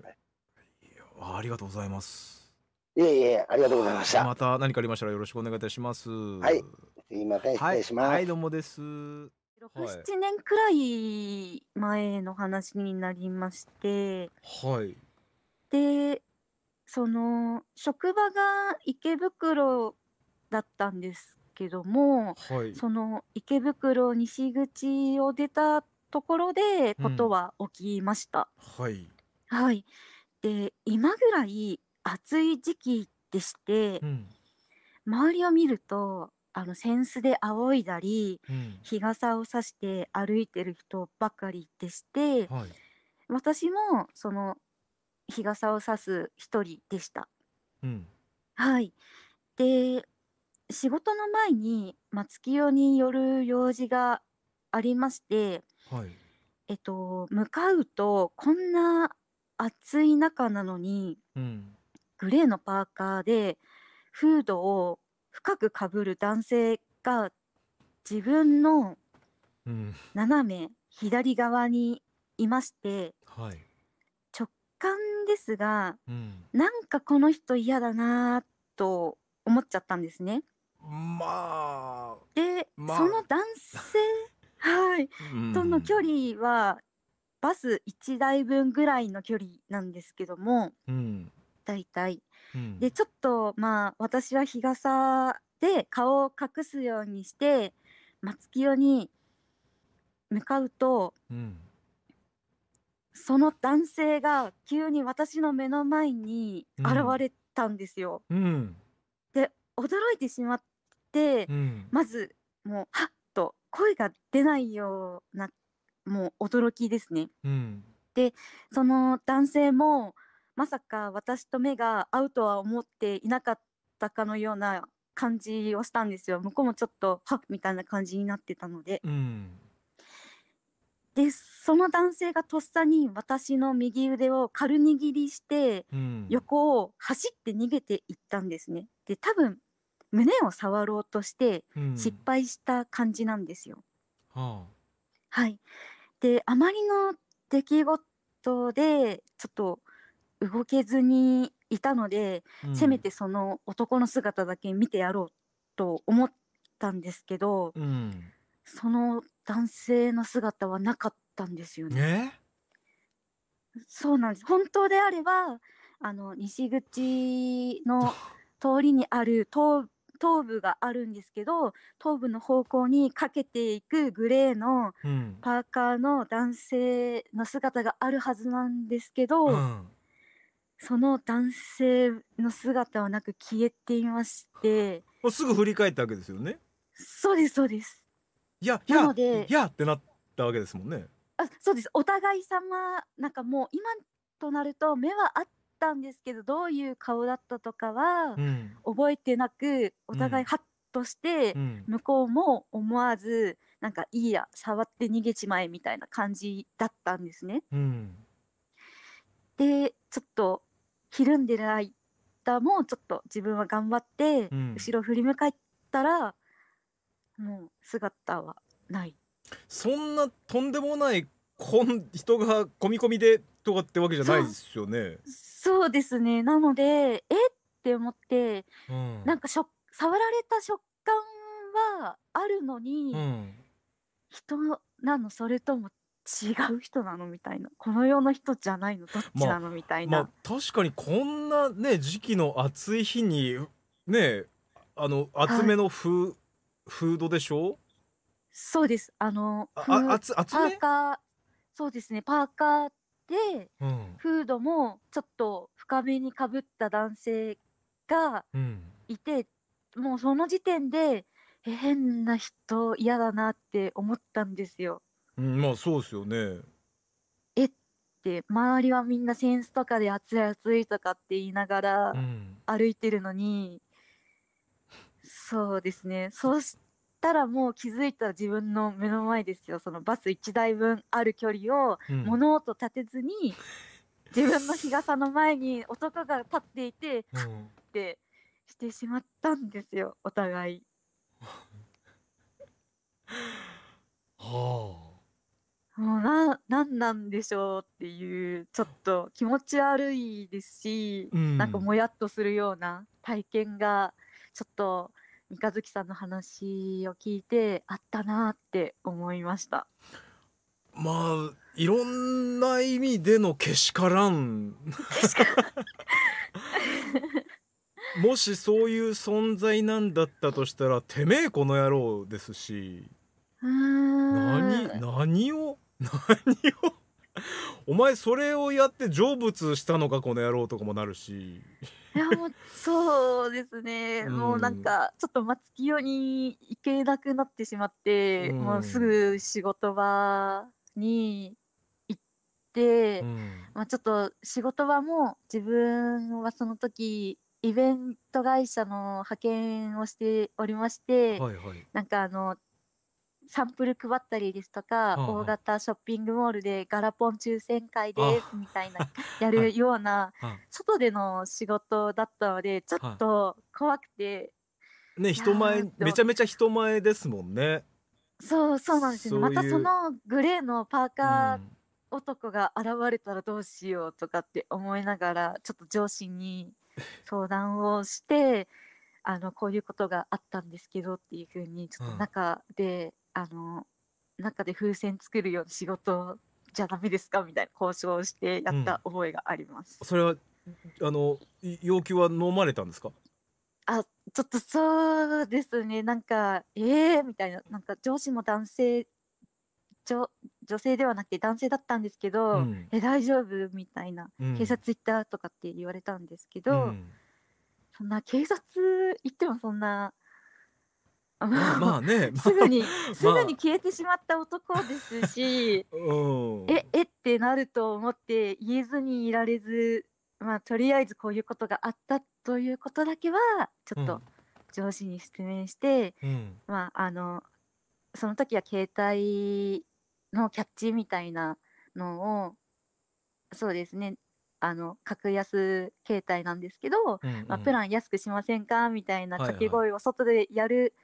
はあ、りがとうございます。いえいえ、ありがとうございました。また何かありましたらよろしくお願いいたします。はい、すいません、失礼します。はい、はい、どうもです。六七年くらい前の話になりまして。はい。で、その職場が池袋だったんですけども、はい、その池袋西口を出たところでことは起きました。うん、はい、はい、で今ぐらい暑い時期でして、うん、周りを見るとあの扇子で仰いだり、うん、日傘を差して歩いてる人ばかりでして、はい、私もその日傘をさす一人でした。うん、はい。で、仕事の前に、まあ、月夜による用事がありまして、はい、えっと、向かうと、こんな暑い中なのに、うん、グレーのパーカーで、フードを深くかぶる男性が、自分の斜め左側にいまして、うんはいですが、うん、なんかこの人嫌だなと思っちゃったんですね。まあ。で、まあ、その男性 はい、うん、との距離はバス1台分ぐらいの距離なんですけども、うん、大体、うん、でちょっとまあ私は日傘で顔を隠すようにして松清に向かうと、うん、その男性が急に私の目の前に現れたんですよ。うん、で驚いてしまって、うん、まずもうはっと声が出ないようなもう驚きですね。うん、でその男性もまさか私と目が合うとは思っていなかったかのような感じをしたんですよ。向こうもちょっとはっみたいな感じになってたので。うんでその男性がとっさに私の右腕を軽握りして、横を走って逃げていったんですね。で多分胸を触ろうとして失敗した感じなんですよ。うん、はあ、はいであまりの出来事でちょっと動けずにいたので、うん、せめてその男の姿だけ見てやろうと思ったんですけど。うんその男性の姿はなかったんですよね。そうなんです。本当であれば、あの西口の 通りにある東東部があるんですけど、東部の方向にかけていくグレーのパーカーの男性の姿があるはずなんですけど、うん、その男性の姿はなく消えていまして、すぐ振り返ったわけですよね。そうですそうです。いやなのでいやってなったわけですもんね。あそうですお互い様なんかもう今となると目はあったんですけどどういう顔だったとかはうん覚えてなくお互いハッとして向こうも思わずなんかいいや触って逃げちまえみたいな感じだったんですね。うんでちょっとひるんでる間もちょっと自分は頑張って後ろ振り向かったらもう姿はないそんなとんでもないこん人が込み込みでとかってわけじゃないですよねそうですねなのでえって思って、うん、なんかしょ触られた食感はあるのに、うん、人なのそれとも違う人なのみたいなこの世の人じゃないのどっちなの、みたいな、まあ、確かにこんなね時期の暑い日にねあの厚めの風、はい、フードでしょう。そうです。あの、あ、厚、厚めパーカー、そうですね、パーカーで、うフードもちょっと深めにかぶった男性がいて、うん、もうその時点で、変な人嫌だなって思ったんですよ。うん、まあそうですよね。えって周りはみんなセンスとかで暑い暑いとかって言いながら歩いてるのに、そうですね。そうしたらもう気づいた自分の目の前ですよ。そのバス1台分ある距離を物音立てずに、自分の日傘の前に男が立っていて、うん、ってしてしまったんですよ、お互い。はあ。もうな、なんなんでしょうっていう、ちょっと気持ち悪いですし、うん、なんかもやっとするような体験が、ちょっと三日月さんの話を聞いてあったなって思いましたまあいろんな意味でのけしからんもしそういう存在なんだったとしたらてめえこの野郎ですし何何を何をお前それをやって成仏したのかこの野郎とかもなるし。いやもうそうですね、うん、もうなんかちょっと松清に行けなくなってしまって、うん、もうすぐ仕事場に行って、うん、まあ、ちょっと仕事場も自分はその時イベント会社の派遣をしておりまして、はいはい、なんかあのサンプル配ったりですとか、大型ショッピングモールでガラポン抽選会ですみたいな やるような外での仕事だったのでちょっと怖くて、ね人前めちゃめちゃ人前ですもんねそうそうなんですよ、ね、またそのグレーのパーカー、男が現れたらどうしようとかって思いながらちょっと上司に相談をしてあのこういうことがあったんですけどっていうふうにちょっと中であの中で風船作るような仕事じゃダメですかみたいな交渉をしてやった覚えがあります。うん、それはあの要求は飲まれたんですかあちょっとそうですねなんかえーみたいななんか上司も男性女女性ではなくて男性だったんですけど、うん、え大丈夫みたいな、うん、警察行ったとかって言われたんですけど、うん、そんな警察行ってもそんなまあまあね、まあ、すぐに、すぐに消えてしまった男ですし、うん、ええってなると思って言えずにいられず、まあ、とりあえずこういうことがあったということだけはちょっと上司に説明して、うん、まあ、あのその時は携帯のキャッチみたいなのをそうですねあの格安携帯なんですけど、うんうん、まあ、プラン安くしませんかみたいな掛け声を外でやる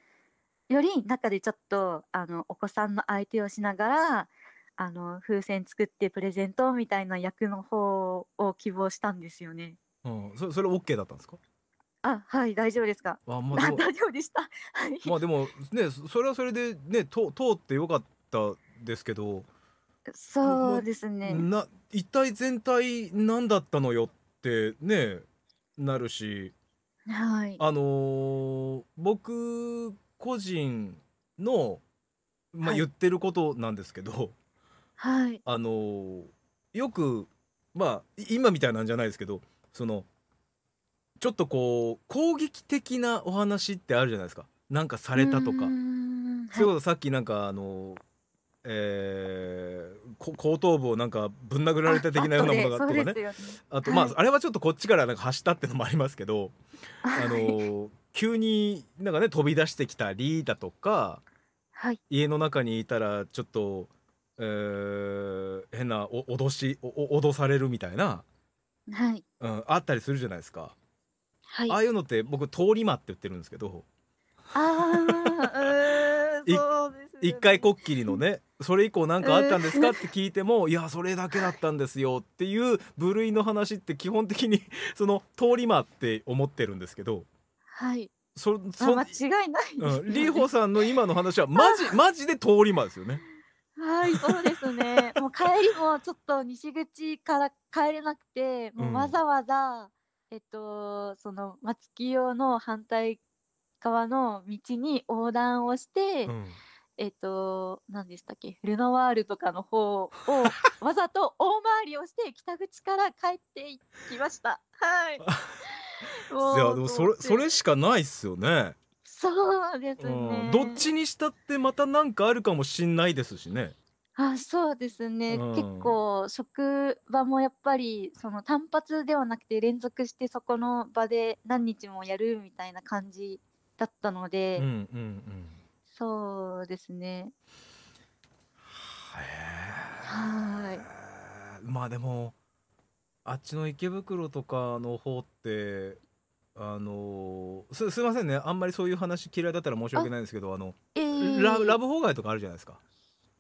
より中でちょっとあのお子さんの相手をしながらあの風船作ってプレゼントみたいな役の方を希望したんですよね。うん、それそれ OK だったんですかあはい大丈夫ですかあ、まあ、大丈夫でした、まあでもねそれはそれでねと通ってよかったですけどそうですねな一体全体何だったのよってねなるし、はい、あのー、僕個人の、まあ、はい言ってることなんですけど、はい。あのよくまあ今みたいなんじゃないですけどそのちょっとこう攻撃的なお話ってあるじゃないですかなんかされたとうか。んそはういうことさっきなんかあのえーこ後頭部をなんかぶん殴られた的なようなものがあとかねあと、まあはいあれはちょっとこっちからなんか走ったってのもありますけど、あの急になんかね飛び出してきたりだとか、はい、家の中にいたらちょっと、えー、変なお脅しお脅されるみたいな、はいうん、あったりするじゃないですか。はい、ああいうのって僕通り魔って言ってるんですけどああね一回こっきりのねそれ以降何かあったんですかって聞いても いやそれだけだったんですよっていう部類の話って基本的にその通り魔って思ってるんですけどはい。そそ間違いない、ね、うん、リホさんの今の話は マジマジで通り魔ですよね。はいそうですねもう帰りもちょっと西口から帰れなくてもうわざわざ、うん、えっとその松木用の反対側の道に横断をして、うん、えっと何でしたっけルノワールとかの方を わざと大回りをして北口から帰っていきました。はい いやでもそれそれしかないっすよね。そうですね、うん、どっちにしたってまた何かあるかもしんないですしね。あそうですね、うん、結構職場もやっぱりその単発ではなくて連続してそこの場で何日もやるみたいな感じだったので、うんうんうん、そうですね。はい。まあでもあっちの池袋とかの方ってあのすすいませんねあんまりそういう話嫌いだったら申し訳ないんですけどあの、えー、ララブホガイとかあるじゃないですか。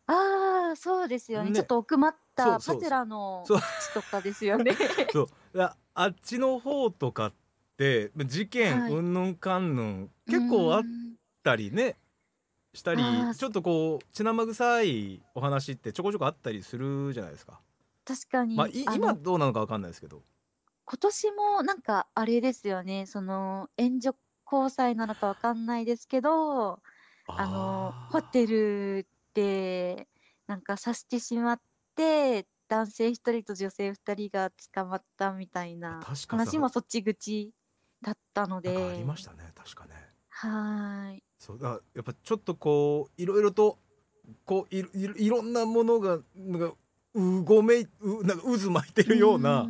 ああそうですよね、ね、ちょっと奥まったパテラの地とかですよね。そうああっちの方とかって事件、うんぬんかんぬん結構あったりねしたりちょっとこう血生臭いお話ってちょこちょこあったりするじゃないですか。確かに、まあ、いあ今どうなのかわかんないですけど。今年もなんかあれですよねその援助交際なのかわかんないですけどあのホテルでなんか刺してしまって男性1人と女性2人が捕まったみたいな話もそっち口だったので。ありましたね確かね。はいそうだやっぱちょっとこういろいろとこういいろんなものがうごめうなんか渦巻いてるような、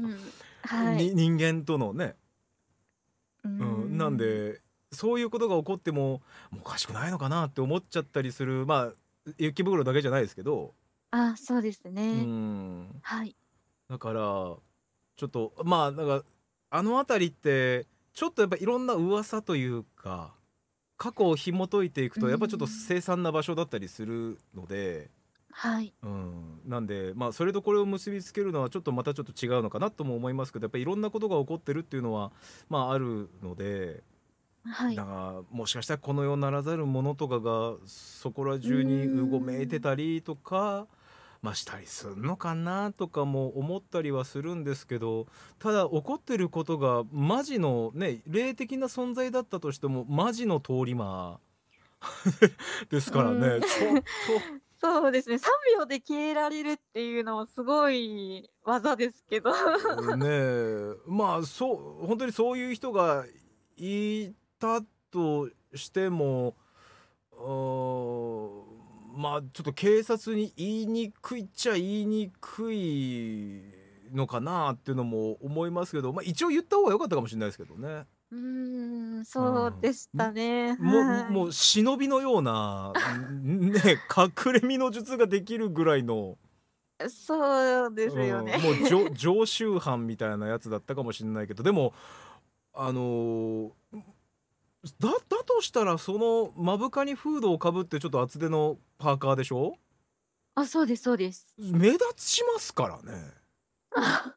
はい、人間とのね。うん、なんでそういうことが起こってもおかしくないのかなって思っちゃったりするまあ雪袋だけじゃないですけどあそうですねはいだからちょっとまあなんかあの辺りってちょっとやっぱいろんな噂というか過去を紐解いていくとやっぱちょっと凄惨な場所だったりするので、はい。うん、なんで、まあ、それとこれを結びつけるのはちょっとまたちょっと違うのかなとも思いますけどやっぱりいろんなことが起こってるっていうのは、まあ、あるので。はい、だからもしかしたらこの世ならざるものとかがそこら中にうごめいてたりとか、まあ、したりすんのかなとかも思ったりはするんですけどただ起こってることがマジのね霊的な存在だったとしてもマジの通り魔 ですからね、ちょっと。そうですね3秒で消えられるっていうのもすごい技ですけどねえまあそう本当にそういう人がいたとしてもまあちょっと警察に言いにくいっちゃ言いにくいのかなっていうのも思いますけど、まあ、一応言った方が良かったかもしれないですけどね。うん、そうでしたね。もう、もう忍びのような、ね、隠れ身の術ができるぐらいの、そうですよね。もう常 常習犯みたいなやつだったかもしれないけど、でも、あのーだ、だとしたら、そのまぶかにフードをかぶってちょっと厚手のパーカーでしょあ、そうです、そうです。目立ちますからね。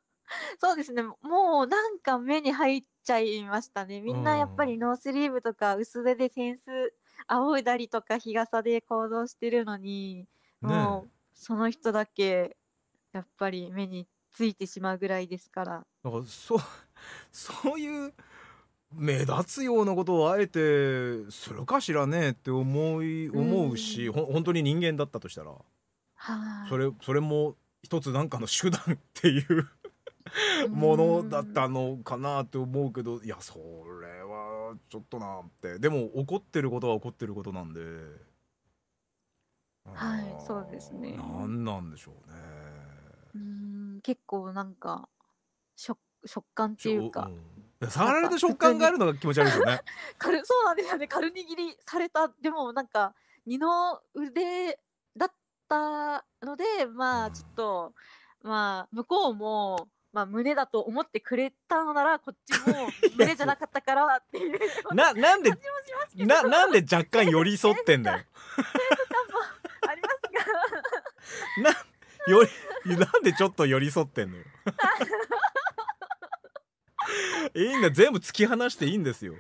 そうですね。もうなんか目に入っちゃいましたね。みんなやっぱりノースリーブとか薄手で扇子仰いだりとか日傘で行動してるのに、もうその人だけやっぱり目についてしまうぐらいですから。なそ そういう目立つようなことをあえてするかしらねって思い思うし、うん、本当に人間だったとしたら、はあ、それそれも一つなんかの手段っていう ものだったのかなって思うけどいやそれはちょっとなってでも怒ってることは怒ってることなんではいそうですね何なんでしょうねうん結構なんか食食感っていうか、触られた食感があるのが気持ち悪いですよね 軽そうなんですよね軽握りされたでもなんか二の腕だったのでまあちょっと、うん、まあ向こうもまあ、胸だと思ってくれたのならこっちも 胸じゃなかったからっていう ななんでななんで若干寄り添ってんだよ。ななんでちょっと寄り添ってんのよ。いいんだ全部突き放していいんですよ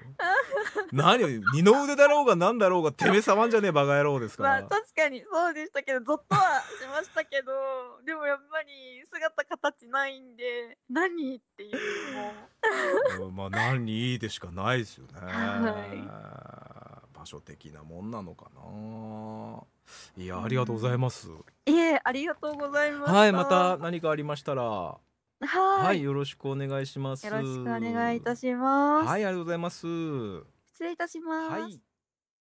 何二の腕だろうが何だろうがてめえ様じゃねえバカ野郎ですから、まあ、確かにそうでしたけどゾッとはしましたけど でもやっぱり姿形ないんで何っていうもまあ何でしかないですよね、はい、場所的なもんなのかないやありがとうございます、うん、いえありがとうございますはいまた何かありましたらははい、よろしくお願いします。よろしくお願いいたします。はい、ありがとうございます。失礼いたします。はい。